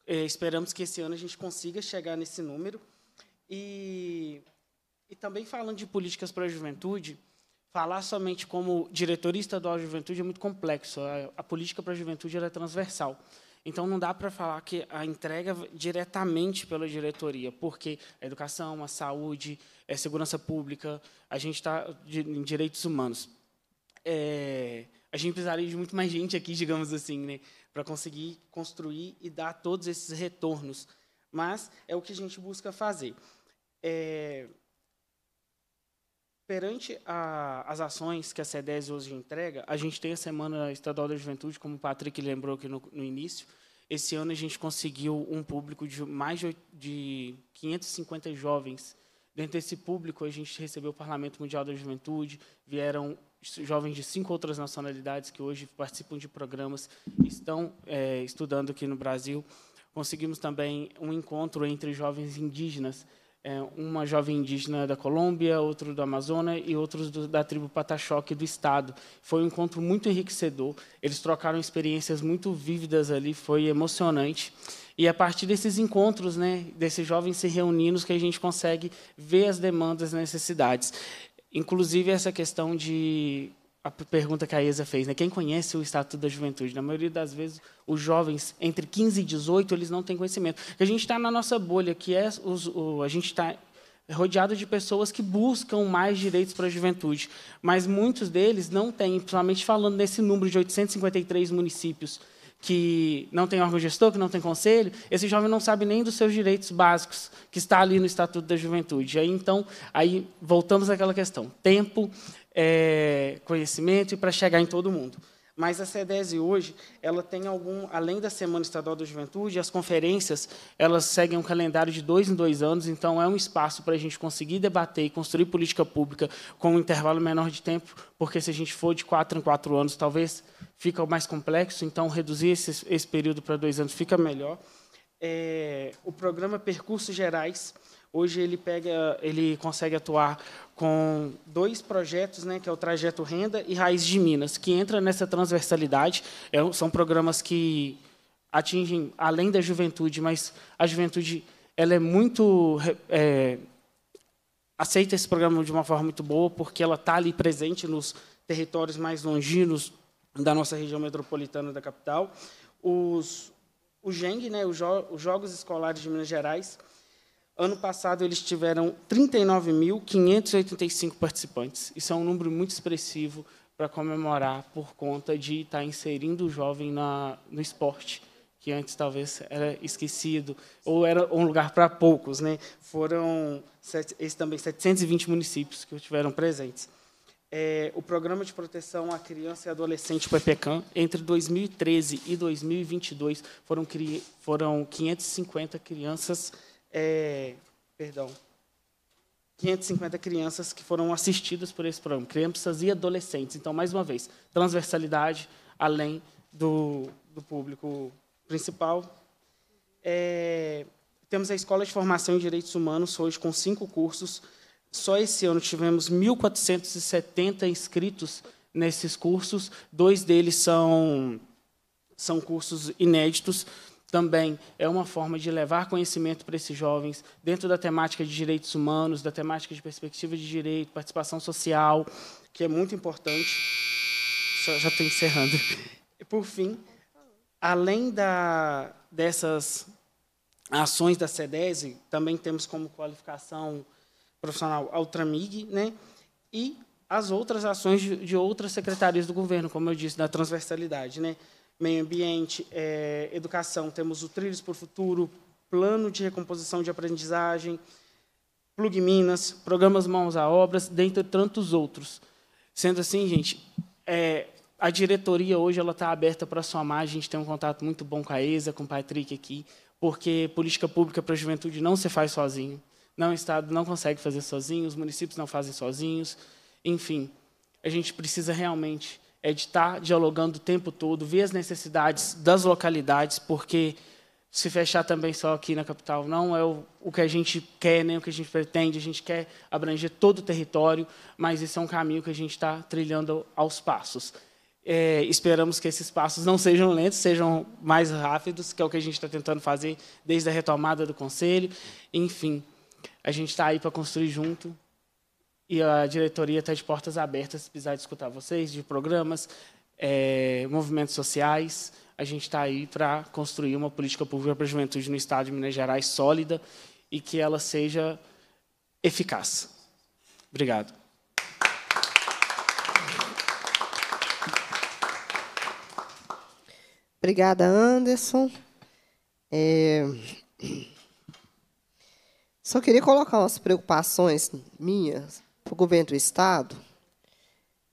Eh, esperamos que esse ano a gente consiga chegar nesse número. E, e também falando de políticas para a juventude, falar somente como diretor estadual de juventude é muito complexo. A, a política para a juventude é transversal. Então, não dá para falar que a entrega diretamente pela diretoria, porque a educação, a saúde, a eh, segurança pública, a gente está em direitos humanos. É, a gente precisaria de muito mais gente aqui, digamos assim, né, para conseguir construir e dar todos esses retornos. Mas é o que a gente busca fazer. É, perante a, as ações que a CEDES hoje entrega, a gente tem a Semana Estadual da Juventude, como o Patrick lembrou aqui no, no início. Esse ano a gente conseguiu um público de mais de, de 550 jovens Dentro desse público, a gente recebeu o Parlamento Mundial da Juventude, vieram jovens de cinco outras nacionalidades que hoje participam de programas estão é, estudando aqui no Brasil. Conseguimos também um encontro entre jovens indígenas, é, uma jovem indígena da Colômbia, outro do Amazonas e outros do, da tribo Pataxoque do Estado. Foi um encontro muito enriquecedor, eles trocaram experiências muito vívidas ali, foi emocionante. E a partir desses encontros, né, desses jovens se reunindo, que a gente consegue ver as demandas, as necessidades. Inclusive, essa questão de. A pergunta que a Isa fez, né? Quem conhece o Estatuto da Juventude? Na maioria das vezes, os jovens entre 15 e 18, eles não têm conhecimento. A gente está na nossa bolha, que é os, o, a gente está rodeado de pessoas que buscam mais direitos para a juventude, mas muitos deles não têm, principalmente falando desse número de 853 municípios que não tem órgão gestor, que não tem conselho, esse jovem não sabe nem dos seus direitos básicos, que está ali no Estatuto da Juventude. Aí, então, aí voltamos àquela questão: tempo, é, conhecimento e para chegar em todo mundo. Mas a CEDESI hoje, ela tem algum, além da Semana Estadual da Juventude, as conferências, elas seguem um calendário de dois em dois anos, então é um espaço para a gente conseguir debater e construir política pública com um intervalo menor de tempo, porque se a gente for de quatro em quatro anos, talvez fica mais complexo, então reduzir esse, esse período para dois anos fica melhor. É, o programa Percursos Gerais, Hoje ele pega, ele consegue atuar com dois projetos, né, que é o Trajeto Renda e Raiz de Minas, que entra nessa transversalidade. É, são programas que atingem além da juventude, mas a juventude ela é muito é, aceita esse programa de uma forma muito boa, porque ela está ali presente nos territórios mais longínquos da nossa região metropolitana da capital. Os, o GENG, né, os, jo os Jogos Escolares de Minas Gerais, Ano passado, eles tiveram 39.585 participantes. Isso é um número muito expressivo para comemorar por conta de estar tá inserindo o jovem na, no esporte, que antes talvez era esquecido, ou era um lugar para poucos. Né? Foram esse também 720 municípios que estiveram presentes. É, o Programa de Proteção à Criança e Adolescente, o entre 2013 e 2022, foram, foram 550 crianças é, perdão, 550 crianças que foram assistidas por esse programa, crianças e adolescentes. Então, mais uma vez, transversalidade além do, do público principal. É, temos a Escola de Formação em Direitos Humanos, hoje com cinco cursos. Só esse ano tivemos 1.470 inscritos nesses cursos. Dois deles são, são cursos inéditos também é uma forma de levar conhecimento para esses jovens dentro da temática de direitos humanos, da temática de perspectiva de direito, participação social, que é muito importante. Só, já estou encerrando. E, por fim, além da, dessas ações da SEDESI, também temos como qualificação profissional a Ultramig, né? e as outras ações de, de outras secretarias do governo, como eu disse, da transversalidade. Né? meio ambiente, é, educação, temos o Trilhos por Futuro, plano de recomposição de aprendizagem, Plug Minas, programas Mãos à Obras, dentre tantos outros. Sendo assim, gente, é, a diretoria hoje ela está aberta para somar, a gente tem um contato muito bom com a ESA, com o Patrick aqui, porque política pública para a juventude não se faz sozinho. Não, o Estado não consegue fazer sozinho, os municípios não fazem sozinhos. Enfim, a gente precisa realmente é de estar dialogando o tempo todo, ver as necessidades das localidades, porque se fechar também só aqui na capital não é o, o que a gente quer, nem o que a gente pretende. A gente quer abranger todo o território, mas esse é um caminho que a gente está trilhando aos passos. É, esperamos que esses passos não sejam lentos, sejam mais rápidos, que é o que a gente está tentando fazer desde a retomada do Conselho. Enfim, a gente está aí para construir junto e a diretoria está de portas abertas se precisar de escutar vocês, de programas, é, movimentos sociais. A gente está aí para construir uma política pública para a juventude no Estado de Minas Gerais sólida e que ela seja eficaz. Obrigado. Obrigada, Anderson. É... Só queria colocar umas preocupações minhas para o governo do Estado,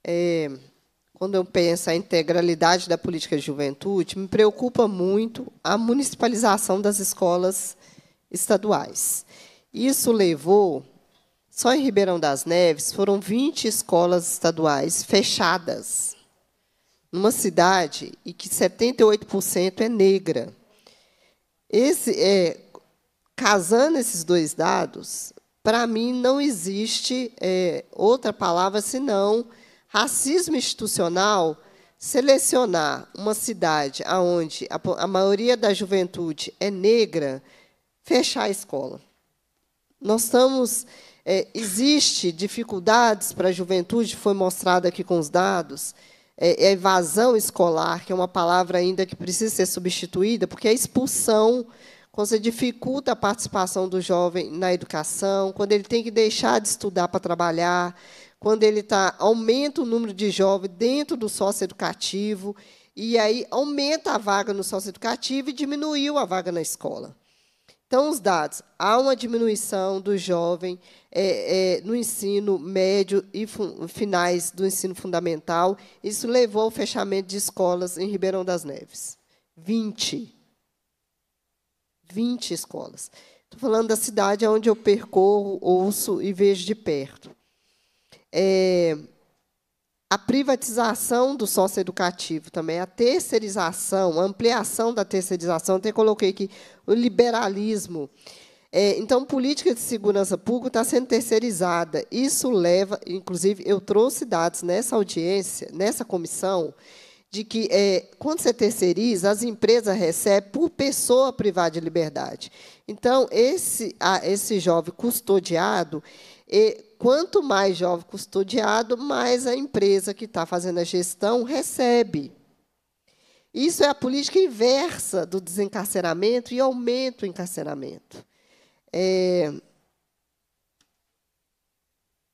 é, quando eu penso a integralidade da política de juventude, me preocupa muito a municipalização das escolas estaduais. Isso levou, só em Ribeirão das Neves, foram 20 escolas estaduais fechadas, numa cidade e que 78% é negra. Esse, é, casando esses dois dados, para mim não existe é, outra palavra senão racismo institucional. Selecionar uma cidade onde a, a maioria da juventude é negra, fechar a escola. Nós estamos. É, existe dificuldades para a juventude, foi mostrado aqui com os dados. É, a é evasão escolar, que é uma palavra ainda que precisa ser substituída, porque a é expulsão quando você dificulta a participação do jovem na educação, quando ele tem que deixar de estudar para trabalhar, quando ele tá, aumenta o número de jovens dentro do sócio educativo e aí aumenta a vaga no sócio educativo e diminuiu a vaga na escola. Então, os dados. Há uma diminuição do jovem é, é, no ensino médio e finais do ensino fundamental. Isso levou ao fechamento de escolas em Ribeirão das Neves. 20. 20 escolas. Estou falando da cidade onde eu percorro, ouço e vejo de perto. É, a privatização do socioeducativo também, a terceirização, a ampliação da terceirização, até coloquei aqui o liberalismo. É, então, política de segurança pública está sendo terceirizada. Isso leva, inclusive, eu trouxe dados nessa audiência, nessa comissão, de que é, quando você terceiriza, as empresas recebem por pessoa privada de liberdade. Então, esse, a, esse jovem custodiado, e, quanto mais jovem custodiado, mais a empresa que está fazendo a gestão recebe. Isso é a política inversa do desencarceramento e aumenta o encarceramento. É,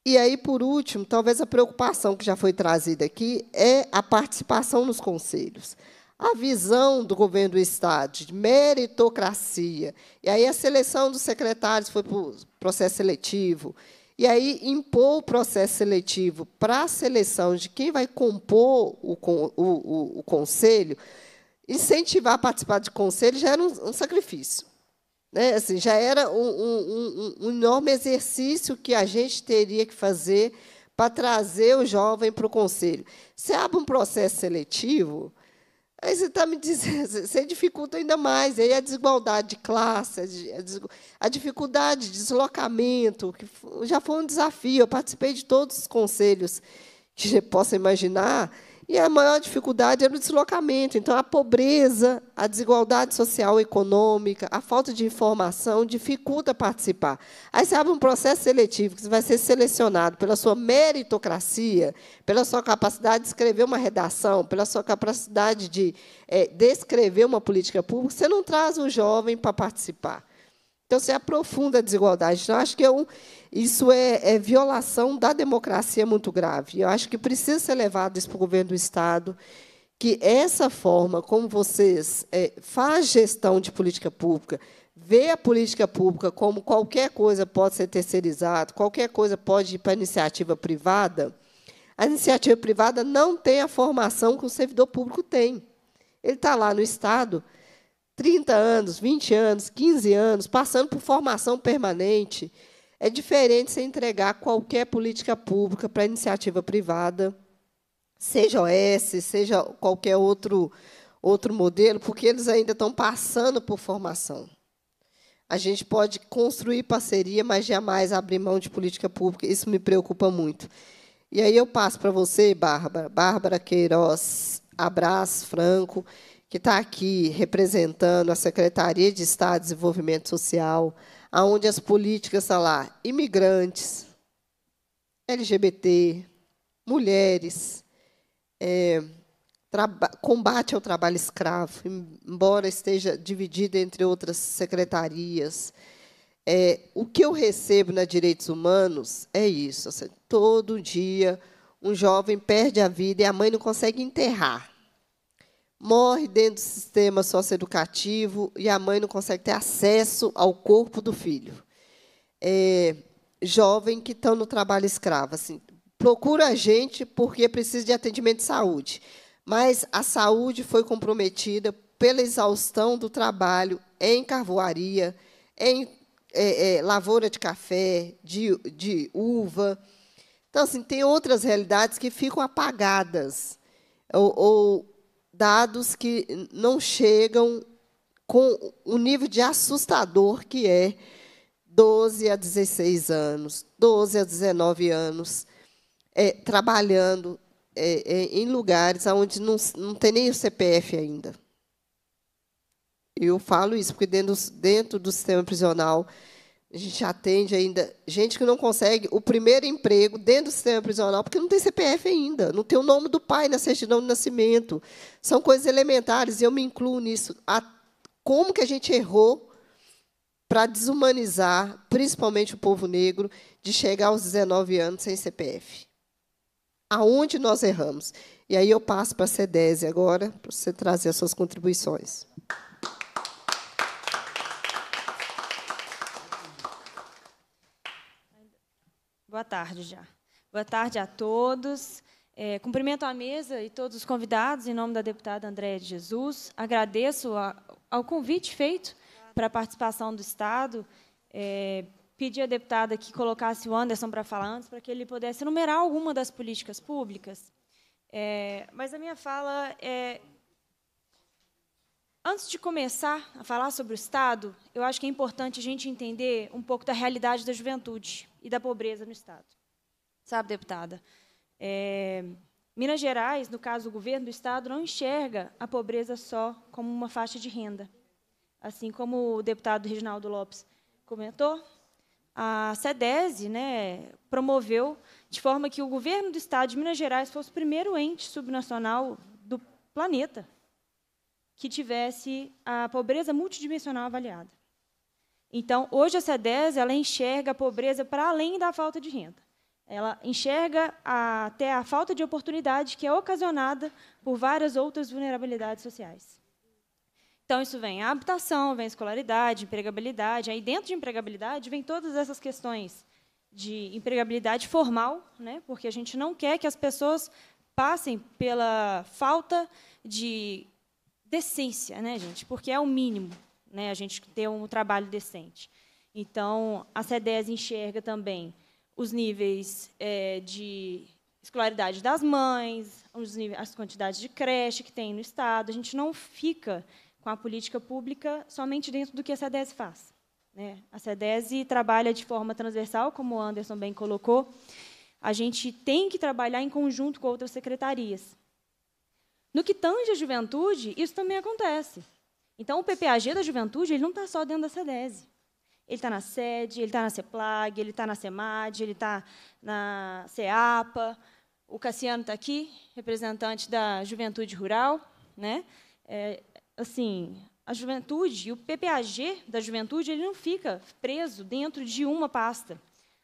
e aí, por último, talvez a preocupação que já foi trazida aqui é a participação nos conselhos. A visão do governo do Estado de meritocracia. E aí, a seleção dos secretários foi para o processo seletivo. E aí, impor o processo seletivo para a seleção de quem vai compor o, o, o, o conselho, incentivar a participar de conselho já era um, um sacrifício. Né? Assim, já era um, um, um, enorme exercício que a gente teria que fazer para trazer o jovem para o conselho. Você abre um processo seletivo, aí você está me dizendo, você dificulta ainda mais. Aí a desigualdade de classe, a dificuldade de deslocamento, que já foi um desafio. Eu participei de todos os conselhos que você possa imaginar e a maior dificuldade era o deslocamento. Então, a pobreza, a desigualdade social e econômica, a falta de informação dificulta participar. Aí você abre um processo seletivo, que você vai ser selecionado pela sua meritocracia, pela sua capacidade de escrever uma redação, pela sua capacidade de é, descrever uma política pública. Você não traz um jovem para participar. Então, você aprofunda a desigualdade. Então, acho que é um, isso é, é, violação da democracia muito grave. Eu acho que precisa ser levado isso para o governo do Estado, que essa forma como vocês é, faz gestão de política pública, vê a política pública como qualquer coisa pode ser terceirizada, qualquer coisa pode ir para a iniciativa privada, a iniciativa privada não tem a formação que o servidor público tem. Ele está lá no Estado 30 anos, 20 anos, 15 anos, passando por formação permanente. É diferente você entregar qualquer política pública para iniciativa privada, seja OS, seja qualquer outro, outro modelo, porque eles ainda estão passando por formação. A gente pode construir parceria, mas jamais abrir mão de política pública. Isso me preocupa muito. E aí eu passo para você, Bárbara, Bárbara Queiroz, Abraço Franco que está aqui representando a Secretaria de Estado de Desenvolvimento Social, aonde as políticas estão tá lá, imigrantes, LGBT, mulheres, é, combate ao trabalho escravo, embora esteja dividido entre outras secretarias. É, o que eu recebo na Direitos Humanos é isso. Assim, todo dia um jovem perde a vida e a mãe não consegue enterrar morre dentro do sistema socioeducativo e a mãe não consegue ter acesso ao corpo do filho. É, jovem que estão tá no trabalho escravo, assim, procura a gente porque precisa de atendimento de saúde. Mas a saúde foi comprometida pela exaustão do trabalho em carvoaria, em é, é, lavoura de café, de, de uva. Então, assim, tem outras realidades que ficam apagadas ou, ou dados que não chegam com o nível de assustador que é 12 a 16 anos, 12 a 19 anos, é, trabalhando é, é, em lugares onde não, não tem nem o CPF ainda. Eu falo isso porque dentro, dentro do sistema prisional a gente atende ainda gente que não consegue o primeiro emprego dentro do sistema prisional porque não tem CPF ainda, não tem o nome do pai na certidão de nascimento. São coisas elementares e eu me incluo nisso. A, como que a gente errou para desumanizar, principalmente o povo negro, de chegar aos 19 anos sem CPF? Aonde nós erramos? E aí eu passo para a CEDES agora, para você trazer as suas contribuições. Boa tarde já. Boa tarde a todos. É, cumprimento a mesa e todos os convidados em nome da deputada Andréa de Jesus. Agradeço a, ao convite feito para a participação do Estado. É, pedi à deputada que colocasse o Anderson para falar antes, para que ele pudesse enumerar alguma das políticas públicas. É, mas a minha fala é. Antes de começar a falar sobre o Estado, eu acho que é importante a gente entender um pouco da realidade da juventude e da pobreza no Estado. Sabe, deputada? É, Minas Gerais, no caso o governo do Estado, não enxerga a pobreza só como uma faixa de renda. Assim como o deputado Reginaldo Lopes comentou, a SEDESI né, promoveu de forma que o governo do Estado de Minas Gerais fosse o primeiro ente subnacional do planeta que tivesse a pobreza multidimensional avaliada. Então, hoje a CEDES ela enxerga a pobreza para além da falta de renda. Ela enxerga a, até a falta de oportunidade que é ocasionada por várias outras vulnerabilidades sociais. Então, isso vem a habitação, vem a escolaridade, empregabilidade. Aí, dentro de empregabilidade, vem todas essas questões de empregabilidade formal, né, porque a gente não quer que as pessoas passem pela falta de decência, né, gente? Porque é o mínimo né, a gente ter um trabalho decente. Então, a CEDES enxerga também os níveis é, de escolaridade das mães, níveis, as quantidades de creche que tem no Estado. A gente não fica com a política pública somente dentro do que a CEDES faz. Né? A CEDES trabalha de forma transversal, como o Anderson bem colocou. A gente tem que trabalhar em conjunto com outras secretarias. No que tange a juventude, isso também acontece. Então, o PPAG da juventude ele não está só dentro da SEDESI. Ele está na sede, ele está na CEPLAG, ele está na CEMAD, ele está na CEAPA. O Cassiano está aqui, representante da juventude rural. Né? É, assim, a juventude e o PPAG da juventude ele não fica preso dentro de uma pasta.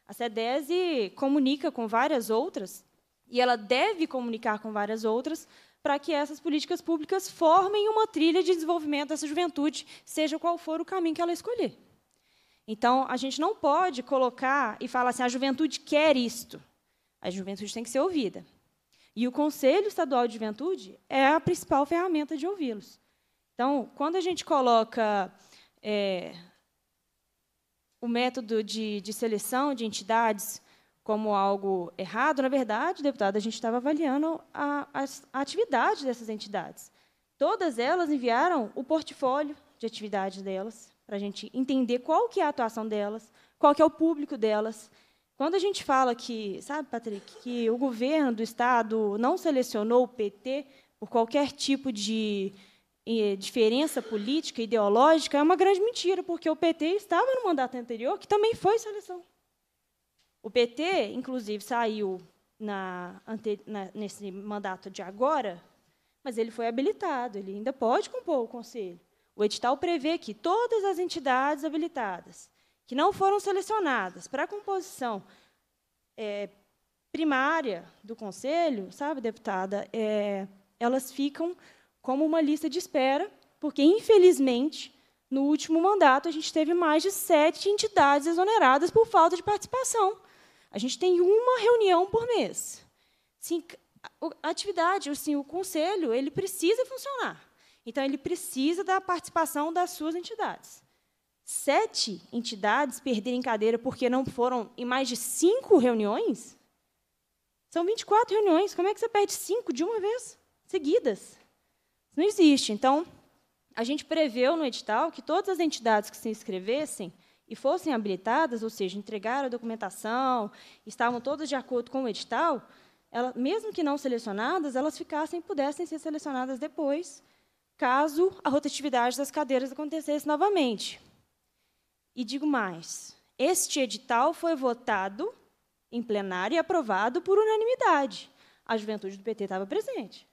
A SEDESI comunica com várias outras, e ela deve comunicar com várias outras, para que essas políticas públicas formem uma trilha de desenvolvimento dessa juventude, seja qual for o caminho que ela escolher. Então, a gente não pode colocar e falar assim, a juventude quer isto. A juventude tem que ser ouvida. E o Conselho Estadual de Juventude é a principal ferramenta de ouvi-los. Então, quando a gente coloca é, o método de, de seleção de entidades como algo errado, na verdade, deputado, a gente estava avaliando a, a, atividade dessas entidades. Todas elas enviaram o portfólio de atividade delas, para a gente entender qual que é a atuação delas, qual que é o público delas. Quando a gente fala que, sabe, Patrick, que o governo do Estado não selecionou o PT por qualquer tipo de eh, diferença política, ideológica, é uma grande mentira, porque o PT estava no mandato anterior, que também foi seleção. O PT, inclusive, saiu na, ante, na, nesse mandato de agora, mas ele foi habilitado, ele ainda pode compor o conselho. O edital prevê que todas as entidades habilitadas que não foram selecionadas para a composição é, primária do conselho, sabe, deputada, é, elas ficam como uma lista de espera, porque, infelizmente, no último mandato, a gente teve mais de sete entidades exoneradas por falta de participação. A gente tem uma reunião por mês. Sim, a atividade, assim, o conselho, ele precisa funcionar. Então, ele precisa da participação das suas entidades. Sete entidades perderem cadeira porque não foram em mais de cinco reuniões? São 24 reuniões. Como é que você perde cinco de uma vez seguidas? Não existe. Então, a gente preveu no edital que todas as entidades que se inscrevessem e fossem habilitadas, ou seja, entregaram a documentação, estavam todas de acordo com o edital, ela, mesmo que não selecionadas, elas ficassem pudessem ser selecionadas depois, caso a rotatividade das cadeiras acontecesse novamente. E digo mais, este edital foi votado em plenário e aprovado por unanimidade. A juventude do PT estava presente.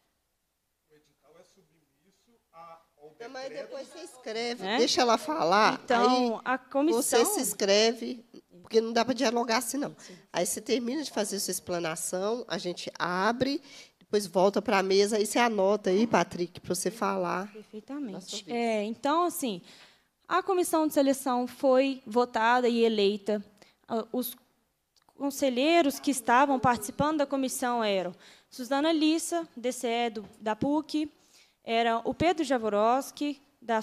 É, mas depois você escreve, é? deixa ela falar. Então, a comissão. Você se escreve, porque não dá para dialogar assim, não. Sim. Aí você termina de fazer sua explanação, a gente abre, depois volta para a mesa e você anota aí, Patrick, para você falar. Perfeitamente. É, então, assim, a comissão de seleção foi votada e eleita. Ah, os conselheiros que estavam participando da comissão eram Suzana Lissa, DCE do, da PUC, eram o Pedro Javorowski, da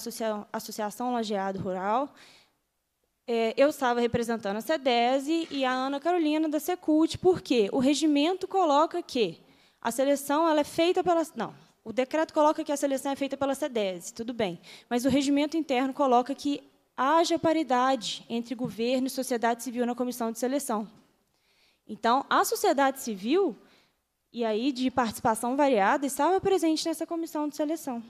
Associação Lajeado Rural, é, eu estava representando a SEDESI e a Ana Carolina da Secult, porque o regimento coloca que a seleção ela é feita pela... Não, o decreto coloca que a seleção é feita pela SEDESI, tudo bem, mas o regimento interno coloca que haja paridade entre governo e sociedade civil na comissão de seleção. Então, a sociedade civil e aí de participação variada, estava presente nessa comissão de seleção.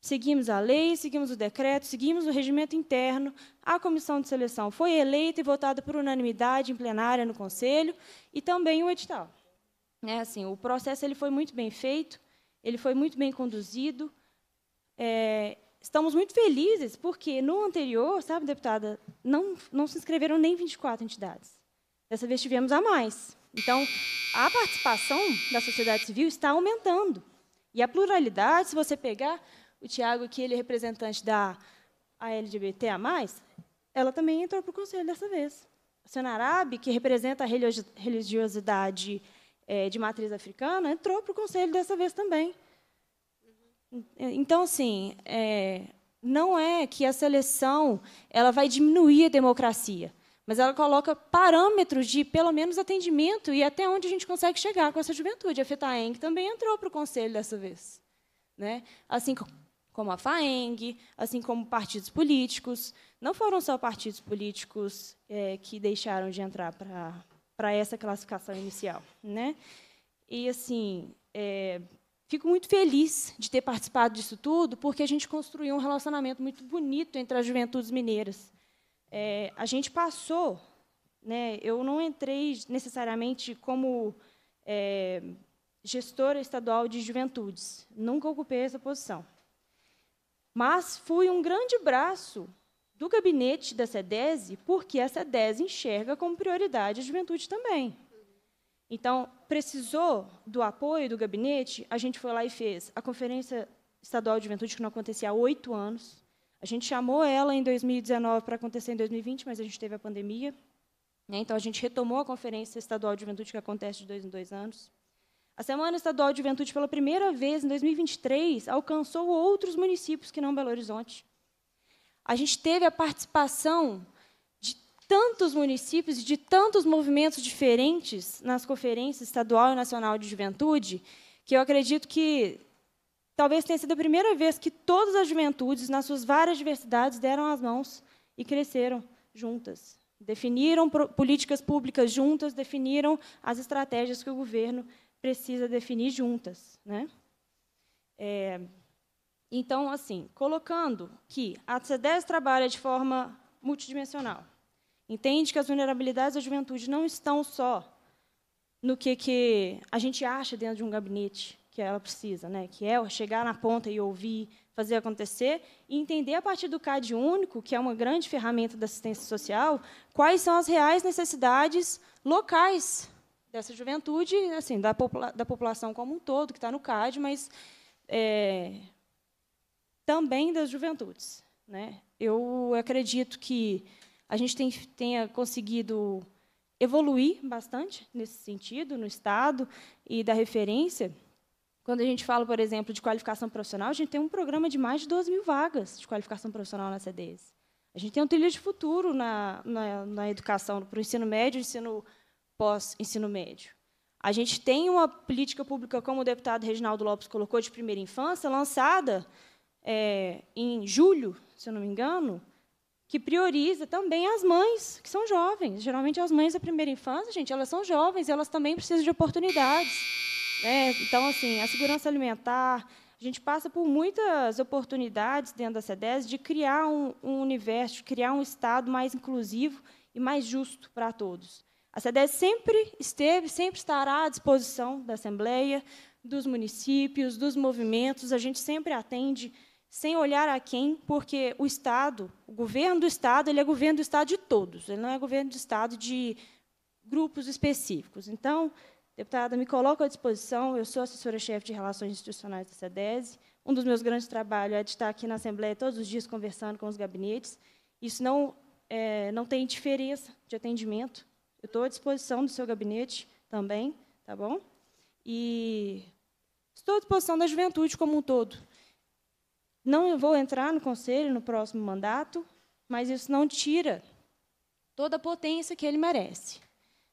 Seguimos a lei, seguimos o decreto, seguimos o regimento interno. A comissão de seleção foi eleita e votada por unanimidade em plenária no conselho e também o edital. É assim, o processo ele foi muito bem feito, ele foi muito bem conduzido. É, estamos muito felizes porque no anterior, sabe, deputada, não não se inscreveram nem 24 entidades. Dessa vez tivemos a mais. Então, a participação da sociedade civil está aumentando. E a pluralidade, se você pegar o Tiago que ele é representante da LGBTA+, ela também entrou para o conselho dessa vez. A senhora que representa a religiosidade é, de matriz africana, entrou para o conselho dessa vez também. Então, assim, é, não é que a seleção ela vai diminuir a democracia mas ela coloca parâmetros de, pelo menos, atendimento e até onde a gente consegue chegar com essa juventude. A FETAENG também entrou para o conselho dessa vez. Né? Assim como a FAENG, assim como partidos políticos. Não foram só partidos políticos é, que deixaram de entrar para, para essa classificação inicial. Né? E, assim, é, fico muito feliz de ter participado disso tudo, porque a gente construiu um relacionamento muito bonito entre as juventudes mineiras. É, a gente passou, né, eu não entrei necessariamente como é, gestora estadual de juventudes, nunca ocupei essa posição. Mas fui um grande braço do gabinete da SEDESI, porque a SEDESI enxerga como prioridade a juventude também. Então, precisou do apoio do gabinete, a gente foi lá e fez a Conferência Estadual de Juventude, que não acontecia há oito anos, a gente chamou ela em 2019 para acontecer em 2020, mas a gente teve a pandemia. Né? Então, a gente retomou a Conferência Estadual de Juventude, que acontece de dois em dois anos. A Semana Estadual de Juventude, pela primeira vez em 2023, alcançou outros municípios que não Belo Horizonte. A gente teve a participação de tantos municípios, e de tantos movimentos diferentes nas conferências estadual e nacional de juventude, que eu acredito que talvez tenha sido a primeira vez que todas as juventudes, nas suas várias diversidades, deram as mãos e cresceram juntas. Definiram políticas públicas juntas, definiram as estratégias que o governo precisa definir juntas. Né? É, então, assim, colocando que a CEDES trabalha de forma multidimensional, entende que as vulnerabilidades da juventude não estão só no que, que a gente acha dentro de um gabinete, que ela precisa, né? que é chegar na ponta e ouvir, fazer acontecer, e entender a partir do CAD único, que é uma grande ferramenta da assistência social, quais são as reais necessidades locais dessa juventude, assim, da, popula da população como um todo, que está no CAD, mas é, também das juventudes. Né? Eu acredito que a gente tem, tenha conseguido evoluir bastante nesse sentido, no Estado, e da referência, quando a gente fala, por exemplo, de qualificação profissional, a gente tem um programa de mais de 12 mil vagas de qualificação profissional na CDs. A gente tem um trilho de futuro na, na, na educação, para o ensino médio e ensino pós-ensino médio. A gente tem uma política pública, como o deputado Reginaldo Lopes colocou, de primeira infância, lançada é, em julho, se eu não me engano, que prioriza também as mães, que são jovens. Geralmente, as mães da primeira infância, gente, elas são jovens e elas também precisam de oportunidades. Né? então, assim, a segurança alimentar, a gente passa por muitas oportunidades dentro da CEDES de criar um, um universo, criar um Estado mais inclusivo e mais justo para todos. A CEDES sempre esteve, sempre estará à disposição da Assembleia, dos municípios, dos movimentos. A gente sempre atende sem olhar a quem, porque o Estado, o governo do Estado, ele é governo do Estado de todos, ele não é governo do Estado de grupos específicos. Então, Deputada, me coloco à disposição. Eu sou assessora-chefe de Relações Institucionais da SEDESI. Um dos meus grandes trabalhos é de estar aqui na Assembleia todos os dias conversando com os gabinetes. Isso não, é, não tem diferença de atendimento. Eu estou à disposição do seu gabinete também, tá bom? E estou à disposição da juventude como um todo. Não vou entrar no conselho no próximo mandato, mas isso não tira toda a potência que ele merece.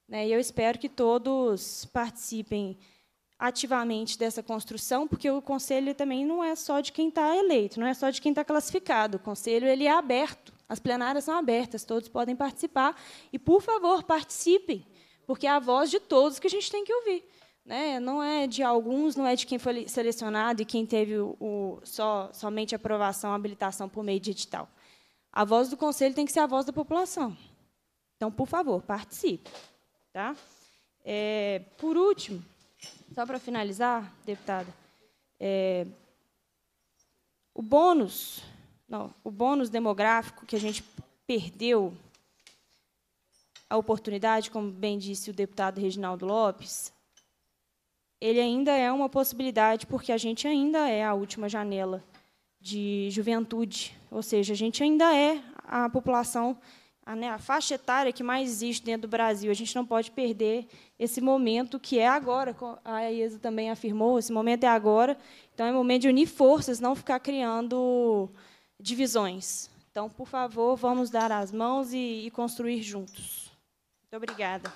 Né? E eu espero que todos participem ativamente dessa construção, porque o conselho também não é só de quem está eleito, não é só de quem está classificado. O conselho ele é aberto, as plenárias são abertas, todos podem participar. E, por favor, participem, porque é a voz de todos que a gente tem que ouvir. Né? Não é de alguns, não é de quem foi selecionado e quem teve o, o só, somente aprovação, habilitação por meio de edital. A voz do conselho tem que ser a voz da população. Então, por favor, participe. Tá? É, por último, só para finalizar, deputada, é, o bônus, não, o bônus demográfico que a gente perdeu a oportunidade, como bem disse o deputado Reginaldo Lopes, ele ainda é uma possibilidade porque a gente ainda é a última janela de juventude, ou seja, a gente ainda é a população a, né, a faixa etária que mais existe dentro do Brasil. A gente não pode perder esse momento que é agora. A IESA também afirmou, esse momento é agora. Então, é momento de unir forças, não ficar criando divisões. Então, por favor, vamos dar as mãos e, e construir juntos. Muito obrigada.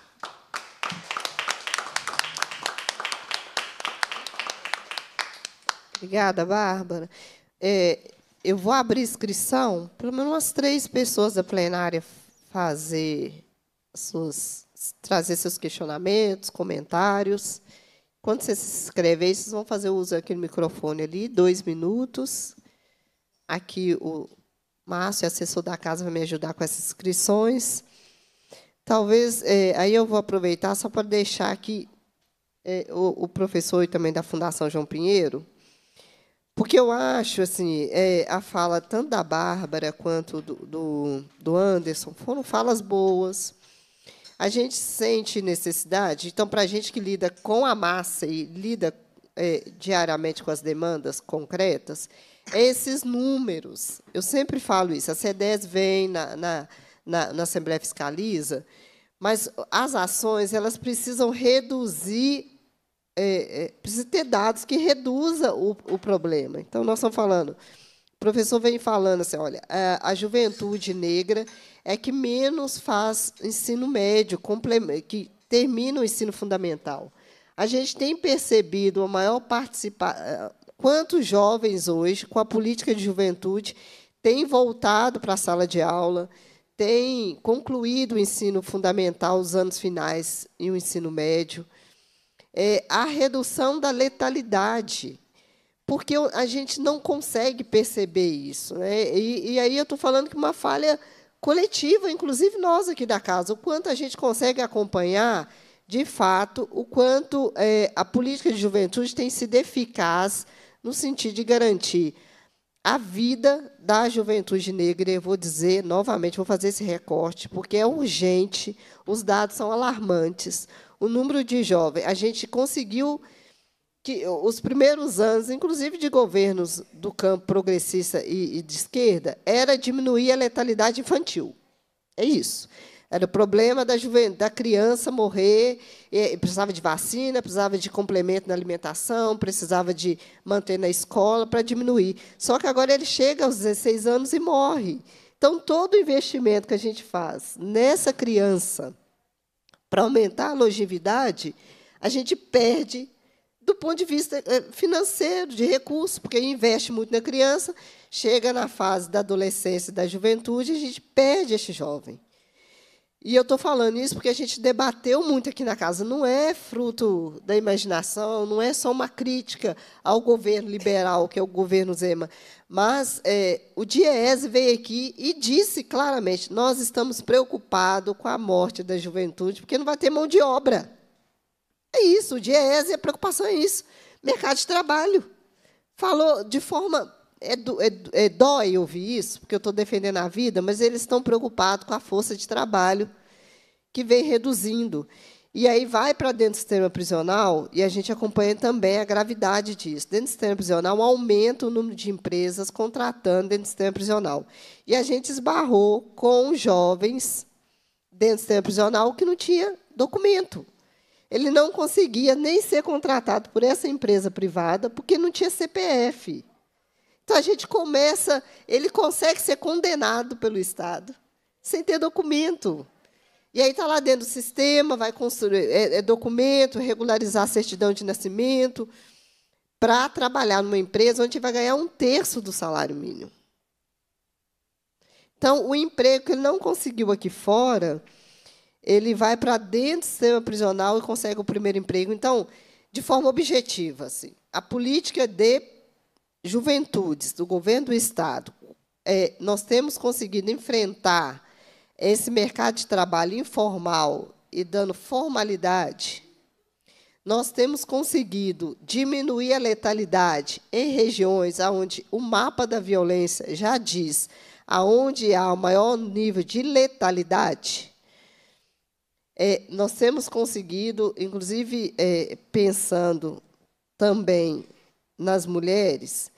Obrigada, Bárbara. É, eu vou abrir inscrição, pelo menos umas três pessoas da plenária fazer seus, trazer seus questionamentos, comentários. Quando vocês se inscreverem, vocês vão fazer uso daquele microfone ali, dois minutos. Aqui o Márcio, assessor da casa, vai me ajudar com essas inscrições. Talvez, é, aí eu vou aproveitar só para deixar aqui é, o, o professor e também da Fundação João Pinheiro, porque eu acho, assim, é, a fala tanto da Bárbara quanto do, do, do, Anderson foram falas boas. A gente sente necessidade, então, para a gente que lida com a massa e lida é, diariamente com as demandas concretas, é esses números. Eu sempre falo isso. A CEDES vem na, na, na, na Assembleia Fiscaliza, mas as ações elas precisam reduzir é, é, precisa ter dados que reduza o, o, problema. Então, nós estamos falando, o professor vem falando assim, olha, a, a juventude negra é que menos faz ensino médio, que termina o ensino fundamental. A gente tem percebido a maior participação, é, quantos jovens hoje, com a política de juventude, têm voltado para a sala de aula, têm concluído o ensino fundamental, os anos finais e o ensino médio, é, a redução da letalidade, porque a gente não consegue perceber isso. Né? E, e aí eu estou falando que uma falha coletiva, inclusive nós aqui da casa, o quanto a gente consegue acompanhar, de fato, o quanto é, a política de juventude tem sido eficaz no sentido de garantir a vida da juventude negra. Eu vou dizer novamente, vou fazer esse recorte, porque é urgente, os dados são alarmantes o número de jovens. A gente conseguiu que os primeiros anos, inclusive de governos do campo progressista e, e de esquerda, era diminuir a letalidade infantil. É isso. Era o problema da juventude, da criança morrer, precisava de vacina, precisava de complemento na alimentação, precisava de manter na escola para diminuir. Só que agora ele chega aos 16 anos e morre. Então, todo o investimento que a gente faz nessa criança, para aumentar a longevidade, a gente perde do ponto de vista eh, financeiro, de recursos, porque investe muito na criança, chega na fase da adolescência, da juventude, a gente perde esse jovem. E eu estou falando isso porque a gente debateu muito aqui na casa. Não é fruto da imaginação, não é só uma crítica ao governo liberal, que é o governo Zema. Mas é, o DIEESE veio aqui e disse claramente: nós estamos preocupados com a morte da juventude, porque não vai ter mão de obra. É isso, o DIEESE, a preocupação é isso. Mercado de trabalho. Falou de forma. É, é, é dói ouvir isso, porque eu estou defendendo a vida, mas eles estão preocupados com a força de trabalho que vem reduzindo. E aí vai para dentro do sistema prisional e a gente acompanha também a gravidade disso. Dentro do sistema prisional, aumenta o número de empresas contratando dentro do sistema prisional. E a gente esbarrou com jovens dentro do sistema prisional que não tinha documento. Ele não conseguia nem ser contratado por essa empresa privada porque não tinha CPF. Então a gente começa, ele consegue ser condenado pelo Estado sem ter documento. E aí está lá dentro do sistema, vai construir é, é documento, regularizar a certidão de nascimento, para trabalhar numa empresa onde vai ganhar um terço do salário mínimo. Então, o emprego que ele não conseguiu aqui fora, ele vai para dentro do sistema prisional e consegue o primeiro emprego. Então, de forma objetiva, assim, a política é de juventudes do governo do Estado, é, nós temos conseguido enfrentar esse mercado de trabalho informal e dando formalidade, nós temos conseguido diminuir a letalidade em regiões onde o mapa da violência já diz aonde há o maior nível de letalidade. É, nós temos conseguido, inclusive é, pensando também nas mulheres,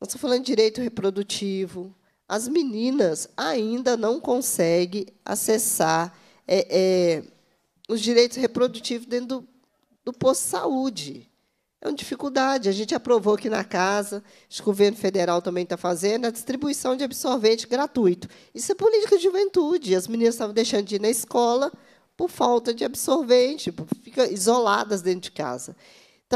nós estamos falando de direito reprodutivo, as meninas ainda não conseguem acessar é, é, os direitos reprodutivos dentro do, do posto de saúde. É uma dificuldade. A gente aprovou aqui na casa, o governo federal também está fazendo, a distribuição de absorvente gratuito. Isso é política de juventude. As meninas estavam deixando de ir na escola por falta de absorvente, ficam isoladas dentro de casa.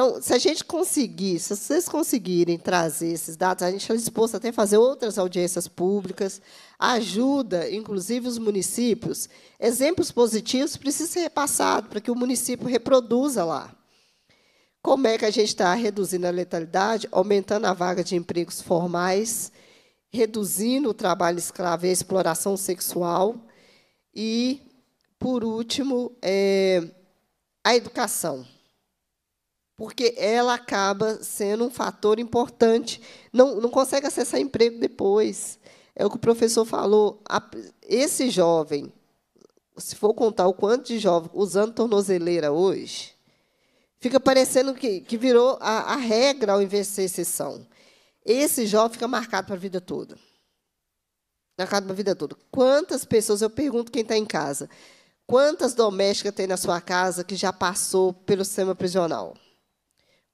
Então, se a gente conseguir, se vocês conseguirem trazer esses dados, a gente está é disposto até a fazer outras audiências públicas, ajuda, inclusive, os municípios. Exemplos positivos precisam ser repassados para que o município reproduza lá. Como é que a gente está reduzindo a letalidade, aumentando a vaga de empregos formais, reduzindo o trabalho escravo e a exploração sexual e, por último, é, a educação porque ela acaba sendo um fator importante. Não, não consegue acessar emprego depois. É o que o professor falou. Esse jovem, se for contar o quanto de jovem usando tornozeleira hoje, fica parecendo que, que virou a, a regra ao invés de ser exceção. Esse jovem fica marcado para a vida toda. Marcado para a vida toda. Quantas pessoas, eu pergunto quem está em casa, quantas domésticas tem na sua casa que já passou pelo sistema prisional?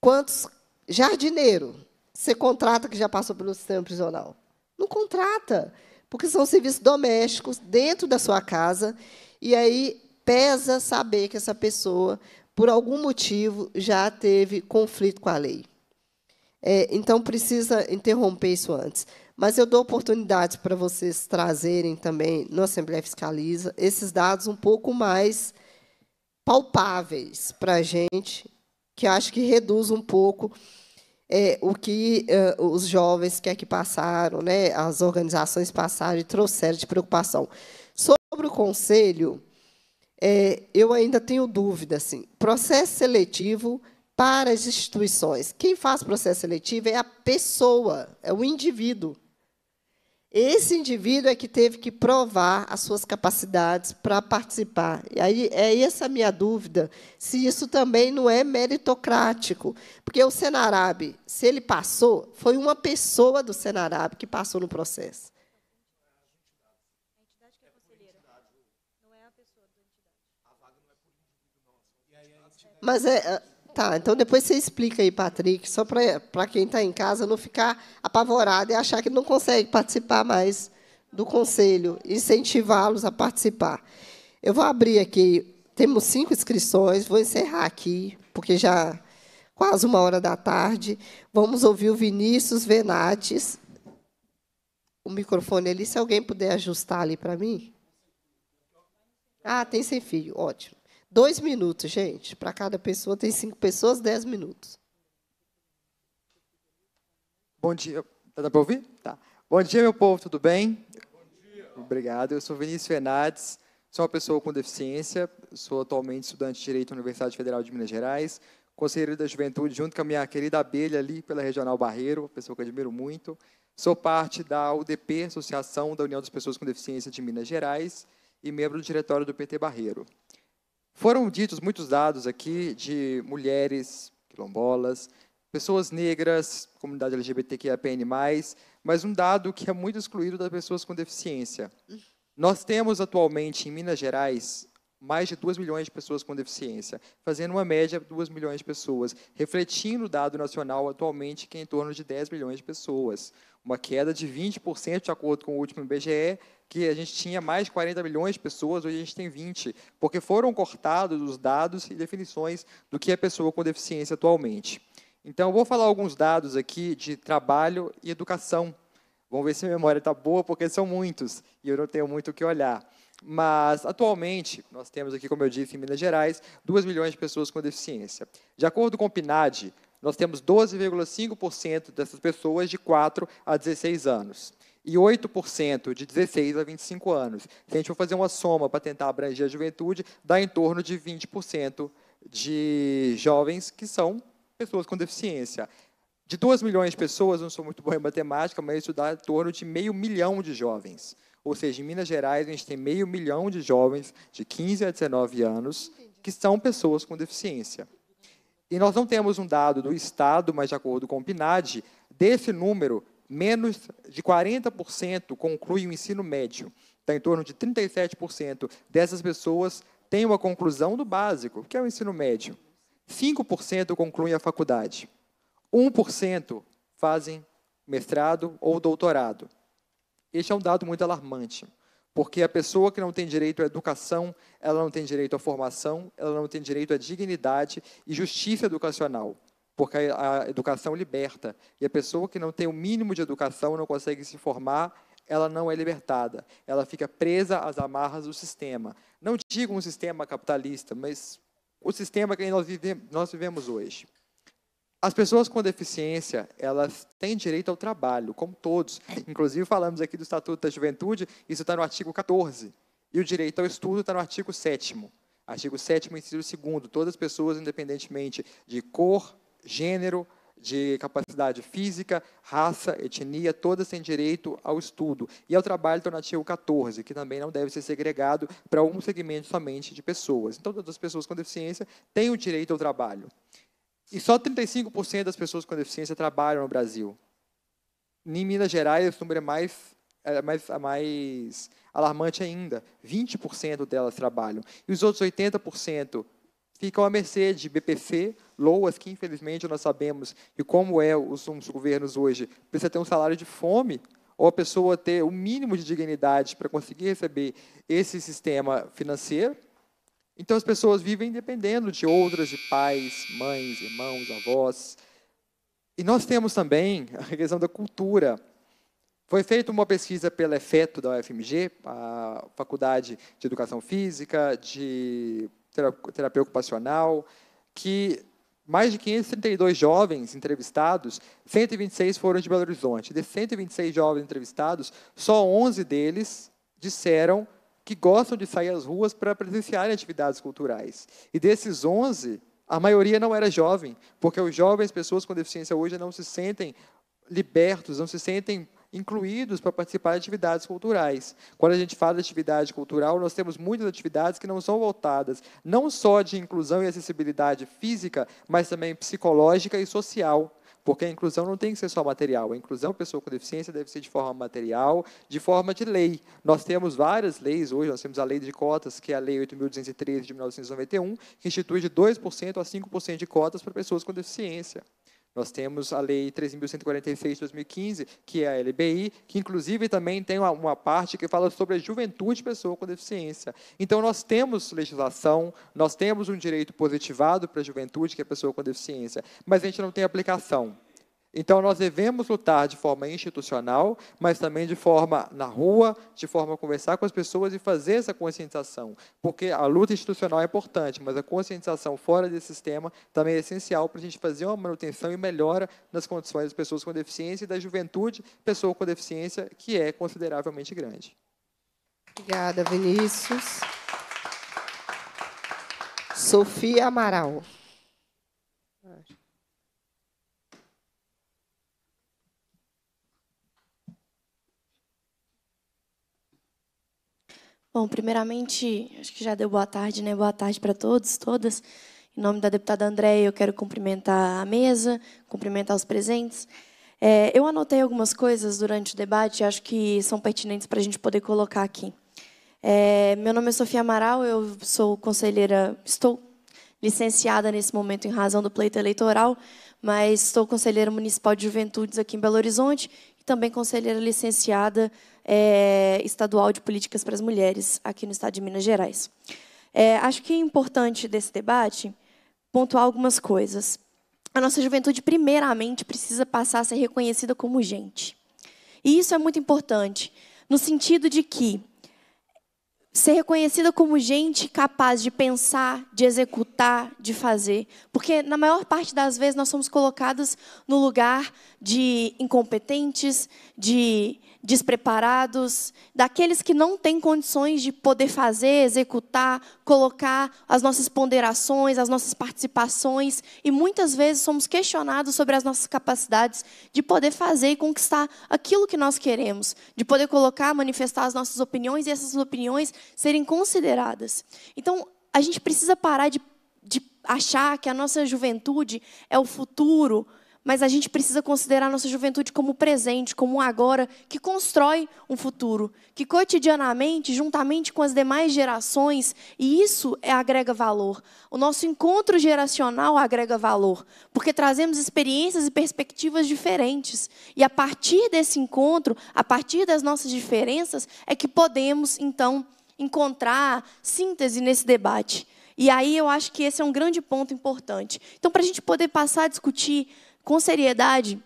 Quantos jardineiro você contrata que já passou pelo sistema prisional? Não contrata, porque são serviços domésticos dentro da sua casa e aí pesa saber que essa pessoa, por algum motivo, já teve conflito com a lei. É, então, precisa interromper isso antes. Mas eu dou oportunidade para vocês trazerem também, no Assembleia Fiscaliza, esses dados um pouco mais palpáveis para a gente que acho que reduz um pouco é, o que uh, os jovens que aqui é passaram, né, as organizações passaram e trouxeram de preocupação. Sobre o conselho, é, eu ainda tenho dúvida. Assim, processo seletivo para as instituições. Quem faz processo seletivo é a pessoa, é o indivíduo. Esse indivíduo é que teve que provar as suas capacidades para participar. E aí é essa a minha dúvida, se isso também não é meritocrático. Porque o Senarab, se ele passou, foi uma pessoa do Senarab que passou no processo. Mas é, é Tá, então depois você explica aí, Patrick, só para quem está em casa não ficar apavorado e achar que não consegue participar mais do conselho, incentivá-los a participar. Eu vou abrir aqui, temos cinco inscrições, vou encerrar aqui, porque já quase uma hora da tarde. Vamos ouvir o Vinícius Venates. O microfone ali, se alguém puder ajustar ali para mim. Ah, tem sem fio, ótimo. Dois minutos, gente. Para cada pessoa, tem cinco pessoas, dez minutos. Bom dia. Dá para ouvir? Tá. Bom dia, meu povo, tudo bem? Bom dia. Obrigado. Eu sou Vinícius Fernandes, sou uma pessoa com deficiência, sou atualmente estudante de Direito na Universidade Federal de Minas Gerais, conselheiro da Juventude, junto com a minha querida abelha ali pela Regional Barreiro, pessoa que admiro muito. Sou parte da UDP, Associação da União das Pessoas com Deficiência de Minas Gerais, e membro do diretório do PT Barreiro. Foram ditos muitos dados aqui de mulheres quilombolas, pessoas negras, comunidade LGBTQIAPN+, mas um dado que é muito excluído das pessoas com deficiência. Nós temos atualmente em Minas Gerais mais de 2 milhões de pessoas com deficiência, fazendo uma média de 2 milhões de pessoas, refletindo o dado nacional atualmente, que é em torno de 10 milhões de pessoas. Uma queda de 20%, de acordo com o último IBGE, que a gente tinha mais de 40 milhões de pessoas, hoje a gente tem 20, porque foram cortados os dados e definições do que é pessoa com deficiência atualmente. Então, eu vou falar alguns dados aqui de trabalho e educação. Vamos ver se a memória está boa, porque são muitos e eu não tenho muito o que olhar. Mas, atualmente, nós temos aqui, como eu disse, em Minas Gerais, 2 milhões de pessoas com deficiência. De acordo com o PNAD, nós temos 12,5% dessas pessoas de 4 a 16 anos e 8% de 16 a 25 anos. Se a gente for fazer uma soma para tentar abranger a juventude, dá em torno de 20% de jovens que são pessoas com deficiência. De 2 milhões de pessoas, não sou muito bom em matemática, mas isso dá em torno de meio milhão de jovens. Ou seja, em Minas Gerais, a gente tem meio milhão de jovens de 15 a 19 anos que são pessoas com deficiência. E nós não temos um dado do Estado, mas de acordo com o PNAD, desse número, menos de 40% conclui o ensino médio. Está em torno de 37% dessas pessoas têm uma conclusão do básico, que é o ensino médio. 5% concluem a faculdade. 1% fazem mestrado ou doutorado. Este é um dado muito alarmante, porque a pessoa que não tem direito à educação, ela não tem direito à formação, ela não tem direito à dignidade e justiça educacional porque a educação liberta. E a pessoa que não tem o mínimo de educação, não consegue se formar, ela não é libertada. Ela fica presa às amarras do sistema. Não digo um sistema capitalista, mas o sistema que nós, vive, nós vivemos hoje. As pessoas com deficiência, elas têm direito ao trabalho, como todos. Inclusive, falamos aqui do Estatuto da Juventude, isso está no artigo 14. E o direito ao estudo está no artigo 7 Artigo 7 inciso 2 Todas as pessoas, independentemente de cor, gênero, de capacidade física, raça, etnia, todas têm direito ao estudo. E ao trabalho alternativo 14, que também não deve ser segregado para um segmento somente de pessoas. Então, todas as pessoas com deficiência têm o direito ao trabalho. E só 35% das pessoas com deficiência trabalham no Brasil. Em Minas Gerais, esse número é mais, é mais, é mais alarmante ainda. 20% delas trabalham. E os outros 80% ficam à mercê de BPC, LOAS, que infelizmente nós sabemos e como é os, os governos hoje, precisa ter um salário de fome ou a pessoa ter o mínimo de dignidade para conseguir receber esse sistema financeiro. Então as pessoas vivem dependendo de outras, de pais, mães, irmãos, avós. E nós temos também a questão da cultura. Foi feita uma pesquisa pela EFETO da UFMG, a Faculdade de Educação Física, de terapia ocupacional, que mais de 532 jovens entrevistados, 126 foram de Belo Horizonte. De 126 jovens entrevistados, só 11 deles disseram que gostam de sair às ruas para presenciar atividades culturais. E desses 11, a maioria não era jovem, porque os jovens, pessoas com deficiência hoje, não se sentem libertos, não se sentem incluídos para participar de atividades culturais. Quando a gente fala de atividade cultural, nós temos muitas atividades que não são voltadas não só de inclusão e acessibilidade física, mas também psicológica e social. Porque a inclusão não tem que ser só material. A inclusão pessoa com deficiência deve ser de forma material, de forma de lei. Nós temos várias leis hoje, nós temos a lei de cotas, que é a lei 8.213 de 1991, que institui de 2% a 5% de cotas para pessoas com deficiência. Nós temos a Lei 3.146 de 2015, que é a LBI, que inclusive também tem uma, uma, parte que fala sobre a juventude pessoa com deficiência. Então, nós temos legislação, nós temos um direito positivado para a juventude, que é a pessoa com deficiência, mas a gente não tem aplicação. Então, nós devemos lutar de forma institucional, mas também de forma na rua, de forma a conversar com as pessoas e fazer essa conscientização. Porque a luta institucional é importante, mas a conscientização fora desse sistema também é essencial para a gente fazer uma manutenção e melhora nas condições das pessoas com deficiência e da juventude, pessoa com deficiência, que é consideravelmente grande. Obrigada, Vinícius. Sofia Amaral. Bom, primeiramente, acho que já deu boa tarde, né? Boa tarde para todos, todas. Em nome da deputada Andréia, eu quero cumprimentar a mesa, cumprimentar os presentes. É, eu anotei algumas coisas durante o debate, acho que são pertinentes para a gente poder colocar aqui. É, meu nome é Sofia Amaral, eu sou conselheira, estou licenciada nesse momento em razão do pleito eleitoral, mas sou conselheira municipal de juventudes aqui em Belo Horizonte e também conselheira licenciada é, Estadual de Políticas para as Mulheres, aqui no Estado de Minas Gerais. É, acho que é importante desse debate pontuar algumas coisas. A nossa juventude, primeiramente, precisa passar a ser reconhecida como gente. E isso é muito importante, no sentido de que ser reconhecida como gente capaz de pensar, de executar, de fazer. Porque, na maior parte das vezes, nós somos colocadas no lugar de incompetentes, de despreparados, daqueles que não têm condições de poder fazer, executar, colocar as nossas ponderações, as nossas participações, e muitas vezes somos questionados sobre as nossas capacidades de poder fazer e conquistar aquilo que nós queremos, de poder colocar, manifestar as nossas opiniões e essas opiniões serem consideradas. Então, a gente precisa parar de, de achar que a nossa juventude é o futuro, mas a gente precisa considerar nossa juventude como presente, como um agora que constrói um futuro, que cotidianamente, juntamente com as demais gerações, e isso é, agrega valor. O nosso encontro geracional agrega valor, porque trazemos experiências e perspectivas diferentes. E a partir desse encontro, a partir das nossas diferenças, é que podemos, então, encontrar síntese nesse debate. E aí eu acho que esse é um grande ponto importante. Então, para a gente poder passar a discutir com seriedade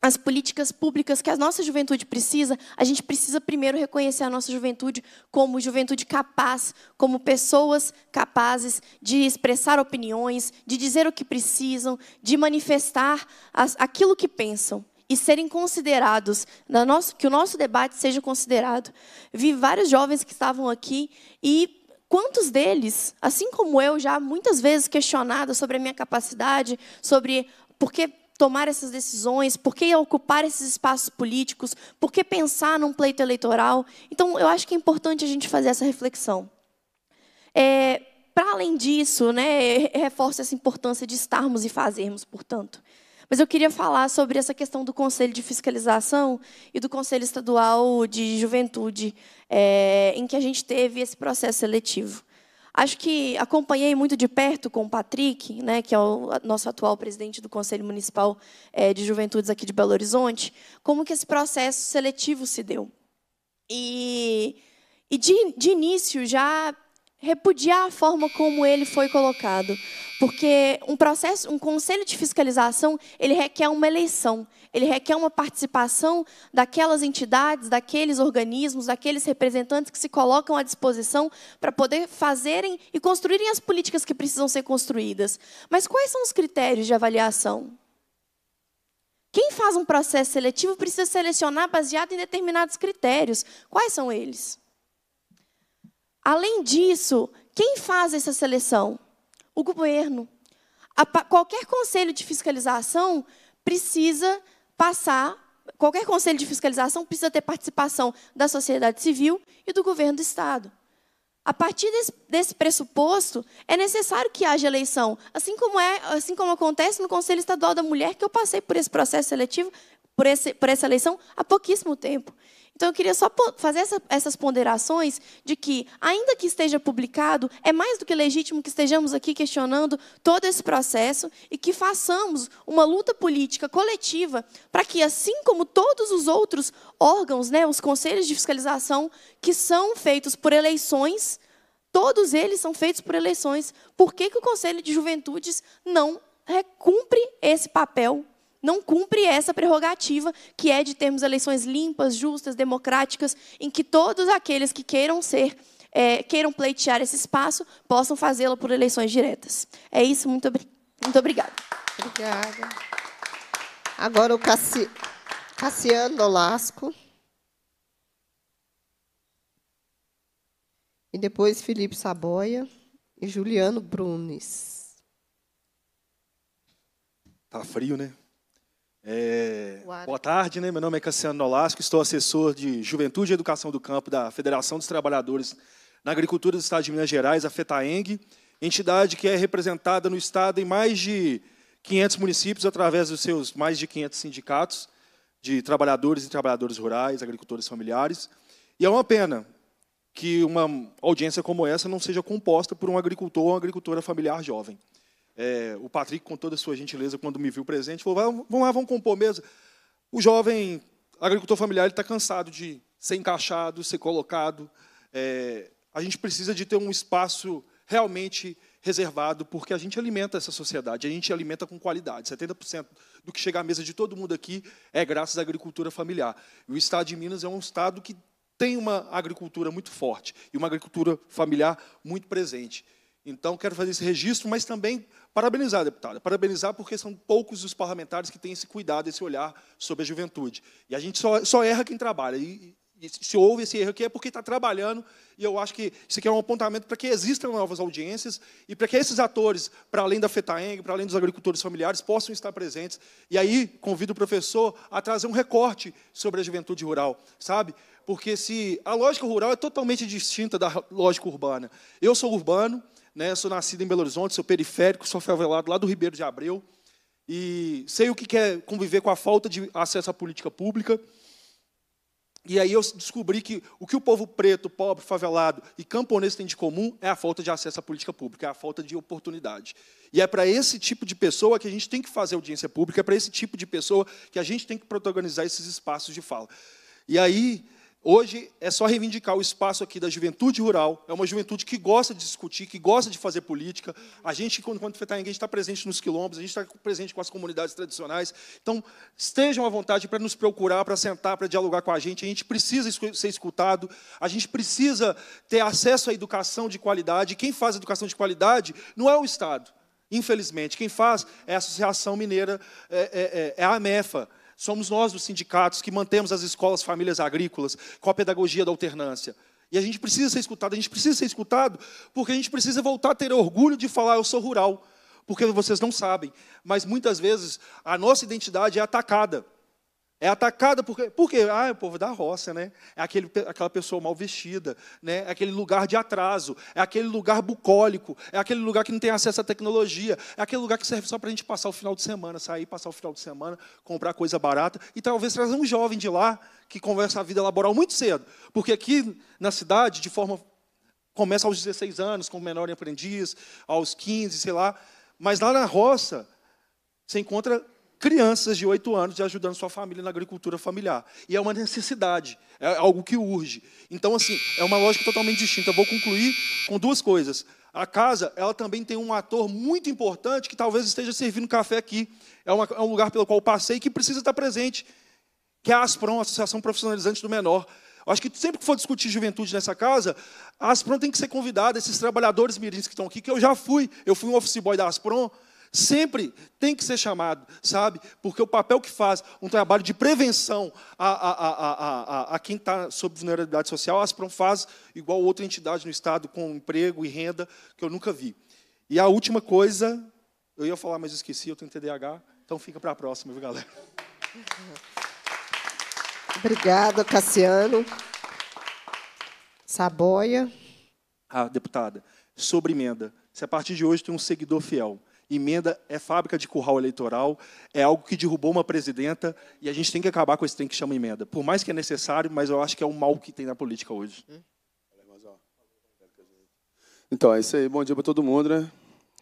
as políticas públicas que a nossa juventude precisa, a gente precisa primeiro reconhecer a nossa juventude como juventude capaz, como pessoas capazes de expressar opiniões, de dizer o que precisam, de manifestar as, aquilo que pensam e serem considerados, nosso, que o nosso debate seja considerado. Vi vários jovens que estavam aqui e quantos deles, assim como eu, já muitas vezes questionada sobre a minha capacidade, sobre porque tomar essas decisões, por que ocupar esses espaços políticos, por que pensar num pleito eleitoral. Então, eu acho que é importante a gente fazer essa reflexão. É, Para além disso, né, reforça essa importância de estarmos e fazermos, portanto. Mas eu queria falar sobre essa questão do Conselho de Fiscalização e do Conselho Estadual de Juventude, é, em que a gente teve esse processo seletivo. Acho que acompanhei muito de perto com o Patrick, né, que é o nosso atual presidente do Conselho Municipal é, de Juventudes aqui de Belo Horizonte, como que esse processo seletivo se deu. E, e de, de início já repudiar a forma como ele foi colocado, porque um processo, um conselho de fiscalização, ele requer uma eleição, ele requer uma participação daquelas entidades, daqueles organismos, daqueles representantes que se colocam à disposição para poder fazerem e construírem as políticas que precisam ser construídas. Mas quais são os critérios de avaliação? Quem faz um processo seletivo precisa selecionar baseado em determinados critérios. Quais são eles? Além disso, quem faz essa seleção? O governo. A, qualquer conselho de fiscalização precisa passar, qualquer conselho de fiscalização precisa ter participação da sociedade civil e do governo do Estado. A partir desse, desse pressuposto, é necessário que haja eleição, assim como, é, assim como acontece no Conselho Estadual da Mulher, que eu passei por esse processo seletivo, por, esse, por essa eleição, há pouquíssimo tempo. Então, eu queria só fazer essa, essas ponderações de que, ainda que esteja publicado, é mais do que legítimo que estejamos aqui questionando todo esse processo e que façamos uma luta política coletiva para que, assim como todos os outros órgãos, né, os conselhos de fiscalização que são feitos por eleições, todos eles são feitos por eleições, por que, que o Conselho de Juventudes não cumpre esse papel não cumpre essa prerrogativa que é de termos eleições limpas, justas, democráticas, em que todos aqueles que queiram ser, é, queiram pleitear esse espaço, possam fazê-lo por eleições diretas. É isso, muito, muito obrigada. Obrigada. Agora o Cassi Cassiano Olasco. E depois Felipe Saboia e Juliano Brunes. Tá frio, né? É, boa tarde, né? meu nome é Cassiano Nolasco, estou assessor de Juventude e Educação do Campo da Federação dos Trabalhadores na Agricultura do Estado de Minas Gerais, a FETAENG, entidade que é representada no Estado em mais de 500 municípios, através dos seus mais de 500 sindicatos de trabalhadores e trabalhadoras rurais, agricultores familiares. E é uma pena que uma audiência como essa não seja composta por um agricultor ou uma agricultora familiar jovem. É, o Patrick, com toda a sua gentileza, quando me viu presente, falou: vamos lá, vamos compor mesa. O jovem agricultor familiar está cansado de ser encaixado, ser colocado. É, a gente precisa de ter um espaço realmente reservado, porque a gente alimenta essa sociedade, a gente alimenta com qualidade. 70% do que chega à mesa de todo mundo aqui é graças à agricultura familiar. E o estado de Minas é um estado que tem uma agricultura muito forte e uma agricultura familiar muito presente. Então, quero fazer esse registro, mas também parabenizar, deputada. Parabenizar porque são poucos os parlamentares que têm esse cuidado, esse olhar sobre a juventude. E a gente só, só erra quem trabalha. E, e se houve esse erro aqui é porque está trabalhando, e eu acho que isso aqui é um apontamento para que existam novas audiências e para que esses atores, para além da FETAENG, para além dos agricultores familiares, possam estar presentes. E aí, convido o professor a trazer um recorte sobre a juventude rural, sabe? Porque se a lógica rural é totalmente distinta da lógica urbana. Eu sou urbano, né? Sou nascido em Belo Horizonte, sou periférico, sou favelado lá do Ribeiro de Abreu. E sei o que é conviver com a falta de acesso à política pública. E aí eu descobri que o que o povo preto, pobre, favelado e camponês tem de comum é a falta de acesso à política pública, é a falta de oportunidade. E é para esse tipo de pessoa que a gente tem que fazer audiência pública, é para esse tipo de pessoa que a gente tem que protagonizar esses espaços de fala. E aí Hoje é só reivindicar o espaço aqui da juventude rural. É uma juventude que gosta de discutir, que gosta de fazer política. A gente, enquanto Fetainguém, está presente nos quilombos, a gente está presente com as comunidades tradicionais. Então, estejam à vontade para nos procurar, para sentar, para dialogar com a gente. A gente precisa ser escutado, a gente precisa ter acesso à educação de qualidade. Quem faz educação de qualidade não é o Estado, infelizmente. Quem faz é a Associação Mineira, é, é, é, é a AMEFA. Somos nós, os sindicatos, que mantemos as escolas famílias agrícolas com a pedagogia da alternância. E a gente precisa ser escutado, a gente precisa ser escutado porque a gente precisa voltar a ter orgulho de falar eu sou rural, porque vocês não sabem, mas muitas vezes a nossa identidade é atacada. É atacada por quê? Por quê? Ah, é o povo da roça, né? É aquele, aquela pessoa mal vestida, né? É aquele lugar de atraso, é aquele lugar bucólico, é aquele lugar que não tem acesso à tecnologia, é aquele lugar que serve só para a gente passar o final de semana, sair, passar o final de semana, comprar coisa barata e talvez trazer um jovem de lá que conversa a vida laboral muito cedo. Porque aqui na cidade, de forma. começa aos 16 anos, com menor aprendiz, aos 15, sei lá. Mas lá na roça, você encontra crianças de 8 anos ajudando sua família na agricultura familiar. E é uma necessidade, é algo que urge. Então, assim, é uma lógica totalmente distinta. Eu vou concluir com duas coisas. A casa, ela também tem um ator muito importante que talvez esteja servindo café aqui. É, uma, é um lugar pelo qual passei que precisa estar presente, que é a ASPROM, Associação Profissionalizante do Menor. Eu acho que sempre que for discutir juventude nessa casa, a Aspron tem que ser convidada, esses trabalhadores mirins que estão aqui, que eu já fui. Eu fui um office boy da Aspron, sempre tem que ser chamado, sabe? Porque o papel que faz um trabalho de prevenção a, a, a, a, a quem está sob vulnerabilidade social, a Asprom faz igual outra entidade no Estado com emprego e renda que eu nunca vi. E a última coisa, eu ia falar, mas esqueci, eu tenho TDAH, então fica para a próxima, viu, galera? Obrigada, Cassiano. Saboia. Ah, deputada, sobre emenda. Se a partir de hoje tem um seguidor fiel. Emenda é fábrica de curral eleitoral, é algo que derrubou uma presidenta e a gente tem que acabar com esse trem que chama emenda. Por mais que é necessário, mas eu acho que é o mal que tem na política hoje. Hum? Então, é isso aí. Bom dia para todo mundo, né?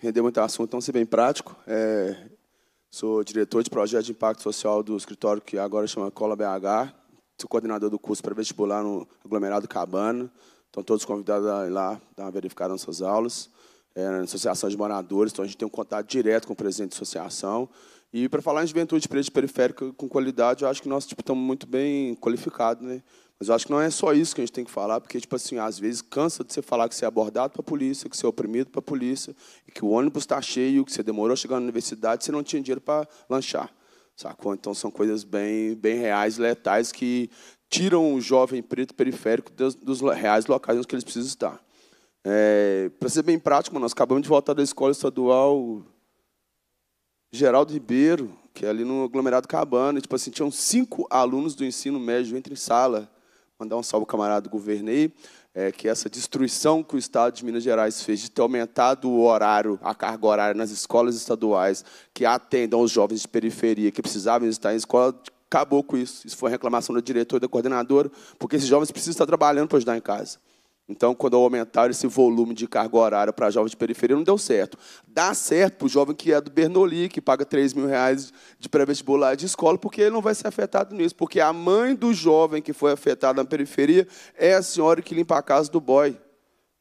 Render muito assunto, então ser bem prático. É... sou diretor de projeto de impacto social do escritório que agora chama Cola BH. Sou coordenador do curso para vestibular no aglomerado Cabana. Estão todos convidados a ir lá dar uma verificada nas suas aulas é, na Associação de Moradores, então a gente tem um contato direto com o presidente da associação. E para falar em juventude preto periférica com qualidade, eu acho que nós tipo, estamos muito bem qualificados, né? Mas eu acho que não é só isso que a gente tem que falar, porque, tipo assim, às vezes cansa de você falar que você é abordado para a polícia, que você é oprimido para a polícia, e que o ônibus está cheio, que você demorou chegar na universidade, você não tinha dinheiro para lanchar, sacou? Então são coisas bem, bem reais, letais, que tiram o jovem preto periférico dos, dos reais locais onde eles precisam estar. É, para ser bem prático, nós acabamos de voltar da escola estadual Geraldo Ribeiro, que é ali no aglomerado Cabana. E, tipo assim, tinham cinco alunos do ensino médio entre sala. Mandar um salve, camarada, governo aí. É, que essa destruição que o Estado de Minas Gerais fez de ter aumentado o horário, a carga horária nas escolas estaduais que atendam os jovens de periferia que precisavam estar em escola, acabou com isso. Isso foi reclamação da diretora e da coordenadora, porque esses jovens precisam estar trabalhando para ajudar em casa. Então, quando aumentaram esse volume de carga horária para jovens de periferia, não deu certo. Dá certo para o jovem que é do Bernoulli, que paga 3 mil reais de pré-vestibular de escola, porque ele não vai ser afetado nisso. Porque a mãe do jovem que foi afetada na periferia é a senhora que limpa a casa do boy.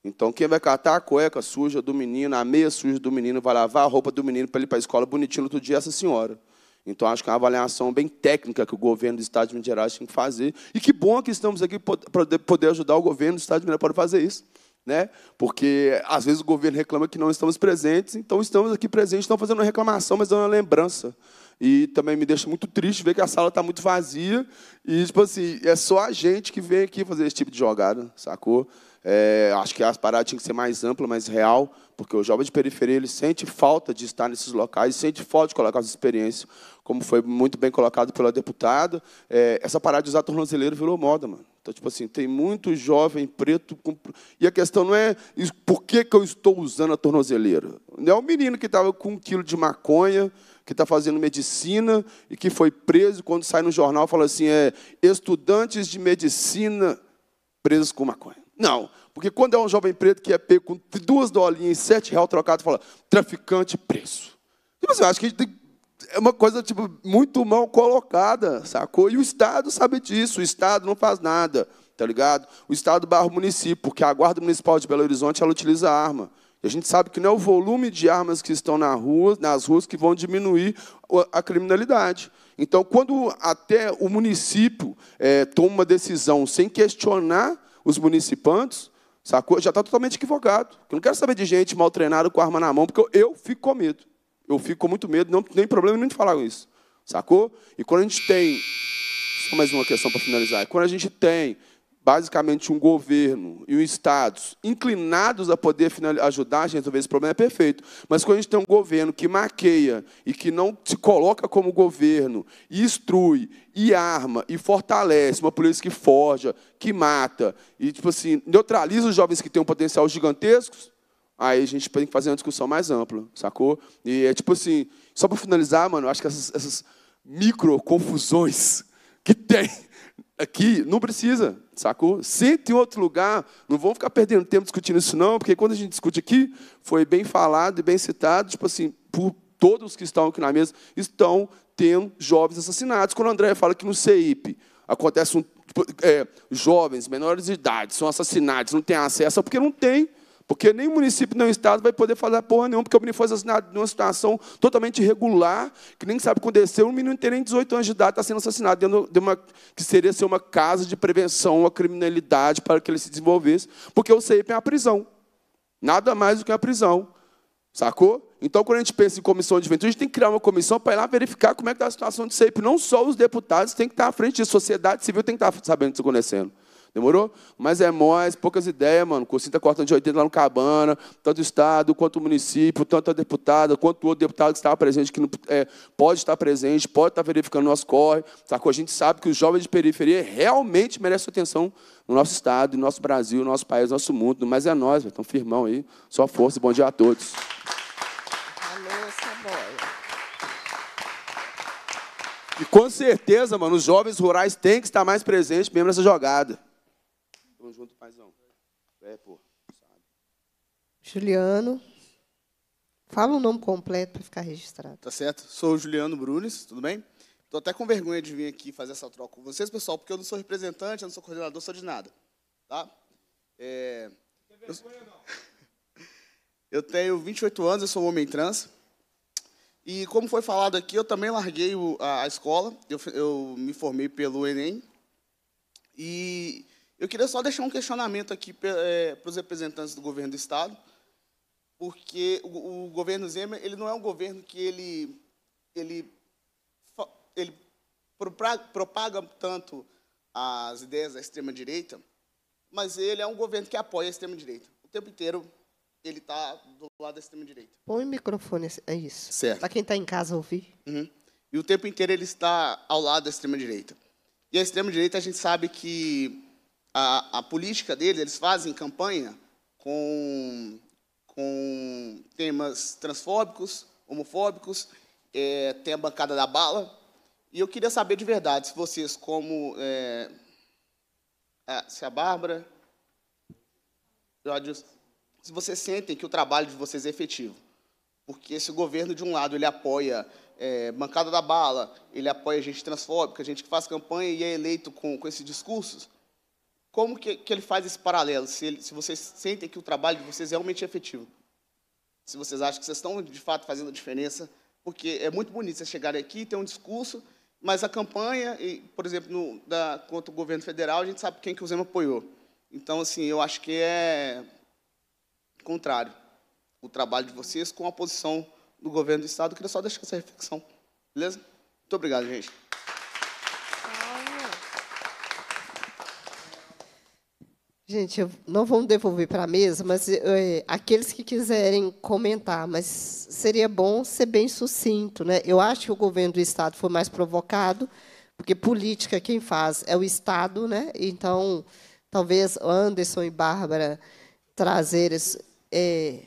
Então, quem vai catar a cueca suja do menino, a meia suja do menino, vai lavar a roupa do menino para ele ir para a escola bonitinho outro dia é essa senhora. Então, acho que é uma avaliação bem técnica que o governo do Estado de Minas Gerais tem que fazer. E que bom que estamos aqui para poder ajudar o governo do Estado de Minas Gerais para fazer isso. Né? Porque, às vezes, o governo reclama que não estamos presentes, então estamos aqui presentes, não fazendo uma reclamação, mas é uma lembrança. E também me deixa muito triste ver que a sala está muito vazia e, tipo assim, é só a gente que vem aqui fazer esse tipo de jogada, sacou? É, acho que as paradas tinham que ser mais ampla, mais real, porque o jovem de periferia ele sente falta de estar nesses locais, sente falta de colocar as experiências, como foi muito bem colocado pela deputada. É, essa parada de usar tornozeleiro virou moda, mano. Então, tipo assim, tem muito jovem preto. Com... E a questão não é por que, que eu estou usando a tornozeleira. Não é o menino que estava com um quilo de maconha, que está fazendo medicina e que foi preso, quando sai no jornal, fala assim: é, estudantes de medicina presos com maconha. Não, porque quando é um jovem preto que é pego com duas dolinhas e sete real trocado, fala, traficante preço. Tipo assim, acho que é uma coisa tipo, muito mal colocada, sacou? E o Estado sabe disso, o Estado não faz nada, tá ligado? O Estado barra o município, porque a Guarda Municipal de Belo Horizonte ela utiliza arma. E a gente sabe que não é o volume de armas que estão na rua, nas ruas que vão diminuir a criminalidade. Então, quando até o município é, toma uma decisão sem questionar os municipantes, sacou? Já está totalmente equivocado. Eu não quero saber de gente mal treinada com arma na mão, porque eu, eu fico com medo. Eu fico com muito medo, não tem problema nenhum de falar isso, sacou? E quando a gente tem. Só mais uma questão para finalizar. Quando a gente tem basicamente um governo e um Estado inclinados a poder ajudar a gente a resolver esse problema é perfeito. Mas quando a gente tem um governo que maqueia e que não se coloca como governo, e instrui, e arma, e fortalece, uma polícia que forja, que mata, e tipo assim, neutraliza os jovens que têm um potencial gigantesco, aí a gente tem que fazer uma discussão mais ampla, sacou? E é tipo assim, só para finalizar, mano, acho que essas, essas micro confusões que tem aqui, não precisa. Sacou? Se tem outro lugar, não vamos ficar perdendo tempo discutindo isso, não, porque quando a gente discute aqui, foi bem falado e bem citado, tipo assim, por todos que estão aqui na mesa, estão tendo jovens assassinados. Quando o André fala que no CEIP acontece um, tipo, é, jovens menores de idade são assassinados, não tem acesso, é porque não tem porque nem município nem estado vai poder fazer porra nenhuma, porque o menino foi assassinado numa situação totalmente irregular, que nem sabe o que aconteceu. Um menino tem nem 18 anos de idade está sendo assassinado dentro de uma que seria ser uma casa de prevenção à criminalidade para que ele se desenvolvesse, porque o CIP é uma prisão. Nada mais do que uma prisão. Sacou? Então, quando a gente pensa em comissão de juventude, a gente tem que criar uma comissão para ir lá verificar como é que está a situação do CEP. Não só os deputados têm que estar à frente disso, a sociedade civil tem que estar sabendo disso tá acontecendo. Demorou? Mas é mais, poucas ideias, mano. Cursinho tá cortando de 80 lá no Cabana, tanto o Estado, quanto o município, tanto a deputada, quanto o outro deputado que estava presente, que não, é, pode estar presente, pode estar verificando o nosso corre, sacou? A gente sabe que os jovens de periferia realmente merecem atenção no nosso Estado, no nosso Brasil, no nosso país, no nosso mundo. Mas é nós, então firmão aí. Só força e bom dia a todos. E com certeza, mano, os jovens rurais têm que estar mais presentes mesmo nessa jogada. Tamo junto, paizão. É, pô, sabe. Juliano. Fala o nome completo para ficar registrado. Tá certo? Sou o Juliano Brunes, tudo bem? Estou até com vergonha de vir aqui fazer essa troca com vocês, pessoal, porque eu não sou representante, eu não sou coordenador, sou de nada. Tá? É... Não tem vergonha, eu... não. eu tenho 28 anos, eu sou um homem trans. E como foi falado aqui, eu também larguei a, escola, eu, eu me formei pelo Enem. E eu queria só deixar um questionamento aqui é, para os representantes do governo do Estado, porque o, governo Zema ele não é um governo que ele, ele, ele propaga tanto as ideias da extrema-direita, mas ele é um governo que apoia a extrema-direita. O tempo inteiro ele está do lado da extrema-direita. Põe o microfone, é isso. Para quem está em casa ouvir. Uhum. E o tempo inteiro ele está ao lado da extrema-direita. E a extrema-direita, a gente sabe que a, a política deles, eles fazem campanha com, com temas transfóbicos, homofóbicos, é, tem a bancada da bala. E eu queria saber de verdade se vocês, como. É, a, é, se a Bárbara. se vocês sentem que o trabalho de vocês é efetivo. Porque esse governo, de um lado, ele apoia é, bancada da bala, ele apoia gente transfóbica, gente que faz campanha e é eleito com, com esses discursos. Como que, que ele faz esse paralelo? Se, ele, se vocês sentem que o trabalho de vocês é realmente efetivo. Se vocês acham que vocês estão, de fato, fazendo a diferença. Porque é muito bonito vocês chegarem aqui e ter um discurso, mas a campanha, e, por exemplo, no, da, contra o governo federal, a gente sabe quem que o Zema apoiou. Então, assim, eu acho que é contrário. O trabalho de vocês com a posição do governo do Estado. Eu queria só deixar essa reflexão. Beleza? Muito obrigado, gente. Gente, eu, não vamos devolver para a mesa, mas eh, aqueles que quiserem comentar, mas seria bom ser bem sucinto. Né? Eu acho que o governo do Estado foi mais provocado, porque política quem faz é o Estado, né? então talvez Anderson e Bárbara trazerem. É... Eh,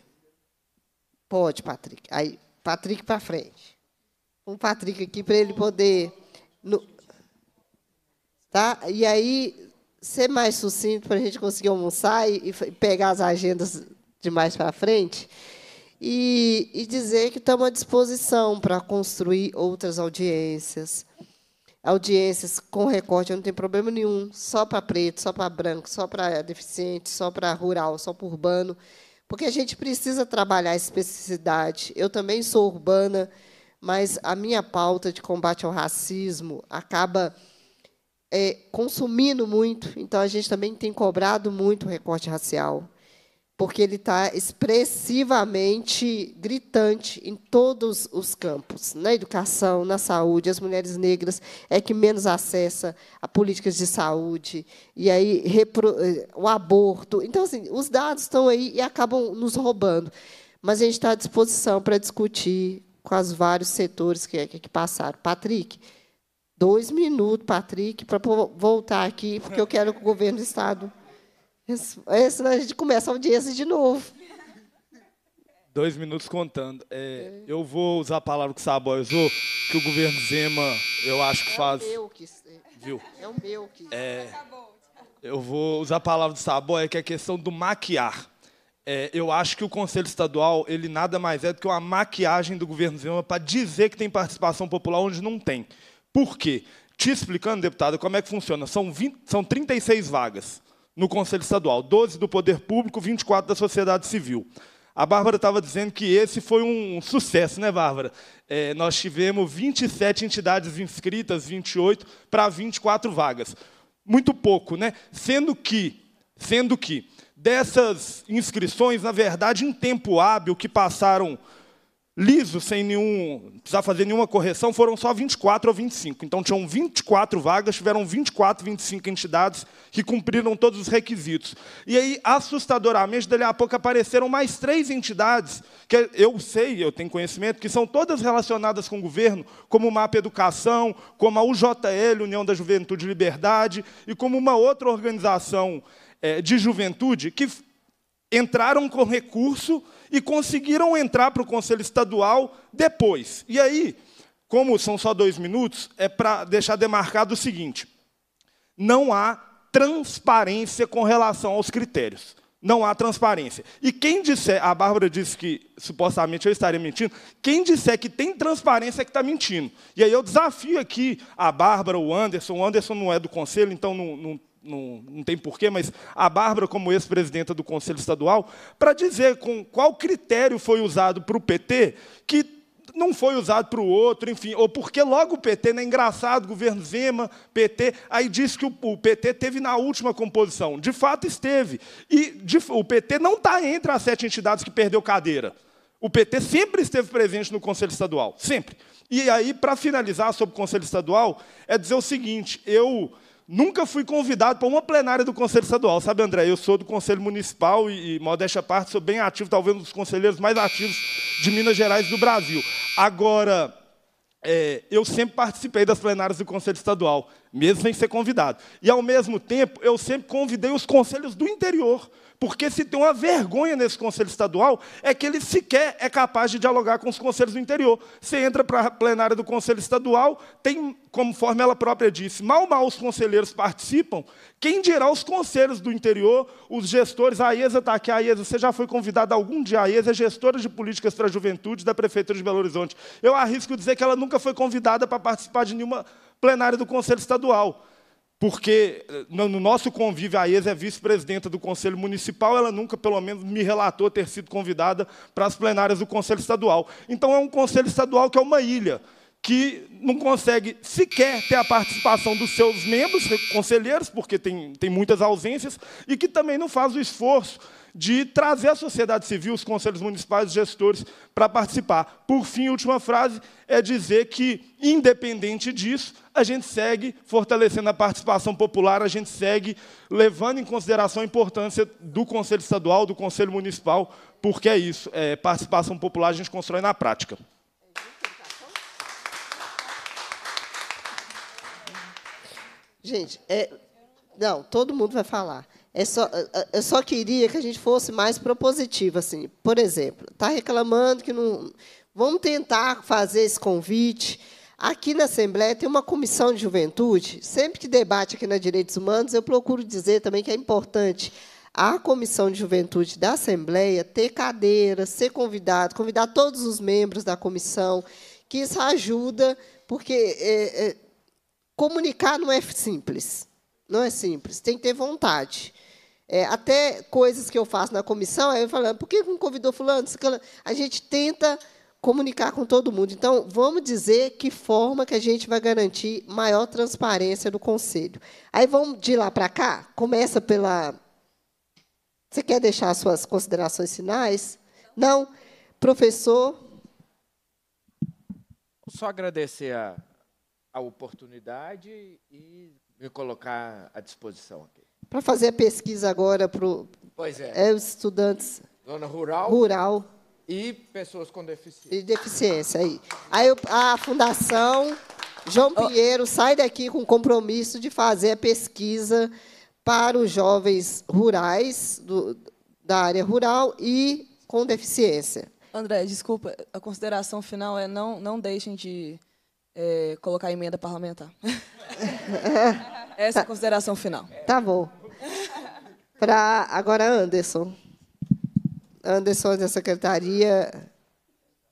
pode, Patrick. Aí, Patrick para frente. Um Patrick aqui para ele poder. No... Tá? E aí, ser mais sucinto para a gente conseguir almoçar e, e pegar as agendas de mais para frente. E, e, dizer que estamos à disposição para construir outras audiências. Audiências com recorte não tem problema nenhum, só para preto, só para branco, só para deficiente, só para rural, só para urbano, porque a gente precisa trabalhar a especificidade. Eu também sou urbana, mas a minha pauta de combate ao racismo acaba é, consumindo muito, então a gente também tem cobrado muito o recorte racial, porque ele está expressivamente gritante em todos os campos, na educação, na saúde, as mulheres negras é que menos acessa a políticas de saúde, e aí é, o aborto. Então, assim, os dados estão aí e acabam nos roubando. Mas a gente está à disposição para discutir com os vários setores é que, que passaram. Patrick, Dois minutos, Patrick, para voltar aqui, porque eu quero que o governo do Estado. Senão a gente começa a audiência de novo. Dois minutos contando. É, é. Eu vou usar a palavra que o Saboy usou, que o governo Zema, eu acho que é faz. É o meu que. Viu? É o meu que. É, eu vou usar a palavra do Saboy, que é a questão do maquiar. É, eu acho que o Conselho Estadual ele nada mais é do que uma maquiagem do governo Zema para dizer que tem participação popular onde não tem. Por quê? Te explicando, deputado, como é que funciona. São, 20, são 36 vagas no Conselho Estadual, 12 do Poder Público, 24 da sociedade civil. A Bárbara estava dizendo que esse foi um sucesso, né, Bárbara? É, nós tivemos 27 entidades inscritas, 28 para 24 vagas. Muito pouco, né? Sendo que, sendo que dessas inscrições, na verdade, em tempo hábil que passaram liso, sem nenhum, precisar fazer nenhuma correção, foram só 24 ou 25. Então tinham 24 vagas, tiveram 24, 25 entidades que cumpriram todos os requisitos. E aí, assustadoramente, dali a pouco apareceram mais três entidades que eu sei, eu tenho conhecimento, que são todas relacionadas com o governo, como o MAP Educação, como a UJL, União da Juventude e Liberdade, e como uma outra organização é, de juventude que entraram com recurso e conseguiram entrar para o Conselho Estadual depois. E aí, como são só dois minutos, é para deixar demarcado o seguinte: não há transparência com relação aos critérios. Não há transparência. E quem disser, a Bárbara disse que supostamente eu estaria mentindo, quem disser que tem transparência é que está mentindo. E aí eu desafio aqui a Bárbara, o Anderson, o Anderson não é do conselho, então não, não não, não tem porquê, mas a Bárbara, como ex-presidenta do Conselho Estadual, para dizer com qual critério foi usado para o PT que não foi usado para o outro, enfim, ou porque logo o PT, né, engraçado, governo Zema, PT, aí diz que o, o PT teve na última composição. De fato, esteve. E de, o PT não está entre as sete entidades que perdeu cadeira. O PT sempre esteve presente no Conselho Estadual, sempre. E aí, para finalizar sobre o Conselho Estadual, é dizer o seguinte: eu Nunca fui convidado para uma plenária do Conselho Estadual. Sabe, André, eu sou do Conselho Municipal e, e modéstia à parte, sou bem ativo, talvez um dos conselheiros mais ativos de Minas Gerais e do Brasil. Agora, é, eu sempre participei das plenárias do Conselho Estadual, mesmo sem ser convidado. E, ao mesmo tempo, eu sempre convidei os conselhos do interior porque se tem uma vergonha nesse conselho estadual, é que ele sequer é capaz de dialogar com os conselhos do interior. Você entra para a plenária do conselho estadual, tem, conforme ela própria disse, mal mal os conselheiros participam, quem dirá os conselhos do interior, os gestores, a IESA está aqui, a IESA, você já foi convidada algum dia, a IESA é gestora de políticas para a juventude da Prefeitura de Belo Horizonte. Eu arrisco dizer que ela nunca foi convidada para participar de nenhuma plenária do conselho estadual porque eh, no nosso convívio a ex é vice-presidenta do Conselho Municipal, ela nunca, pelo menos, me relatou ter sido convidada para as plenárias do Conselho Estadual. Então é um Conselho Estadual que é uma ilha, que não consegue sequer ter a participação dos seus membros, conselheiros, porque tem, tem muitas ausências, e que também não faz o esforço de trazer a sociedade civil, os conselhos municipais, os gestores para participar. Por fim, última frase é dizer que, independente disso, a gente segue fortalecendo a participação popular, a gente segue levando em consideração a importância do Conselho Estadual, do Conselho Municipal, porque é isso, é, participação popular a gente constrói na prática. Gente, é, não, todo mundo vai falar. É só, é, é, eu só queria que a gente fosse mais propositivo. Assim. Por exemplo, está reclamando que não. Vamos tentar fazer esse convite. Aqui na Assembleia tem uma comissão de juventude. Sempre que debate aqui na Direitos Humanos, eu procuro dizer também que é importante a comissão de juventude da Assembleia ter cadeira, ser convidado, convidar todos os membros da comissão, que isso ajuda, porque é, é, comunicar não é simples. Não é simples, tem que ter vontade. É, até coisas que eu faço na comissão, aí eu falo, por que não convidou fulano? A gente tenta comunicar com todo mundo. Então, vamos dizer que forma que a gente vai garantir maior transparência do Conselho. Aí vamos de lá para cá? Começa pela... Você quer deixar suas considerações finais? Não? Professor? Só agradecer a, a oportunidade e me colocar à disposição aqui. Para fazer a pesquisa agora para é. é, os estudantes. Zona rural. Rural. E pessoas com deficiência. E deficiência, aí. Aí a Fundação João Pinheiro sai daqui com o compromisso de fazer a pesquisa para os jovens rurais, do, da área rural e com deficiência. André, desculpa, a consideração final é não, não deixem de é, colocar emenda parlamentar. Essa é a consideração final. É. Tá bom. Pra, agora, Anderson. Anderson é da Secretaria...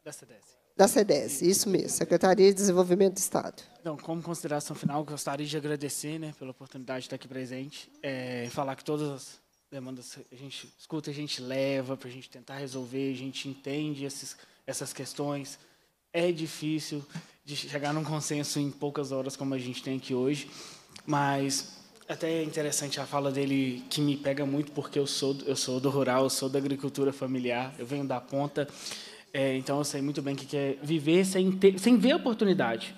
Da Cedes. Da Cedes, isso mesmo. Secretaria de Desenvolvimento do Estado. Então, como consideração final, gostaria de agradecer né, pela oportunidade de estar aqui presente é, falar que todas as demandas a gente escuta, a gente leva para a gente tentar resolver, a gente entende esses, essas questões. É difícil de chegar num consenso em poucas horas como a gente tem aqui hoje, mas até é interessante a fala dele que me pega muito porque eu sou eu sou do rural, eu sou da agricultura familiar, eu venho da ponta, é, então eu sei muito bem o que é viver sem ter, sem ver a oportunidade,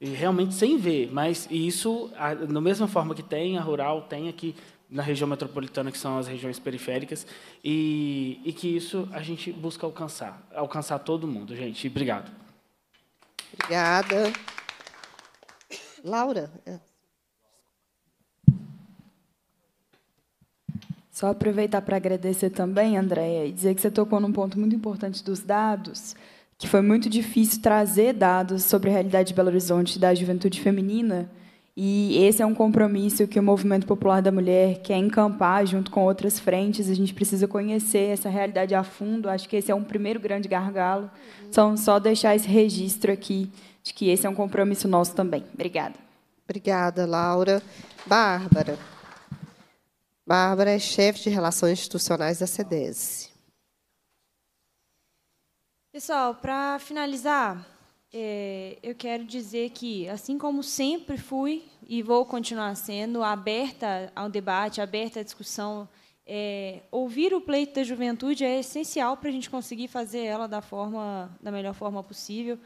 e realmente sem ver. Mas isso, a, da mesma forma que tem a rural, tem aqui na região metropolitana que são as regiões periféricas e, e que isso a gente busca alcançar, alcançar todo mundo, gente. Obrigado. Obrigada. Laura. É. Só aproveitar para agradecer também, Andréia, e dizer que você tocou num ponto muito importante dos dados, que foi muito difícil trazer dados sobre a realidade de Belo Horizonte da juventude feminina, e esse é um compromisso que o Movimento Popular da Mulher quer encampar junto com outras frentes. A gente precisa conhecer essa realidade a fundo. Acho que esse é um primeiro grande gargalo. Então, só deixar esse registro aqui de que esse é um compromisso nosso também. Obrigada. Obrigada, Laura. Bárbara. Bárbara é chefe de Relações Institucionais da CEDES. Pessoal, para finalizar, é, eu quero dizer que, assim como sempre fui e vou continuar sendo aberta ao debate, aberta à discussão, é, ouvir o pleito da juventude é essencial para a gente conseguir fazer ela da forma, da melhor forma possível.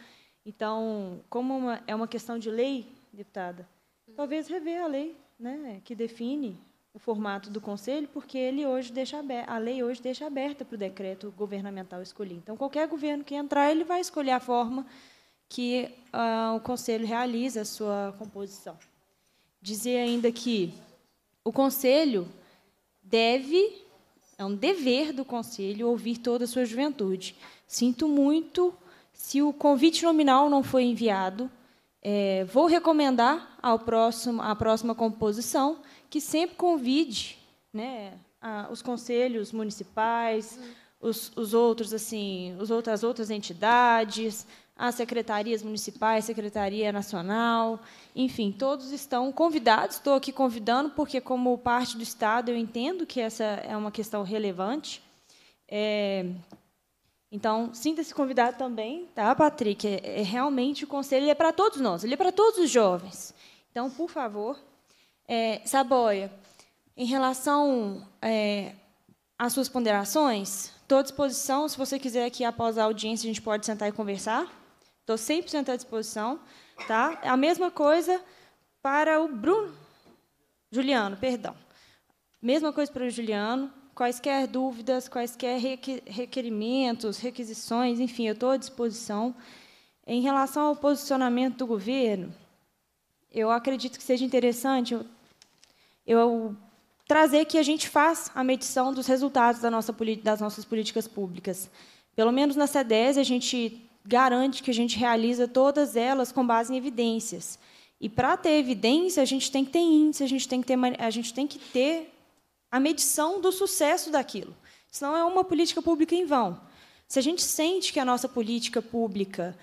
Então, como uma, é uma questão de lei, deputada, talvez rever a lei, né, que define o formato do conselho, porque ele hoje deixa a lei hoje deixa aberta para o decreto governamental escolher. Então, qualquer governo que entrar, ele vai escolher a forma que uh, o conselho realiza a sua composição. Dizer ainda que o conselho deve, é um dever do conselho ouvir toda a sua juventude. Sinto muito se o convite nominal não foi enviado. É, vou recomendar ao próximo, à próxima composição que sempre convide né, a, os conselhos municipais, uhum. os, os, outros assim, os outras outras entidades, as secretarias municipais, secretaria nacional, enfim, todos estão convidados. Estou aqui convidando porque, como parte do Estado, eu entendo que essa é uma questão relevante. É, então, sinta-se convidado também, tá, Patrick? É, é, realmente o conselho é para todos nós, ele é para todos os jovens. Então, por favor, é, Saboia, em relação é, às suas ponderações, estou à disposição. Se você quiser que após a audiência a gente pode sentar e conversar, estou 100% à disposição. Tá? É a mesma coisa para o Bruno. Juliano, perdão. Mesma coisa para o Juliano. Quaisquer dúvidas, quaisquer requerimentos, requisições, enfim, eu estou à disposição. Em relação ao posicionamento do governo, eu acredito que seja interessante eu, eu trazer que a gente faz a medição dos resultados da nossa, das nossas políticas públicas. Pelo menos na CEDES, a gente garante que a gente realiza todas elas com base em evidências. E para ter evidência, a gente tem que ter índice, a gente tem que ter, a, gente tem que ter a medição do sucesso daquilo. Senão é uma política pública em vão. Se a gente sente que a nossa política pública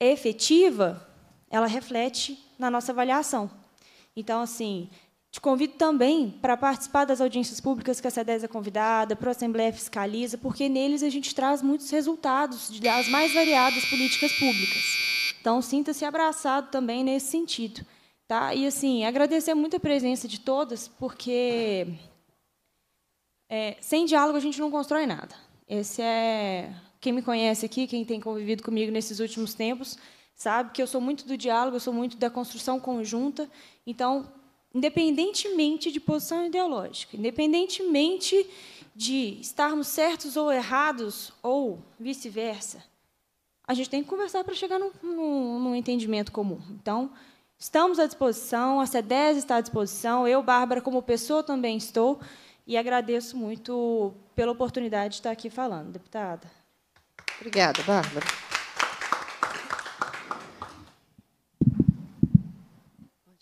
é efetiva, ela reflete na nossa avaliação. Então, assim, te convido também para participar das audiências públicas que a CEDES é convidada, para a Assembleia Fiscaliza, porque neles a gente traz muitos resultados das mais variadas políticas públicas. Então, sinta-se abraçado também nesse sentido. Tá? E, assim, agradecer muito a presença de todas, porque é, sem diálogo a gente não constrói nada. Esse é... Quem me conhece aqui, quem tem convivido comigo nesses últimos tempos, sabe? Que eu sou muito do diálogo, eu sou muito da construção conjunta. Então, independentemente de posição ideológica, independentemente de estarmos certos ou errados, ou vice-versa, a gente tem que conversar para chegar num, num, num, entendimento comum. Então, estamos à disposição, a CEDES está à disposição, eu, Bárbara, como pessoa, também estou, e agradeço muito pela oportunidade de estar aqui falando, deputada. Obrigada, Bárbara.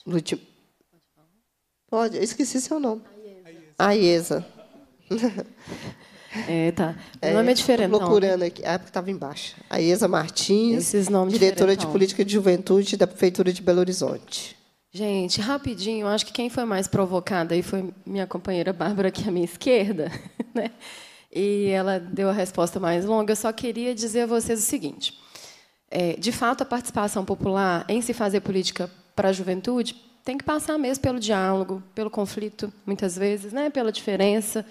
Lute... Tipo- Pode, esqueci seu nome. Aiesa. É, tá. é, nome é, é diferente. Né? procurando aqui. Ah, porque estava embaixo. Aiesa Martins, Esses nomes diretora de Política de Juventude da Prefeitura de Belo Horizonte. Gente, rapidinho, acho que quem foi mais provocada aí foi minha companheira Bárbara, aqui à é minha esquerda, né? e ela deu a resposta mais longa. Eu só queria dizer a vocês o seguinte: é, de fato, a participação popular em se fazer política para a juventude tem que passar mesmo pelo diálogo, pelo conflito, muitas vezes, né? pela diferença,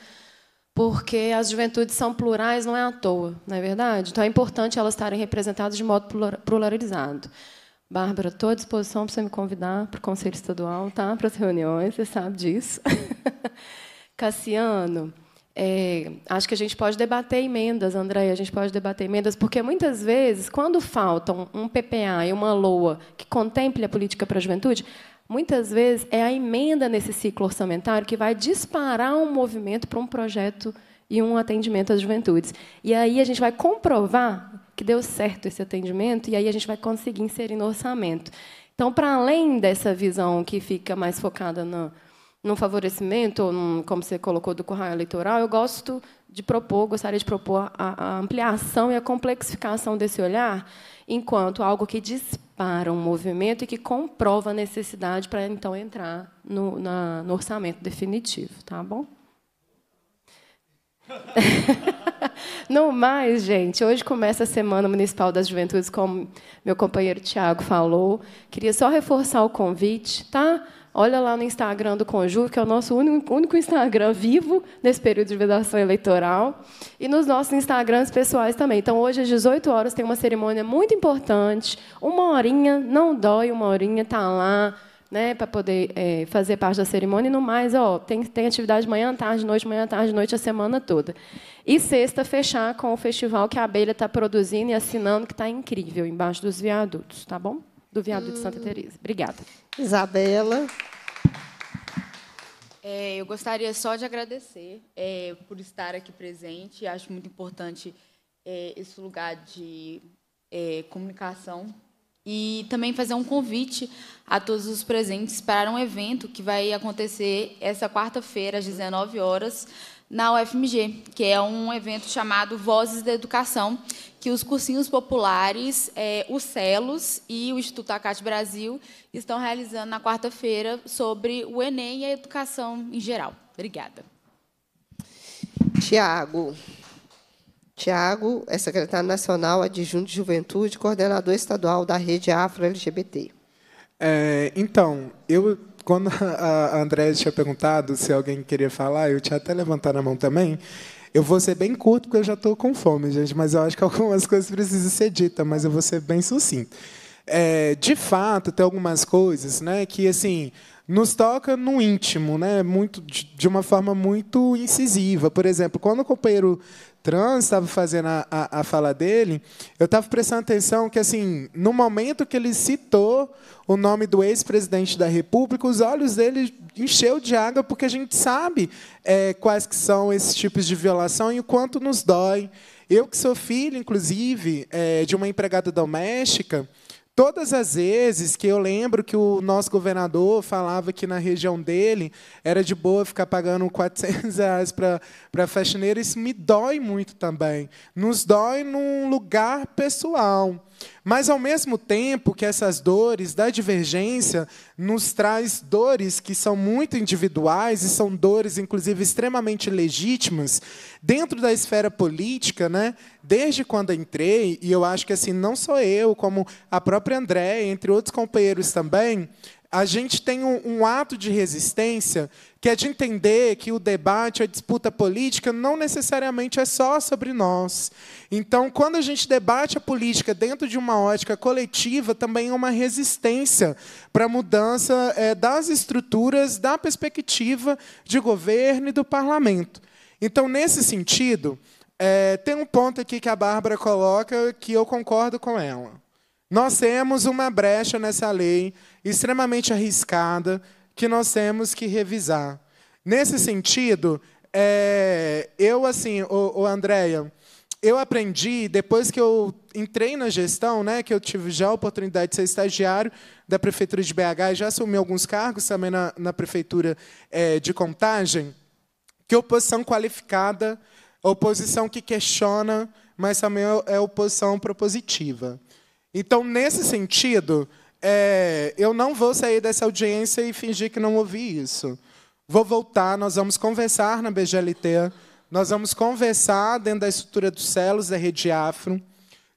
porque as juventudes são plurais, não é à toa, não é verdade? Então é importante elas estarem representadas de modo pluralizado. Bárbara, estou à disposição para você me convidar para o Conselho Estadual, tá? para as reuniões, você sabe disso. Cassiano, é, acho que a gente pode debater emendas, Andréia, a gente pode debater emendas, porque muitas vezes, quando faltam um PPA e uma LOA que contemple a política para a juventude, muitas vezes é a emenda nesse ciclo orçamentário que vai disparar um movimento para um projeto e um atendimento às juventudes. E aí a gente vai comprovar que deu certo esse atendimento e aí a gente vai conseguir inserir no orçamento. Então, para além dessa visão que fica mais focada na no favorecimento, num, como você colocou, do curral eleitoral, eu gosto de propor, gostaria de propor a, a ampliação e a complexificação desse olhar enquanto algo que dispara um movimento e que comprova a necessidade para, então, entrar no, na, no orçamento definitivo. Tá bom? no mais, gente, hoje começa a Semana Municipal das Juventudes, como meu companheiro Tiago falou. Queria só reforçar o convite, tá? Olha lá no Instagram do Conjuro, que é o nosso único, único Instagram vivo nesse período de vedação eleitoral. E nos nossos Instagrams pessoais também. Então, hoje, às 18 horas, tem uma cerimônia muito importante. Uma horinha, não dói, uma horinha, está lá. Né, para poder é, fazer parte da cerimônia, e no mais, ó, tem, tem atividade manhã, tarde, noite, manhã, tarde, noite, a semana toda. E sexta, fechar com o festival que a abelha está produzindo e assinando, que está incrível, embaixo dos viadutos, tá bom? Do viaduto hum. de Santa hum. Teresa. Obrigada. Isabela. É, eu gostaria só de agradecer é, por estar aqui presente. Acho muito importante é, esse lugar de é, comunicação. E também fazer um convite a todos os presentes para um evento que vai acontecer essa quarta-feira, às 19 horas, na UFMG, que é um evento chamado Vozes da Educação, que os cursinhos populares, é, o CELOS e o Instituto Acate Brasil estão realizando na quarta-feira sobre o Enem e a educação em geral. Obrigada. Tiago. Tiago é secretário nacional adjunto de juventude, coordenador estadual da rede Afro-LGBT. É, então, eu quando a Andréia tinha perguntado se alguém queria falar, eu tinha até levantado a mão também. Eu vou ser bem curto, porque eu já estou com fome, gente, mas eu acho que algumas coisas precisam ser ditas, mas eu vou ser bem sucinto. É, de fato, tem algumas coisas né, que assim nos toca no íntimo, né, muito, de uma forma muito incisiva. Por exemplo, quando o companheiro trans estava fazendo a, a, a, fala dele, eu estava prestando atenção que, assim, no momento que ele citou o nome do ex-presidente da República, os olhos dele encheu de água, porque a gente sabe é, quais que são esses tipos de violação e o quanto nos dói. Eu que sou filho, inclusive, é, de uma empregada doméstica, Todas as vezes que eu lembro que o nosso governador falava que na região dele era de boa ficar pagando 400 reais para faxineira, isso me dói muito também. Nos dói num lugar pessoal. Mas ao mesmo tempo que essas dores da divergência nos traz dores que são muito individuais e são dores inclusive extremamente legítimas dentro da esfera política, né? Desde quando entrei, e eu acho que assim não sou eu, como a própria André, entre outros companheiros também, a gente tem um, um, ato de resistência que é de entender que o debate, a disputa política, não necessariamente é só sobre nós. Então, quando a gente debate a política dentro de uma ótica coletiva, também é uma resistência para a mudança é, das estruturas, da perspectiva de governo e do parlamento. Então, nesse sentido, é, tem um ponto aqui que a Bárbara coloca que eu concordo com ela nós temos uma brecha nessa lei extremamente arriscada que nós temos que revisar. Nesse sentido, é, eu assim, o, o Andréia, eu aprendi depois que eu entrei na gestão, né, que eu tive já a oportunidade de ser estagiário da prefeitura de BH, já assumi alguns cargos também na, na prefeitura é, de Contagem, que oposição qualificada, oposição que questiona, mas também é, é oposição propositiva. Então, nesse sentido, é, eu não vou sair dessa audiência e fingir que não ouvi isso. Vou voltar, nós vamos conversar na BGLT, nós vamos conversar dentro da estrutura dos celos da rede afro.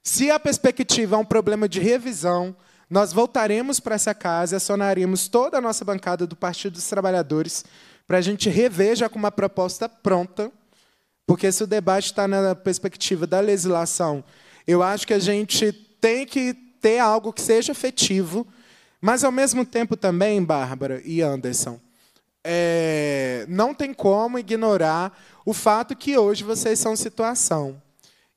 Se a perspectiva é um problema de revisão, nós voltaremos para essa casa e acionaremos toda a nossa bancada do Partido dos Trabalhadores para a gente rever já com uma proposta pronta, porque se o debate está na perspectiva da legislação, eu acho que a gente tem que ter algo que seja efetivo, mas ao mesmo tempo também, Bárbara e Anderson, é, não tem como ignorar o fato que hoje vocês são situação.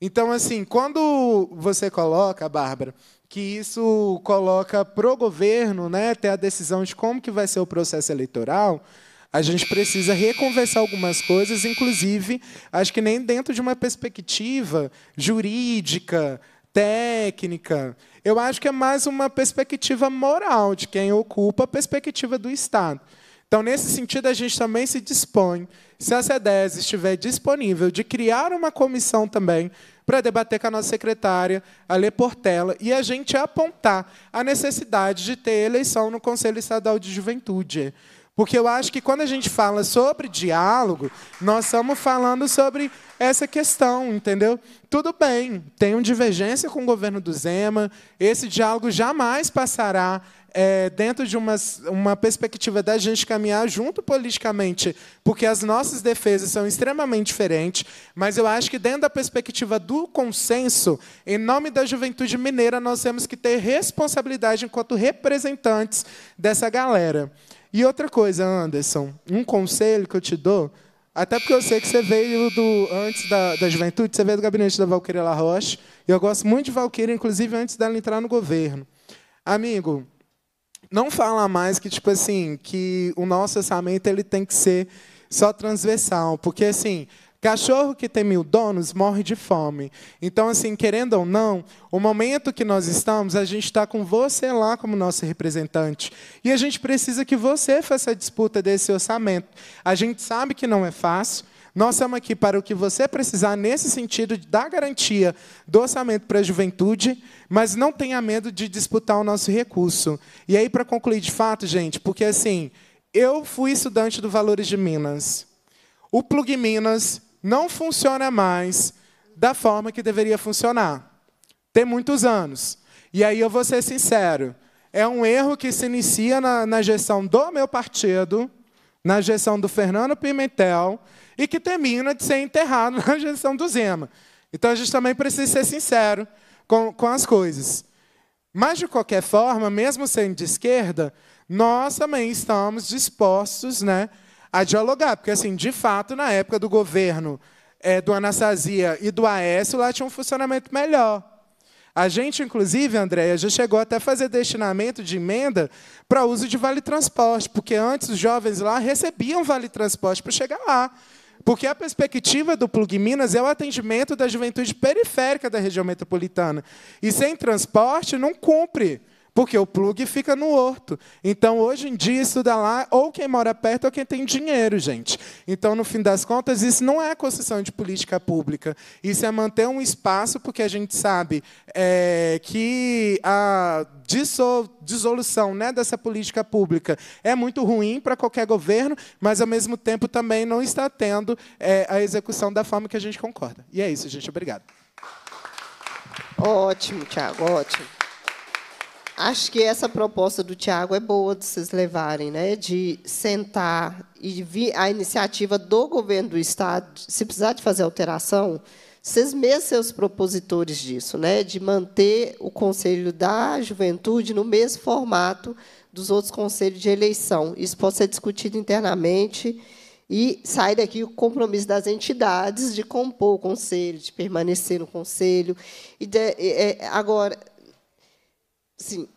Então, assim, quando você coloca, Bárbara, que isso coloca para o governo né, ter a decisão de como que vai ser o processo eleitoral, a gente precisa reconversar algumas coisas, inclusive, acho que nem dentro de uma perspectiva jurídica, técnica. Eu acho que é mais uma perspectiva moral de quem ocupa a perspectiva do Estado. Então, nesse sentido, a gente também se dispõe, se a CEDES estiver disponível, de criar uma comissão também para debater com a nossa secretária, a Lê Portela, e a gente apontar a necessidade de ter eleição no Conselho Estadual de Juventude. Porque eu acho que quando a gente fala sobre diálogo, nós estamos falando sobre essa questão, entendeu? Tudo bem, tem uma divergência com o governo do Zema, esse diálogo jamais passará é, dentro de uma, uma perspectiva da gente caminhar junto politicamente, porque as nossas defesas são extremamente diferentes, mas eu acho que dentro da perspectiva do consenso, em nome da juventude mineira, nós temos que ter responsabilidade enquanto representantes dessa galera. E outra coisa, Anderson, um conselho que eu te dou, até porque eu sei que você veio do antes da, da juventude, você veio do gabinete da Valquíria La Roche, e eu gosto muito de Valquíria, inclusive antes dela entrar no governo. Amigo, não fala mais que tipo assim, que o nosso orçamento ele tem que ser só transversal, porque assim, Cachorro que tem mil donos morre de fome. Então, assim, querendo ou não, o momento que nós estamos, a gente está com você lá como nosso representante. E a gente precisa que você faça a disputa desse orçamento. A gente sabe que não é fácil. Nós estamos aqui para o que você precisar, nesse sentido, da garantia do orçamento para a juventude, mas não tenha medo de disputar o nosso recurso. E aí, para concluir de fato, gente, porque assim, eu fui estudante do Valores de Minas. O Plug Minas não funciona mais da forma que deveria funcionar. Tem muitos anos. E aí eu vou ser sincero: é um erro que se inicia na, na gestão do meu partido, na gestão do Fernando Pimentel, e que termina de ser enterrado na gestão do Zema. Então a gente também precisa ser sincero com, com as coisas. Mas, de qualquer forma, mesmo sendo de esquerda, nós também estamos dispostos né, a dialogar, porque, assim, de fato, na época do governo é, do Anastasia e do Aécio, lá tinha um funcionamento melhor. A gente, inclusive, Andréia, já chegou até a fazer destinamento de emenda para uso de vale-transporte, porque antes os jovens lá recebiam vale-transporte para chegar lá. Porque a perspectiva do Plug Minas é o atendimento da juventude periférica da região metropolitana. E sem transporte não cumpre. Porque o plug fica no horto. Então, hoje em dia, isso dá lá ou quem mora perto ou quem tem dinheiro, gente. Então, no fim das contas, isso não é concessão de política pública. Isso é manter um espaço, porque a gente sabe é, que a dissolução né, dessa política pública é muito ruim para qualquer governo, mas, ao mesmo tempo, também não está tendo é, a execução da forma que a gente concorda. E é isso, gente. Obrigado. Ótimo, Tiago, ótimo. Acho que essa proposta do Tiago é boa de vocês levarem, né? de sentar e vir a iniciativa do governo do Estado, se precisar de fazer alteração, vocês mesmos os propositores disso, né? de manter o Conselho da Juventude no mesmo formato dos outros conselhos de eleição. Isso pode ser discutido internamente e sai daqui o compromisso das entidades de compor o conselho, de permanecer no conselho. E de, é, agora, assim,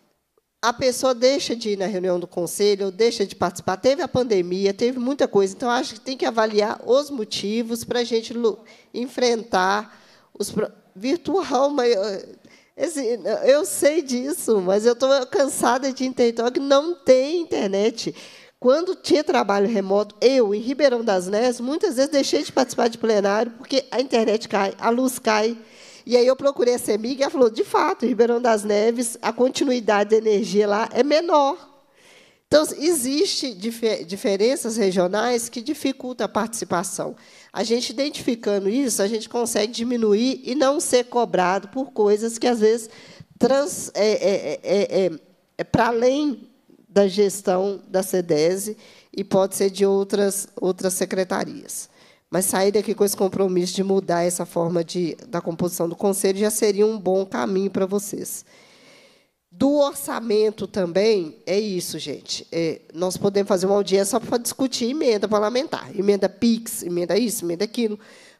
a pessoa deixa de ir na reunião do conselho, ou deixa de participar. Teve a pandemia, teve muita coisa. Então, acho que tem que avaliar os motivos para a gente enfrentar os. Virtual, mas. Assim, eu sei disso, mas eu estou cansada de entender é que não tem internet. Quando tinha trabalho remoto, eu, em Ribeirão das Neves, muitas vezes deixei de participar de plenário porque a internet cai, a luz cai. E aí eu procurei a CEMIG e ela falou, de fato, Ribeirão das Neves, a continuidade da energia lá é menor. Então, existem diferenças regionais que dificultam a participação. A gente identificando isso, a gente consegue diminuir e não ser cobrado por coisas que, às vezes, trans, é, é, é, para além da gestão da SEDESE e pode ser de outras, outras secretarias. Mas sair daqui com esse compromisso de mudar essa forma de, da composição do conselho já seria um bom caminho para vocês. Do orçamento também, é isso, gente. É, nós podemos fazer uma audiência só para discutir emenda parlamentar. Emenda PIX, emenda isso, emenda aquilo.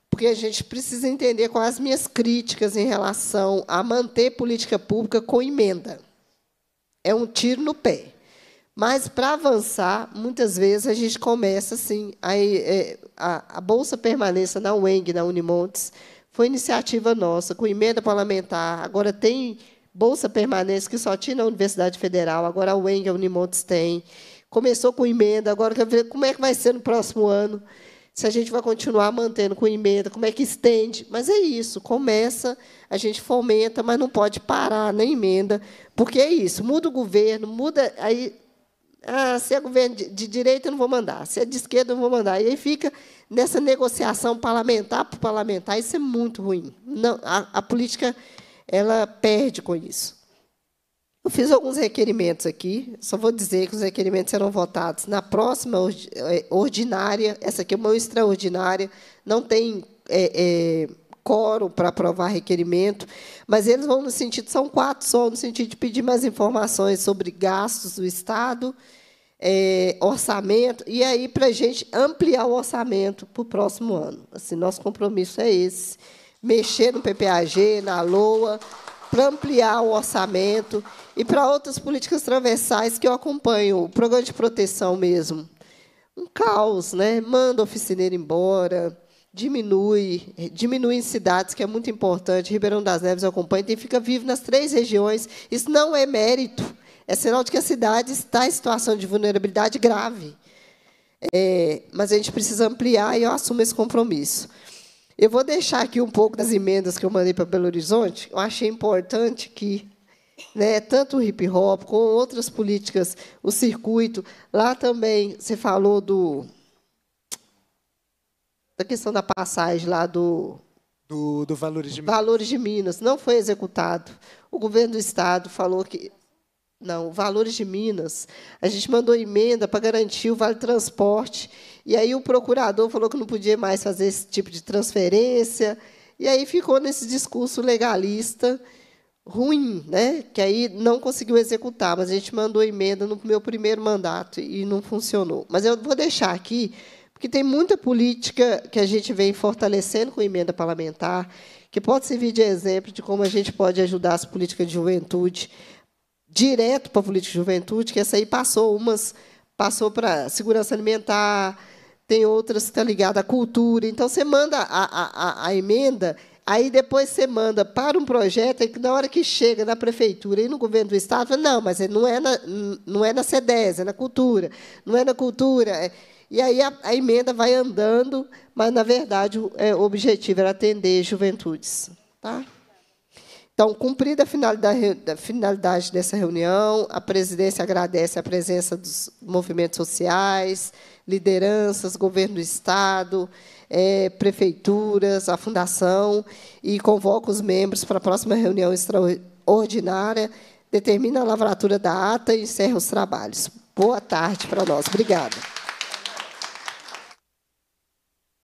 Porque a gente precisa entender quais as minhas críticas em relação a manter política pública com emenda. É um tiro no pé. Mas para avançar, muitas vezes a gente começa assim. A, é, a, a Bolsa permanência na UENG, na Unimontes, foi iniciativa nossa, com emenda parlamentar. Agora tem Bolsa permanência que só tinha na Universidade Federal, agora a UENG, a Unimontes tem. Começou com emenda, agora quer ver como é que vai ser no próximo ano, se a gente vai continuar mantendo com emenda, como é que estende. Mas é isso, começa, a gente fomenta, mas não pode parar na emenda, porque é isso, muda o governo, muda. Aí ah, se é governo de, de direita, eu não vou mandar. Se é de esquerda, eu não vou mandar. E aí fica nessa negociação parlamentar por parlamentar. Isso é muito ruim. Não, a, a política ela perde com isso. Eu fiz alguns requerimentos aqui. Só vou dizer que os requerimentos serão votados na próxima eh, ordinária. Essa aqui é uma extraordinária. Não tem é, é, quórum para aprovar requerimento, mas eles vão no sentido, são quatro só, no sentido de pedir mais informações sobre gastos do Estado, é, orçamento, e aí para a gente ampliar o orçamento para o próximo ano. Assim, nosso compromisso é esse, mexer no PPAG, na LOA, para ampliar o orçamento e para outras políticas transversais que eu acompanho, o programa de proteção mesmo. Um caos, né? Manda o oficineiro embora, diminui, diminui em cidades, que é muito importante. Ribeirão das Neves acompanha, tem fica vivo nas três regiões. Isso não é mérito, é sinal de que a cidade está em situação de vulnerabilidade grave. É, mas a gente precisa ampliar e eu assumo esse compromisso. Eu vou deixar aqui um pouco das emendas que eu mandei para Belo Horizonte. Eu achei importante que, né, tanto o hip hop como outras políticas, o circuito, lá também você falou do da questão da passagem lá do, do, do Valores, de Valores de Minas. Não foi executado. O governo do Estado falou que. Não, Valores de Minas. A gente mandou emenda para garantir o Vale Transporte. E aí o procurador falou que não podia mais fazer esse tipo de transferência. E aí ficou nesse discurso legalista ruim, né? que aí não conseguiu executar, mas a gente mandou emenda no meu primeiro mandato e não funcionou. Mas eu vou deixar aqui porque tem muita política que a gente vem fortalecendo com emenda parlamentar, que pode servir de exemplo de como a gente pode ajudar as políticas de juventude, direto para a política de juventude, que essa aí passou, umas passou para segurança alimentar, tem outras que estão tá ligadas à cultura. Então, você manda a, a, a emenda, aí depois você manda para um projeto que, na hora que chega na prefeitura e no governo do Estado, não, mas não é na, não é na CEDES, é na cultura. Não é na cultura. É... E aí a, a emenda vai andando, mas, na verdade, o, é, o objetivo era atender juventudes. Tá? Então, cumprida a finalidade, a finalidade dessa reunião, a presidência agradece a presença dos movimentos sociais, lideranças, governo do Estado, é, prefeituras, a fundação, e convoca os membros para a próxima reunião extraordinária, determina a lavratura da ata e encerra os trabalhos. Boa tarde para nós. Obrigada.